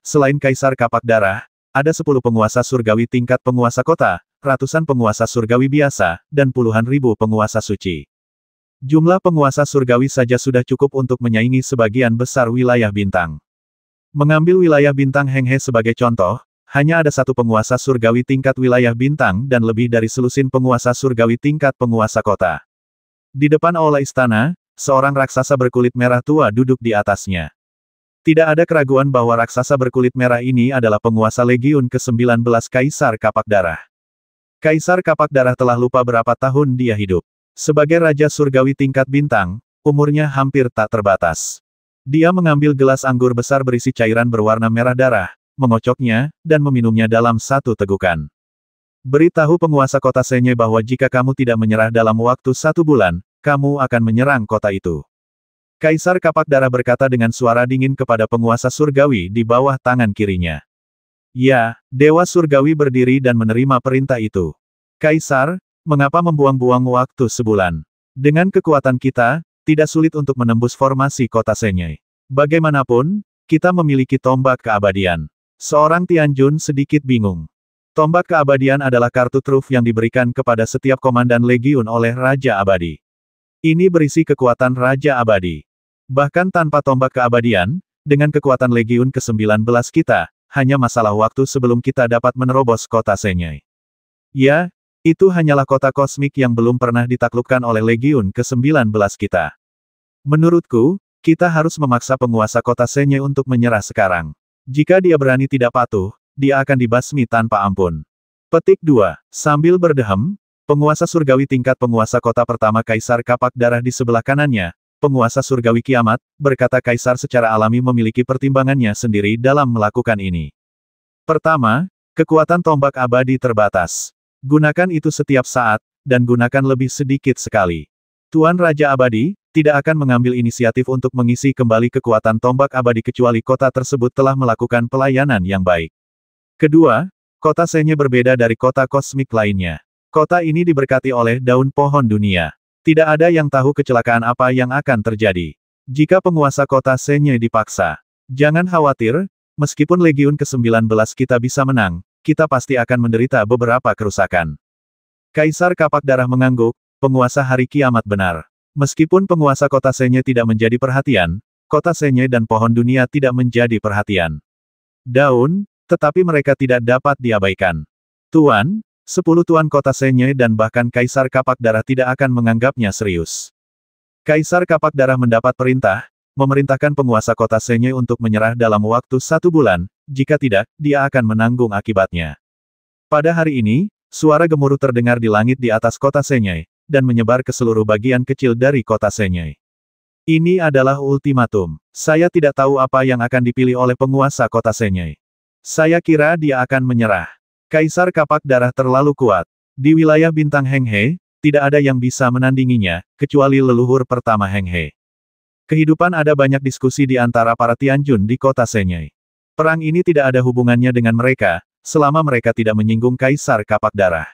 selain Kaisar Kapak Darah, ada sepuluh penguasa surgawi tingkat penguasa kota, ratusan penguasa surgawi biasa, dan puluhan ribu penguasa suci. Jumlah penguasa surgawi saja sudah cukup untuk menyaingi sebagian besar wilayah bintang. Mengambil wilayah bintang Henghe sebagai contoh, hanya ada satu penguasa surgawi tingkat wilayah bintang dan lebih dari selusin penguasa surgawi tingkat penguasa kota. Di depan aula istana, seorang raksasa berkulit merah tua duduk di atasnya. Tidak ada keraguan bahwa raksasa berkulit merah ini adalah penguasa Legiun ke-19 Kaisar Kapak Darah. Kaisar Kapak Darah telah lupa berapa tahun dia hidup. Sebagai Raja Surgawi tingkat bintang, umurnya hampir tak terbatas. Dia mengambil gelas anggur besar berisi cairan berwarna merah darah, mengocoknya, dan meminumnya dalam satu tegukan. Beritahu penguasa kota Senye bahwa jika kamu tidak menyerah dalam waktu satu bulan, kamu akan menyerang kota itu. Kaisar Kapak Darah berkata dengan suara dingin kepada penguasa surgawi di bawah tangan kirinya. Ya, Dewa Surgawi berdiri dan menerima perintah itu. Kaisar, mengapa membuang-buang waktu sebulan? Dengan kekuatan kita, tidak sulit untuk menembus formasi kota Senyai. Bagaimanapun, kita memiliki tombak keabadian. Seorang Tianjun sedikit bingung. Tombak keabadian adalah kartu truf yang diberikan kepada setiap komandan legiun oleh Raja Abadi. Ini berisi kekuatan Raja Abadi. Bahkan tanpa tombak keabadian, dengan kekuatan Legiun ke-19 kita, hanya masalah waktu sebelum kita dapat menerobos kota Senyai. Ya, itu hanyalah kota kosmik yang belum pernah ditaklukkan oleh Legiun ke-19 kita. Menurutku, kita harus memaksa penguasa kota Senyai untuk menyerah sekarang. Jika dia berani tidak patuh, dia akan dibasmi tanpa ampun. Petik 2. Sambil berdehem, penguasa surgawi tingkat penguasa kota pertama Kaisar Kapak Darah di sebelah kanannya, penguasa surgawi kiamat, berkata kaisar secara alami memiliki pertimbangannya sendiri dalam melakukan ini. Pertama, kekuatan tombak abadi terbatas. Gunakan itu setiap saat, dan gunakan lebih sedikit sekali. Tuan Raja Abadi, tidak akan mengambil inisiatif untuk mengisi kembali kekuatan tombak abadi kecuali kota tersebut telah melakukan pelayanan yang baik. Kedua, kota Senye berbeda dari kota kosmik lainnya. Kota ini diberkati oleh daun pohon dunia. Tidak ada yang tahu kecelakaan apa yang akan terjadi. Jika penguasa kota Senye dipaksa. Jangan khawatir, meskipun Legiun ke-19 kita bisa menang, kita pasti akan menderita beberapa kerusakan. Kaisar Kapak Darah mengangguk, penguasa hari kiamat benar. Meskipun penguasa kota Senye tidak menjadi perhatian, kota Senye dan pohon dunia tidak menjadi perhatian. Daun, tetapi mereka tidak dapat diabaikan. Tuan, Sepuluh tuan kota Senye dan bahkan Kaisar Kapak Darah tidak akan menganggapnya serius. Kaisar Kapak Darah mendapat perintah, memerintahkan penguasa kota Senye untuk menyerah dalam waktu satu bulan, jika tidak, dia akan menanggung akibatnya. Pada hari ini, suara gemuruh terdengar di langit di atas kota Senye, dan menyebar ke seluruh bagian kecil dari kota Senye. Ini adalah ultimatum. Saya tidak tahu apa yang akan dipilih oleh penguasa kota Senye. Saya kira dia akan menyerah. Kaisar kapak darah terlalu kuat. Di wilayah bintang Henghe, tidak ada yang bisa menandinginya, kecuali leluhur pertama Henghe. Kehidupan ada banyak diskusi di antara para Tianjun di kota Senyai. Perang ini tidak ada hubungannya dengan mereka, selama mereka tidak menyinggung Kaisar kapak darah.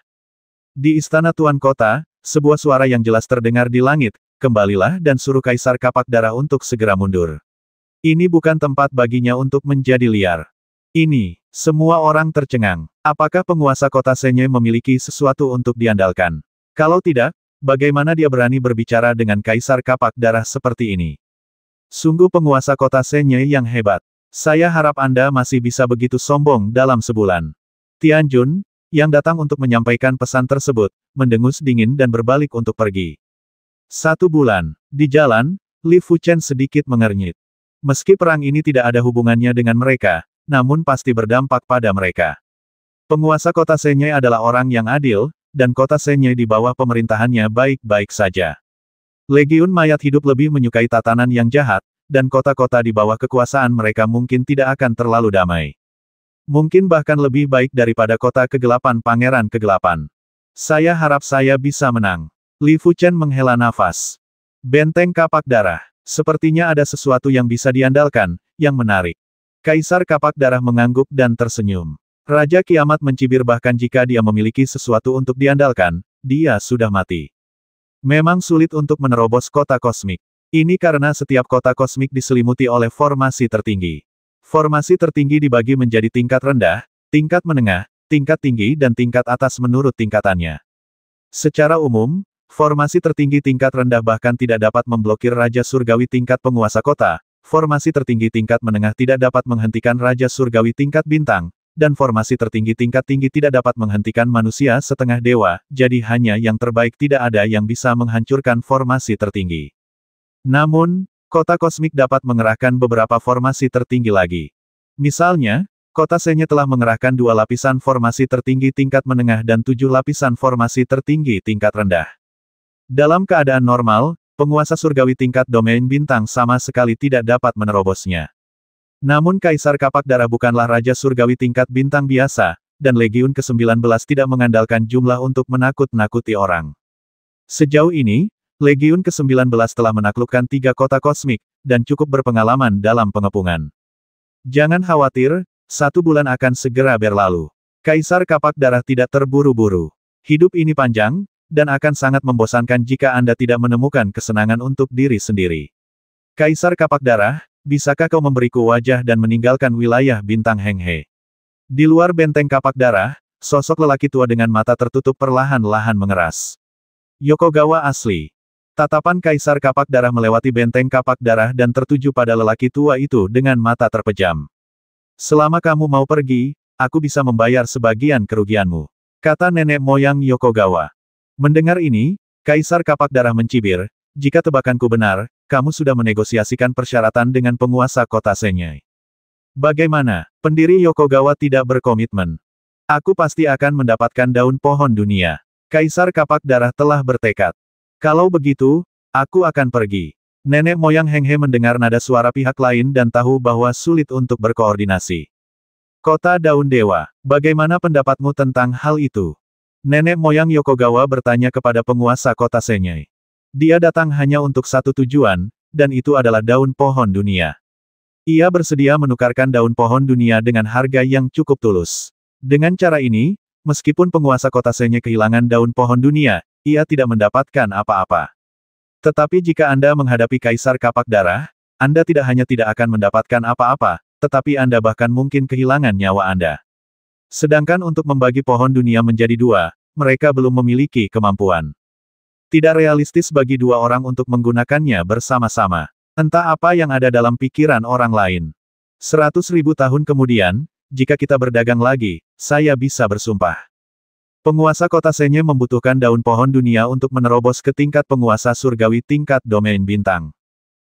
Di istana Tuan Kota, sebuah suara yang jelas terdengar di langit, kembalilah dan suruh Kaisar Kapak Darah untuk segera mundur. Ini bukan tempat baginya untuk menjadi liar. Ini, semua orang tercengang. Apakah penguasa kota Senye memiliki sesuatu untuk diandalkan? Kalau tidak, bagaimana dia berani berbicara dengan kaisar kapak darah seperti ini? Sungguh penguasa kota Senye yang hebat. Saya harap Anda masih bisa begitu sombong dalam sebulan. Tianjun, yang datang untuk menyampaikan pesan tersebut, mendengus dingin dan berbalik untuk pergi. Satu bulan, di jalan, Li Fuchen sedikit mengernyit. Meski perang ini tidak ada hubungannya dengan mereka, namun pasti berdampak pada mereka. Penguasa kota Senye adalah orang yang adil, dan kota Senye di bawah pemerintahannya baik-baik saja. Legiun mayat hidup lebih menyukai tatanan yang jahat, dan kota-kota di bawah kekuasaan mereka mungkin tidak akan terlalu damai. Mungkin bahkan lebih baik daripada kota kegelapan pangeran kegelapan. Saya harap saya bisa menang. Li Fuchen menghela nafas. Benteng kapak darah. Sepertinya ada sesuatu yang bisa diandalkan, yang menarik. Kaisar kapak darah mengangguk dan tersenyum. Raja kiamat mencibir bahkan jika dia memiliki sesuatu untuk diandalkan, dia sudah mati. Memang sulit untuk menerobos kota kosmik. Ini karena setiap kota kosmik diselimuti oleh formasi tertinggi. Formasi tertinggi dibagi menjadi tingkat rendah, tingkat menengah, tingkat tinggi dan tingkat atas menurut tingkatannya. Secara umum, formasi tertinggi tingkat rendah bahkan tidak dapat memblokir Raja Surgawi tingkat penguasa kota, formasi tertinggi tingkat menengah tidak dapat menghentikan Raja Surgawi tingkat bintang, dan formasi tertinggi tingkat tinggi tidak dapat menghentikan manusia setengah dewa, jadi hanya yang terbaik tidak ada yang bisa menghancurkan formasi tertinggi. Namun, kota kosmik dapat mengerahkan beberapa formasi tertinggi lagi. Misalnya, kota Senye telah mengerahkan dua lapisan formasi tertinggi tingkat menengah dan tujuh lapisan formasi tertinggi tingkat rendah. Dalam keadaan normal, Penguasa surgawi tingkat domain bintang sama sekali tidak dapat menerobosnya. Namun Kaisar Kapak Darah bukanlah Raja Surgawi tingkat bintang biasa, dan Legiun ke-19 tidak mengandalkan jumlah untuk menakut-nakuti orang. Sejauh ini, Legiun ke-19 telah menaklukkan tiga kota kosmik, dan cukup berpengalaman dalam pengepungan. Jangan khawatir, satu bulan akan segera berlalu. Kaisar Kapak Darah tidak terburu-buru. Hidup ini panjang, dan akan sangat membosankan jika Anda tidak menemukan kesenangan untuk diri sendiri. Kaisar Kapak Darah, bisakah kau memberiku wajah dan meninggalkan wilayah bintang Henghe? Di luar benteng Kapak Darah, sosok lelaki tua dengan mata tertutup perlahan-lahan mengeras. Yokogawa asli. Tatapan Kaisar Kapak Darah melewati benteng Kapak Darah dan tertuju pada lelaki tua itu dengan mata terpejam. Selama kamu mau pergi, aku bisa membayar sebagian kerugianmu. Kata nenek moyang Yokogawa. Mendengar ini, Kaisar Kapak Darah mencibir, jika tebakanku benar, kamu sudah menegosiasikan persyaratan dengan penguasa kota Senyai. Bagaimana, pendiri Yokogawa tidak berkomitmen. Aku pasti akan mendapatkan daun pohon dunia. Kaisar Kapak Darah telah bertekad. Kalau begitu, aku akan pergi. Nenek moyang Henghe mendengar nada suara pihak lain dan tahu bahwa sulit untuk berkoordinasi. Kota Daun Dewa, bagaimana pendapatmu tentang hal itu? Nenek moyang Yokogawa bertanya kepada penguasa kota Senyai. Dia datang hanya untuk satu tujuan, dan itu adalah daun pohon dunia. Ia bersedia menukarkan daun pohon dunia dengan harga yang cukup tulus. Dengan cara ini, meskipun penguasa kota Senyai kehilangan daun pohon dunia, ia tidak mendapatkan apa-apa. Tetapi jika Anda menghadapi Kaisar Kapak Darah, Anda tidak hanya tidak akan mendapatkan apa-apa, tetapi Anda bahkan mungkin kehilangan nyawa Anda. Sedangkan untuk membagi pohon dunia menjadi dua, mereka belum memiliki kemampuan. Tidak realistis bagi dua orang untuk menggunakannya bersama-sama. Entah apa yang ada dalam pikiran orang lain. Seratus ribu tahun kemudian, jika kita berdagang lagi, saya bisa bersumpah. Penguasa kota Senye membutuhkan daun pohon dunia untuk menerobos ke tingkat penguasa surgawi tingkat domain bintang.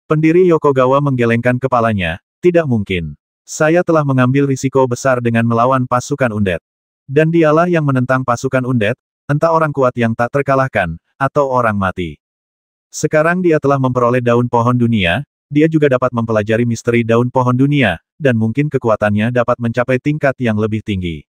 Pendiri Yokogawa menggelengkan kepalanya, tidak mungkin. Saya telah mengambil risiko besar dengan melawan pasukan undet. Dan dialah yang menentang pasukan undet, entah orang kuat yang tak terkalahkan, atau orang mati. Sekarang dia telah memperoleh daun pohon dunia, dia juga dapat mempelajari misteri daun pohon dunia, dan mungkin kekuatannya dapat mencapai tingkat yang lebih tinggi.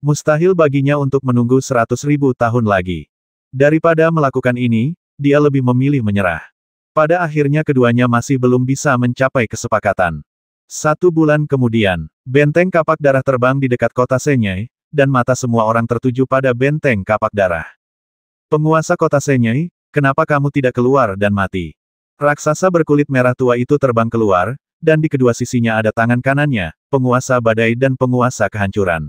Mustahil baginya untuk menunggu seratus ribu tahun lagi. Daripada melakukan ini, dia lebih memilih menyerah. Pada akhirnya keduanya masih belum bisa mencapai kesepakatan. Satu bulan kemudian, benteng kapak darah terbang di dekat kota Senyai, dan mata semua orang tertuju pada benteng kapak darah. Penguasa kota Senyai, kenapa kamu tidak keluar dan mati? Raksasa berkulit merah tua itu terbang keluar, dan di kedua sisinya ada tangan kanannya, penguasa badai dan penguasa kehancuran.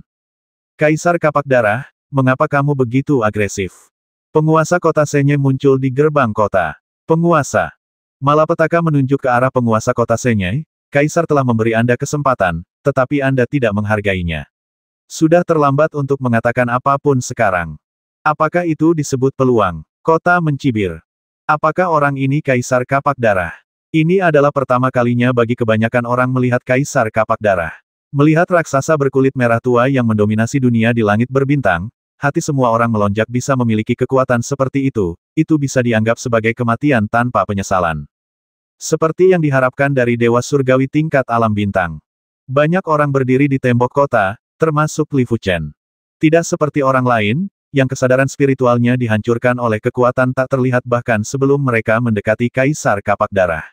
Kaisar kapak darah, mengapa kamu begitu agresif? Penguasa kota Senyai muncul di gerbang kota. Penguasa. Malapetaka menunjuk ke arah penguasa kota Senyai. Kaisar telah memberi Anda kesempatan, tetapi Anda tidak menghargainya. Sudah terlambat untuk mengatakan apapun sekarang. Apakah itu disebut peluang? Kota mencibir. Apakah orang ini Kaisar Kapak Darah? Ini adalah pertama kalinya bagi kebanyakan orang melihat Kaisar Kapak Darah. Melihat raksasa berkulit merah tua yang mendominasi dunia di langit berbintang, hati semua orang melonjak bisa memiliki kekuatan seperti itu, itu bisa dianggap sebagai kematian tanpa penyesalan. Seperti yang diharapkan dari Dewa Surgawi tingkat alam bintang. Banyak orang berdiri di tembok kota, termasuk Li Chen. Tidak seperti orang lain, yang kesadaran spiritualnya dihancurkan oleh kekuatan tak terlihat bahkan sebelum mereka mendekati Kaisar Kapak Darah.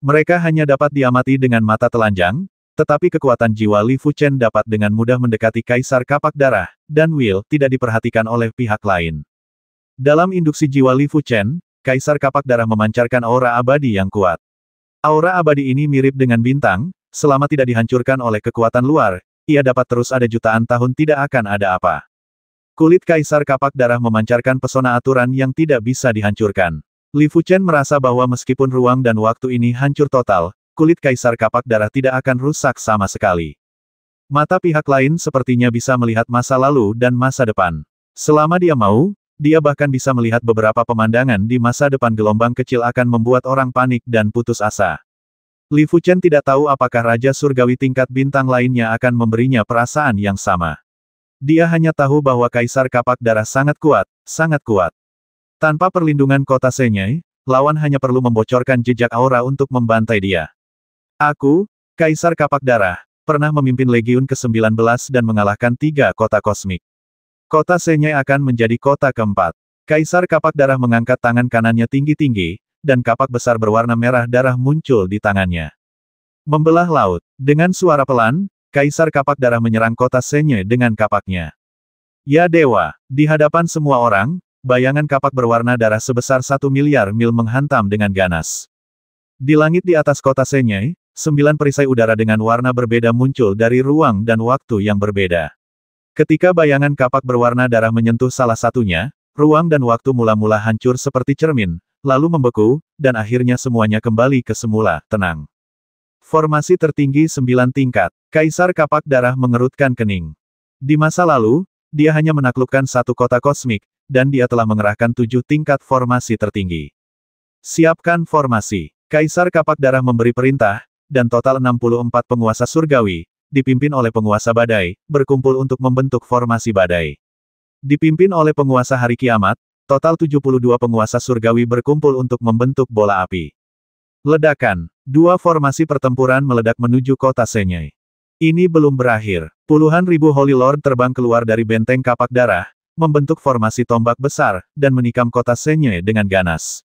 Mereka hanya dapat diamati dengan mata telanjang, tetapi kekuatan jiwa Li Chen dapat dengan mudah mendekati Kaisar Kapak Darah, dan Will tidak diperhatikan oleh pihak lain. Dalam induksi jiwa Li Chen. Kaisar Kapak Darah memancarkan aura abadi yang kuat. Aura abadi ini mirip dengan bintang, selama tidak dihancurkan oleh kekuatan luar, ia dapat terus ada jutaan tahun tidak akan ada apa. Kulit Kaisar Kapak Darah memancarkan pesona aturan yang tidak bisa dihancurkan. Li Fuchen merasa bahwa meskipun ruang dan waktu ini hancur total, kulit Kaisar Kapak Darah tidak akan rusak sama sekali. Mata pihak lain sepertinya bisa melihat masa lalu dan masa depan. Selama dia mau, dia bahkan bisa melihat beberapa pemandangan di masa depan gelombang kecil akan membuat orang panik dan putus asa. Li Fuchen tidak tahu apakah Raja Surgawi tingkat bintang lainnya akan memberinya perasaan yang sama. Dia hanya tahu bahwa Kaisar Kapak Darah sangat kuat, sangat kuat. Tanpa perlindungan kota Senyai, lawan hanya perlu membocorkan jejak aura untuk membantai dia. Aku, Kaisar Kapak Darah, pernah memimpin Legiun ke-19 dan mengalahkan tiga kota kosmik. Kota Senye akan menjadi kota keempat. Kaisar kapak darah mengangkat tangan kanannya tinggi-tinggi, dan kapak besar berwarna merah darah muncul di tangannya. Membelah laut. Dengan suara pelan, Kaisar kapak darah menyerang kota Senye dengan kapaknya. Ya Dewa, di hadapan semua orang, bayangan kapak berwarna darah sebesar satu miliar mil menghantam dengan ganas. Di langit di atas kota Senye, sembilan perisai udara dengan warna berbeda muncul dari ruang dan waktu yang berbeda. Ketika bayangan kapak berwarna darah menyentuh salah satunya, ruang dan waktu mula-mula hancur seperti cermin, lalu membeku, dan akhirnya semuanya kembali ke semula, tenang. Formasi tertinggi sembilan tingkat, Kaisar Kapak Darah mengerutkan kening. Di masa lalu, dia hanya menaklukkan satu kota kosmik, dan dia telah mengerahkan tujuh tingkat formasi tertinggi. Siapkan formasi. Kaisar Kapak Darah memberi perintah, dan total 64 penguasa surgawi, dipimpin oleh penguasa badai, berkumpul untuk membentuk formasi badai. Dipimpin oleh penguasa hari kiamat, total 72 penguasa surgawi berkumpul untuk membentuk bola api. Ledakan, dua formasi pertempuran meledak menuju kota Senyai. Ini belum berakhir. Puluhan ribu Holy Lord terbang keluar dari benteng kapak darah, membentuk formasi tombak besar, dan menikam kota Senye dengan ganas.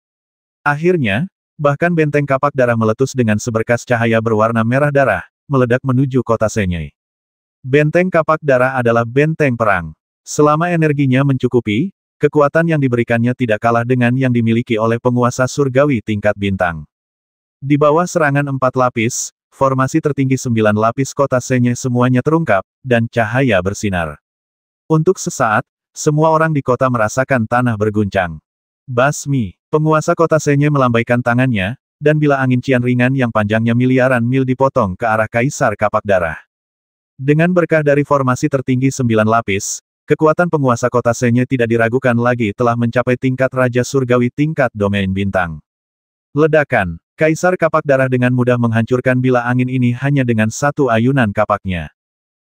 Akhirnya, bahkan benteng kapak darah meletus dengan seberkas cahaya berwarna merah darah, meledak menuju kota Senyai. Benteng kapak darah adalah benteng perang. Selama energinya mencukupi, kekuatan yang diberikannya tidak kalah dengan yang dimiliki oleh penguasa surgawi tingkat bintang. Di bawah serangan empat lapis, formasi tertinggi sembilan lapis kota Senyai semuanya terungkap, dan cahaya bersinar. Untuk sesaat, semua orang di kota merasakan tanah berguncang. Basmi, penguasa kota Senyai melambaikan tangannya, dan bila angin cian ringan yang panjangnya miliaran mil dipotong ke arah Kaisar Kapak Darah. Dengan berkah dari formasi tertinggi sembilan lapis, kekuatan penguasa kota Senye tidak diragukan lagi telah mencapai tingkat Raja Surgawi tingkat domain bintang. Ledakan, Kaisar Kapak Darah dengan mudah menghancurkan bila angin ini hanya dengan satu ayunan kapaknya.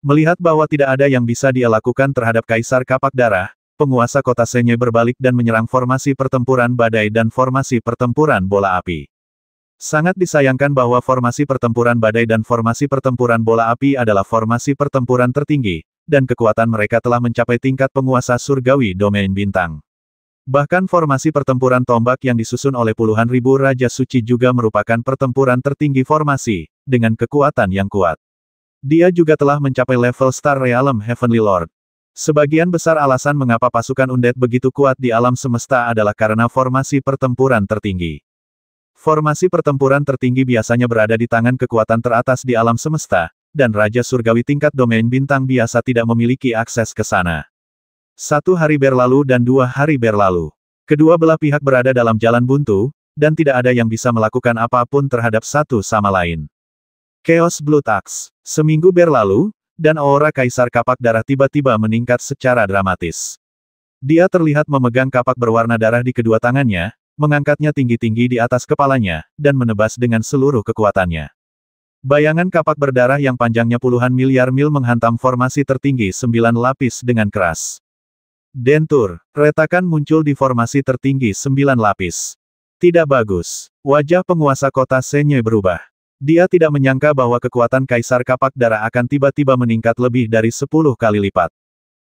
Melihat bahwa tidak ada yang bisa dia lakukan terhadap Kaisar Kapak Darah, penguasa kota Senye berbalik dan menyerang formasi pertempuran badai dan formasi pertempuran bola api. Sangat disayangkan bahwa formasi pertempuran badai dan formasi pertempuran bola api adalah formasi pertempuran tertinggi, dan kekuatan mereka telah mencapai tingkat penguasa surgawi domain bintang. Bahkan formasi pertempuran tombak yang disusun oleh puluhan ribu Raja Suci juga merupakan pertempuran tertinggi formasi, dengan kekuatan yang kuat. Dia juga telah mencapai level Star Realm Heavenly Lord. Sebagian besar alasan mengapa pasukan undead begitu kuat di alam semesta adalah karena formasi pertempuran tertinggi. Formasi pertempuran tertinggi biasanya berada di tangan kekuatan teratas di alam semesta, dan Raja Surgawi tingkat domain bintang biasa tidak memiliki akses ke sana. Satu hari berlalu dan dua hari berlalu. Kedua belah pihak berada dalam jalan buntu, dan tidak ada yang bisa melakukan apapun terhadap satu sama lain. Chaos Blutax, Tax, Seminggu berlalu, dan aura Kaisar Kapak Darah tiba-tiba meningkat secara dramatis. Dia terlihat memegang kapak berwarna darah di kedua tangannya, mengangkatnya tinggi-tinggi di atas kepalanya, dan menebas dengan seluruh kekuatannya. Bayangan kapak berdarah yang panjangnya puluhan miliar mil menghantam formasi tertinggi sembilan lapis dengan keras. Dentur, retakan muncul di formasi tertinggi sembilan lapis. Tidak bagus. Wajah penguasa kota Senye berubah. Dia tidak menyangka bahwa kekuatan Kaisar Kapak Darah akan tiba-tiba meningkat lebih dari sepuluh kali lipat.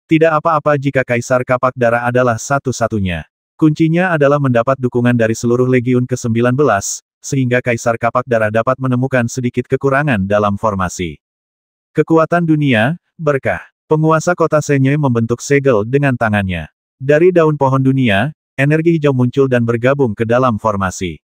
Tidak apa-apa jika Kaisar Kapak Darah adalah satu-satunya. Kuncinya adalah mendapat dukungan dari seluruh Legiun ke-19, sehingga Kaisar Kapak Darah dapat menemukan sedikit kekurangan dalam formasi. Kekuatan dunia, berkah. Penguasa kota Senye membentuk segel dengan tangannya. Dari daun pohon dunia, energi hijau muncul dan bergabung ke dalam formasi.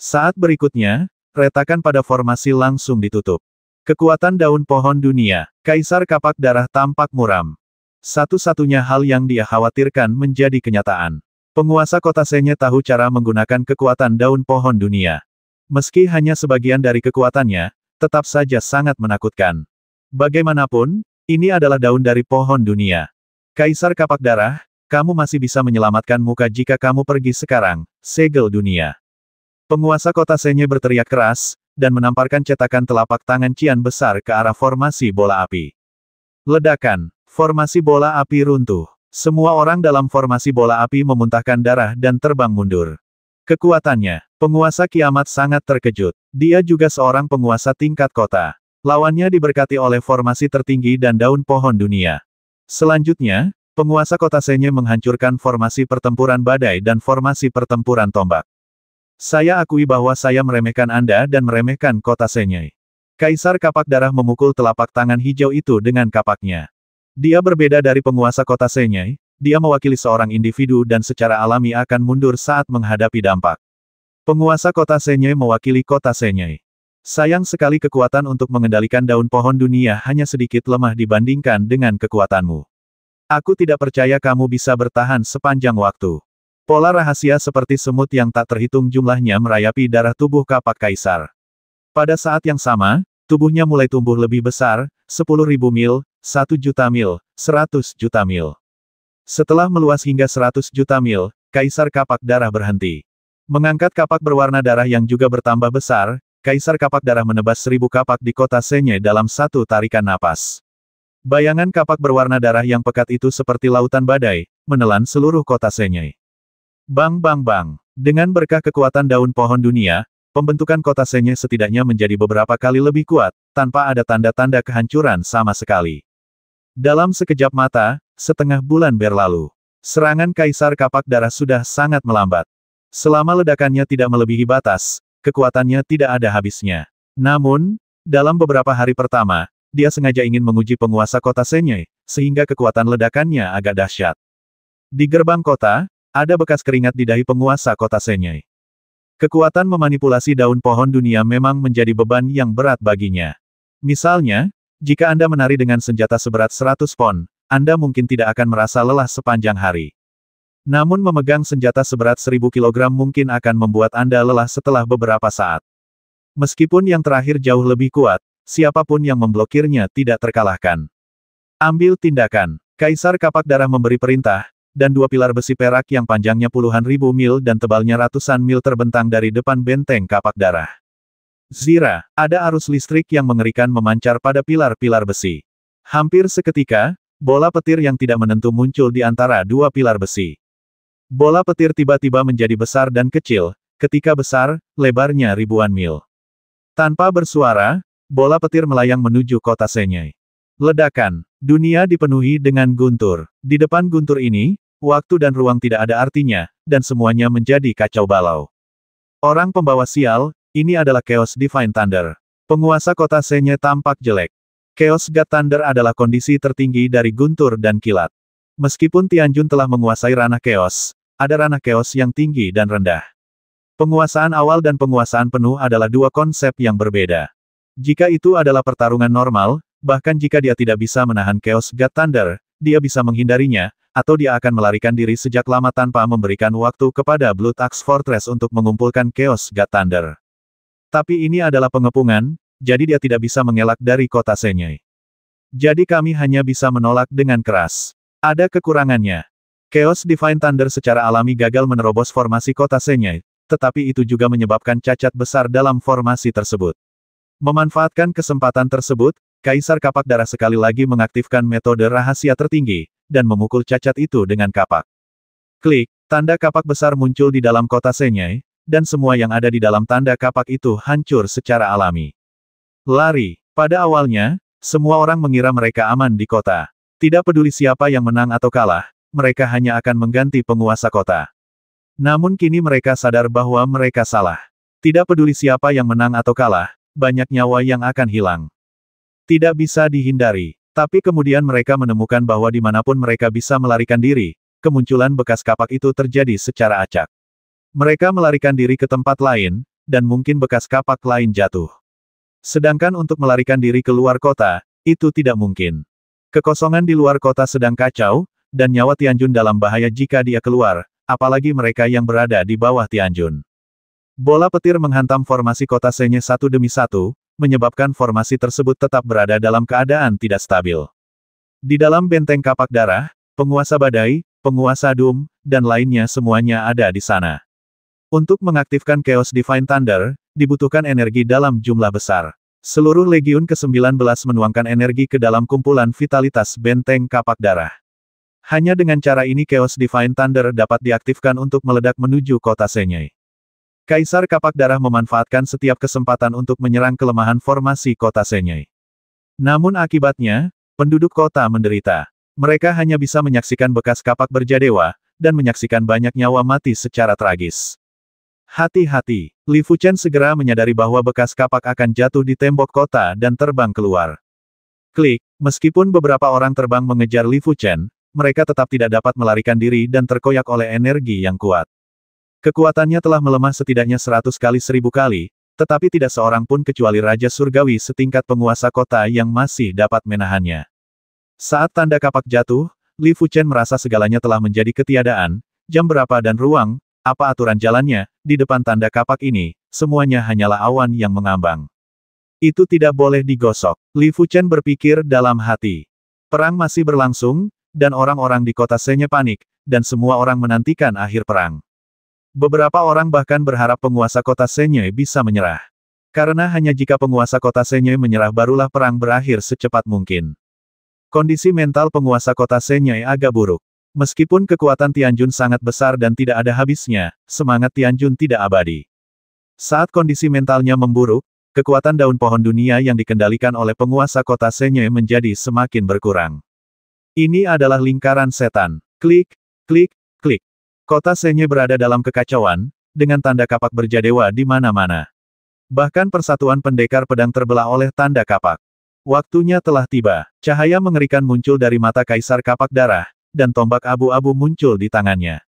Saat berikutnya, retakan pada formasi langsung ditutup. Kekuatan daun pohon dunia, Kaisar Kapak Darah tampak muram. Satu-satunya hal yang dia khawatirkan menjadi kenyataan. Penguasa kota Senye tahu cara menggunakan kekuatan daun pohon dunia. Meski hanya sebagian dari kekuatannya, tetap saja sangat menakutkan. Bagaimanapun, ini adalah daun dari pohon dunia. Kaisar kapak darah, kamu masih bisa menyelamatkan muka jika kamu pergi sekarang, segel dunia. Penguasa kota Senye berteriak keras, dan menamparkan cetakan telapak tangan Cian besar ke arah formasi bola api. Ledakan, formasi bola api runtuh. Semua orang dalam formasi bola api memuntahkan darah dan terbang mundur. Kekuatannya, penguasa kiamat sangat terkejut. Dia juga seorang penguasa tingkat kota. Lawannya diberkati oleh formasi tertinggi dan daun pohon dunia. Selanjutnya, penguasa kota Senye menghancurkan formasi pertempuran badai dan formasi pertempuran tombak. Saya akui bahwa saya meremehkan Anda dan meremehkan kota Senye. Kaisar kapak darah memukul telapak tangan hijau itu dengan kapaknya. Dia berbeda dari penguasa kota Senyai, dia mewakili seorang individu dan secara alami akan mundur saat menghadapi dampak. Penguasa kota Senyai mewakili kota Senyai. Sayang sekali kekuatan untuk mengendalikan daun pohon dunia hanya sedikit lemah dibandingkan dengan kekuatanmu. Aku tidak percaya kamu bisa bertahan sepanjang waktu. Pola rahasia seperti semut yang tak terhitung jumlahnya merayapi darah tubuh kapak kaisar. Pada saat yang sama, tubuhnya mulai tumbuh lebih besar, 10.000 mil, 1 juta mil, 100 juta mil. Setelah meluas hingga 100 juta mil, Kaisar Kapak Darah berhenti. Mengangkat kapak berwarna darah yang juga bertambah besar, Kaisar Kapak Darah menebas seribu kapak di kota Senye dalam satu tarikan napas. Bayangan kapak berwarna darah yang pekat itu seperti lautan badai, menelan seluruh kota Senye. Bang bang bang. Dengan berkah kekuatan daun pohon dunia, pembentukan kota Senye setidaknya menjadi beberapa kali lebih kuat, tanpa ada tanda-tanda kehancuran sama sekali. Dalam sekejap mata, setengah bulan berlalu. Serangan Kaisar Kapak Darah sudah sangat melambat. Selama ledakannya tidak melebihi batas, kekuatannya tidak ada habisnya. Namun, dalam beberapa hari pertama, dia sengaja ingin menguji penguasa kota Senye, sehingga kekuatan ledakannya agak dahsyat. Di gerbang kota, ada bekas keringat di dahi penguasa kota Senye. Kekuatan memanipulasi daun pohon dunia memang menjadi beban yang berat baginya. Misalnya, jika Anda menari dengan senjata seberat 100 pon, Anda mungkin tidak akan merasa lelah sepanjang hari. Namun memegang senjata seberat 1000 kg mungkin akan membuat Anda lelah setelah beberapa saat. Meskipun yang terakhir jauh lebih kuat, siapapun yang memblokirnya tidak terkalahkan. Ambil tindakan. Kaisar Kapak Darah memberi perintah, dan dua pilar besi perak yang panjangnya puluhan ribu mil dan tebalnya ratusan mil terbentang dari depan benteng Kapak Darah. Zira, ada arus listrik yang mengerikan memancar pada pilar-pilar besi. Hampir seketika, bola petir yang tidak menentu muncul di antara dua pilar besi. Bola petir tiba-tiba menjadi besar dan kecil, ketika besar, lebarnya ribuan mil. Tanpa bersuara, bola petir melayang menuju kota Senyai. Ledakan, dunia dipenuhi dengan guntur. Di depan guntur ini, waktu dan ruang tidak ada artinya, dan semuanya menjadi kacau balau. Orang pembawa sial, ini adalah Chaos Divine Thunder. Penguasa kota Senye tampak jelek. Chaos God Thunder adalah kondisi tertinggi dari guntur dan kilat. Meskipun Tianjun telah menguasai ranah Chaos, ada ranah Chaos yang tinggi dan rendah. Penguasaan awal dan penguasaan penuh adalah dua konsep yang berbeda. Jika itu adalah pertarungan normal, bahkan jika dia tidak bisa menahan Chaos God Thunder, dia bisa menghindarinya, atau dia akan melarikan diri sejak lama tanpa memberikan waktu kepada Blue Tax Fortress untuk mengumpulkan Chaos God Thunder. Tapi ini adalah pengepungan, jadi dia tidak bisa mengelak dari kota Senyai. Jadi kami hanya bisa menolak dengan keras. Ada kekurangannya. Chaos Divine Thunder secara alami gagal menerobos formasi kota Senyai, tetapi itu juga menyebabkan cacat besar dalam formasi tersebut. Memanfaatkan kesempatan tersebut, Kaisar Kapak Darah sekali lagi mengaktifkan metode rahasia tertinggi, dan memukul cacat itu dengan kapak. Klik, tanda kapak besar muncul di dalam kota Senyai, dan semua yang ada di dalam tanda kapak itu hancur secara alami. Lari. Pada awalnya, semua orang mengira mereka aman di kota. Tidak peduli siapa yang menang atau kalah, mereka hanya akan mengganti penguasa kota. Namun kini mereka sadar bahwa mereka salah. Tidak peduli siapa yang menang atau kalah, banyak nyawa yang akan hilang. Tidak bisa dihindari. Tapi kemudian mereka menemukan bahwa dimanapun mereka bisa melarikan diri, kemunculan bekas kapak itu terjadi secara acak. Mereka melarikan diri ke tempat lain, dan mungkin bekas kapak lain jatuh. Sedangkan untuk melarikan diri ke luar kota, itu tidak mungkin. Kekosongan di luar kota sedang kacau, dan nyawa Tianjun dalam bahaya jika dia keluar, apalagi mereka yang berada di bawah Tianjun. Bola petir menghantam formasi kota Senye satu demi satu, menyebabkan formasi tersebut tetap berada dalam keadaan tidak stabil. Di dalam benteng kapak darah, penguasa badai, penguasa dum, dan lainnya semuanya ada di sana. Untuk mengaktifkan Chaos Divine Thunder, dibutuhkan energi dalam jumlah besar. Seluruh Legiun ke-19 menuangkan energi ke dalam kumpulan vitalitas benteng kapak darah. Hanya dengan cara ini Chaos Divine Thunder dapat diaktifkan untuk meledak menuju kota Senyai. Kaisar Kapak Darah memanfaatkan setiap kesempatan untuk menyerang kelemahan formasi kota Senyai. Namun akibatnya, penduduk kota menderita. Mereka hanya bisa menyaksikan bekas kapak berjadewa, dan menyaksikan banyak nyawa mati secara tragis. Hati-hati, Li Fuchen segera menyadari bahwa bekas kapak akan jatuh di tembok kota dan terbang keluar. Klik, meskipun beberapa orang terbang mengejar Li Fuchen, mereka tetap tidak dapat melarikan diri dan terkoyak oleh energi yang kuat. Kekuatannya telah melemah setidaknya seratus kali seribu kali, tetapi tidak seorang pun kecuali Raja Surgawi setingkat penguasa kota yang masih dapat menahannya. Saat tanda kapak jatuh, Li Fuchen merasa segalanya telah menjadi ketiadaan, jam berapa dan ruang, apa aturan jalannya, di depan tanda kapak ini, semuanya hanyalah awan yang mengambang. Itu tidak boleh digosok. Li Fuchen berpikir dalam hati. Perang masih berlangsung, dan orang-orang di kota Senye panik, dan semua orang menantikan akhir perang. Beberapa orang bahkan berharap penguasa kota Senye bisa menyerah. Karena hanya jika penguasa kota Senye menyerah barulah perang berakhir secepat mungkin. Kondisi mental penguasa kota Senye agak buruk. Meskipun kekuatan Tianjun sangat besar dan tidak ada habisnya, semangat Tianjun tidak abadi. Saat kondisi mentalnya memburuk, kekuatan daun pohon dunia yang dikendalikan oleh penguasa kota Senye menjadi semakin berkurang. Ini adalah lingkaran setan. Klik, klik, klik. Kota Senye berada dalam kekacauan, dengan tanda kapak berjadewa di mana-mana. Bahkan persatuan pendekar pedang terbelah oleh tanda kapak. Waktunya telah tiba. Cahaya mengerikan muncul dari mata kaisar kapak darah, dan tombak abu-abu muncul di tangannya.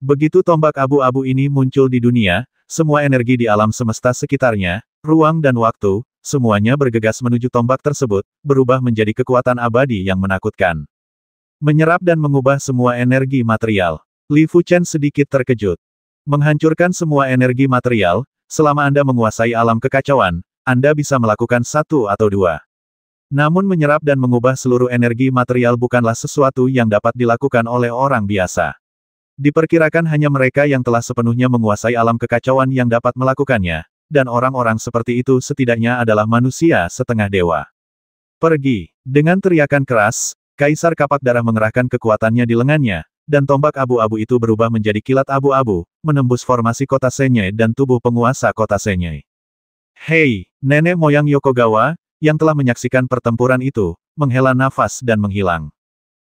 Begitu tombak abu-abu ini muncul di dunia, semua energi di alam semesta sekitarnya, ruang dan waktu, semuanya bergegas menuju tombak tersebut, berubah menjadi kekuatan abadi yang menakutkan. Menyerap dan mengubah semua energi material. Li Fuchen sedikit terkejut. Menghancurkan semua energi material, selama Anda menguasai alam kekacauan, Anda bisa melakukan satu atau dua. Namun menyerap dan mengubah seluruh energi material bukanlah sesuatu yang dapat dilakukan oleh orang biasa. Diperkirakan hanya mereka yang telah sepenuhnya menguasai alam kekacauan yang dapat melakukannya, dan orang-orang seperti itu setidaknya adalah manusia setengah dewa. Pergi! Dengan teriakan keras, Kaisar Kapak Darah mengerahkan kekuatannya di lengannya, dan tombak abu-abu itu berubah menjadi kilat abu-abu, menembus formasi kota Senye dan tubuh penguasa kota Senye. Hei, nenek moyang Yokogawa, yang telah menyaksikan pertempuran itu, menghela nafas dan menghilang.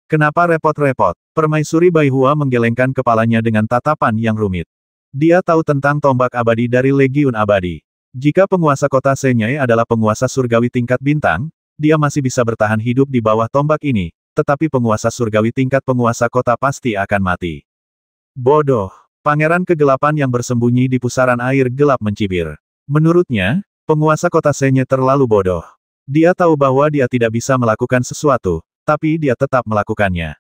Kenapa repot-repot? Permaisuri Baihua menggelengkan kepalanya dengan tatapan yang rumit. Dia tahu tentang tombak abadi dari Legiun Abadi. Jika penguasa kota Senyai adalah penguasa surgawi tingkat bintang, dia masih bisa bertahan hidup di bawah tombak ini, tetapi penguasa surgawi tingkat penguasa kota pasti akan mati. Bodoh! Pangeran kegelapan yang bersembunyi di pusaran air gelap mencibir. Menurutnya, Penguasa kota Senye terlalu bodoh. Dia tahu bahwa dia tidak bisa melakukan sesuatu, tapi dia tetap melakukannya.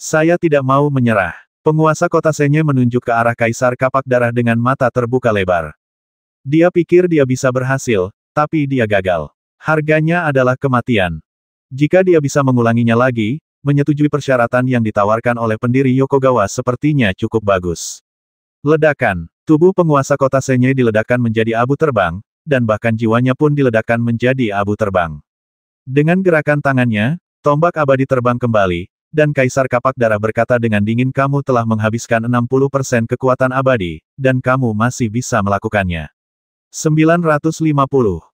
Saya tidak mau menyerah. Penguasa kota Senye menunjuk ke arah Kaisar Kapak Darah dengan mata terbuka lebar. Dia pikir dia bisa berhasil, tapi dia gagal. Harganya adalah kematian. Jika dia bisa mengulanginya lagi, menyetujui persyaratan yang ditawarkan oleh pendiri Yokogawa sepertinya cukup bagus. Ledakan, tubuh penguasa kota Senye diledakkan menjadi abu terbang, dan bahkan jiwanya pun diledakkan menjadi abu terbang. Dengan gerakan tangannya, tombak abadi terbang kembali, dan Kaisar Kapak Darah berkata dengan dingin kamu telah menghabiskan 60% kekuatan abadi, dan kamu masih bisa melakukannya. 950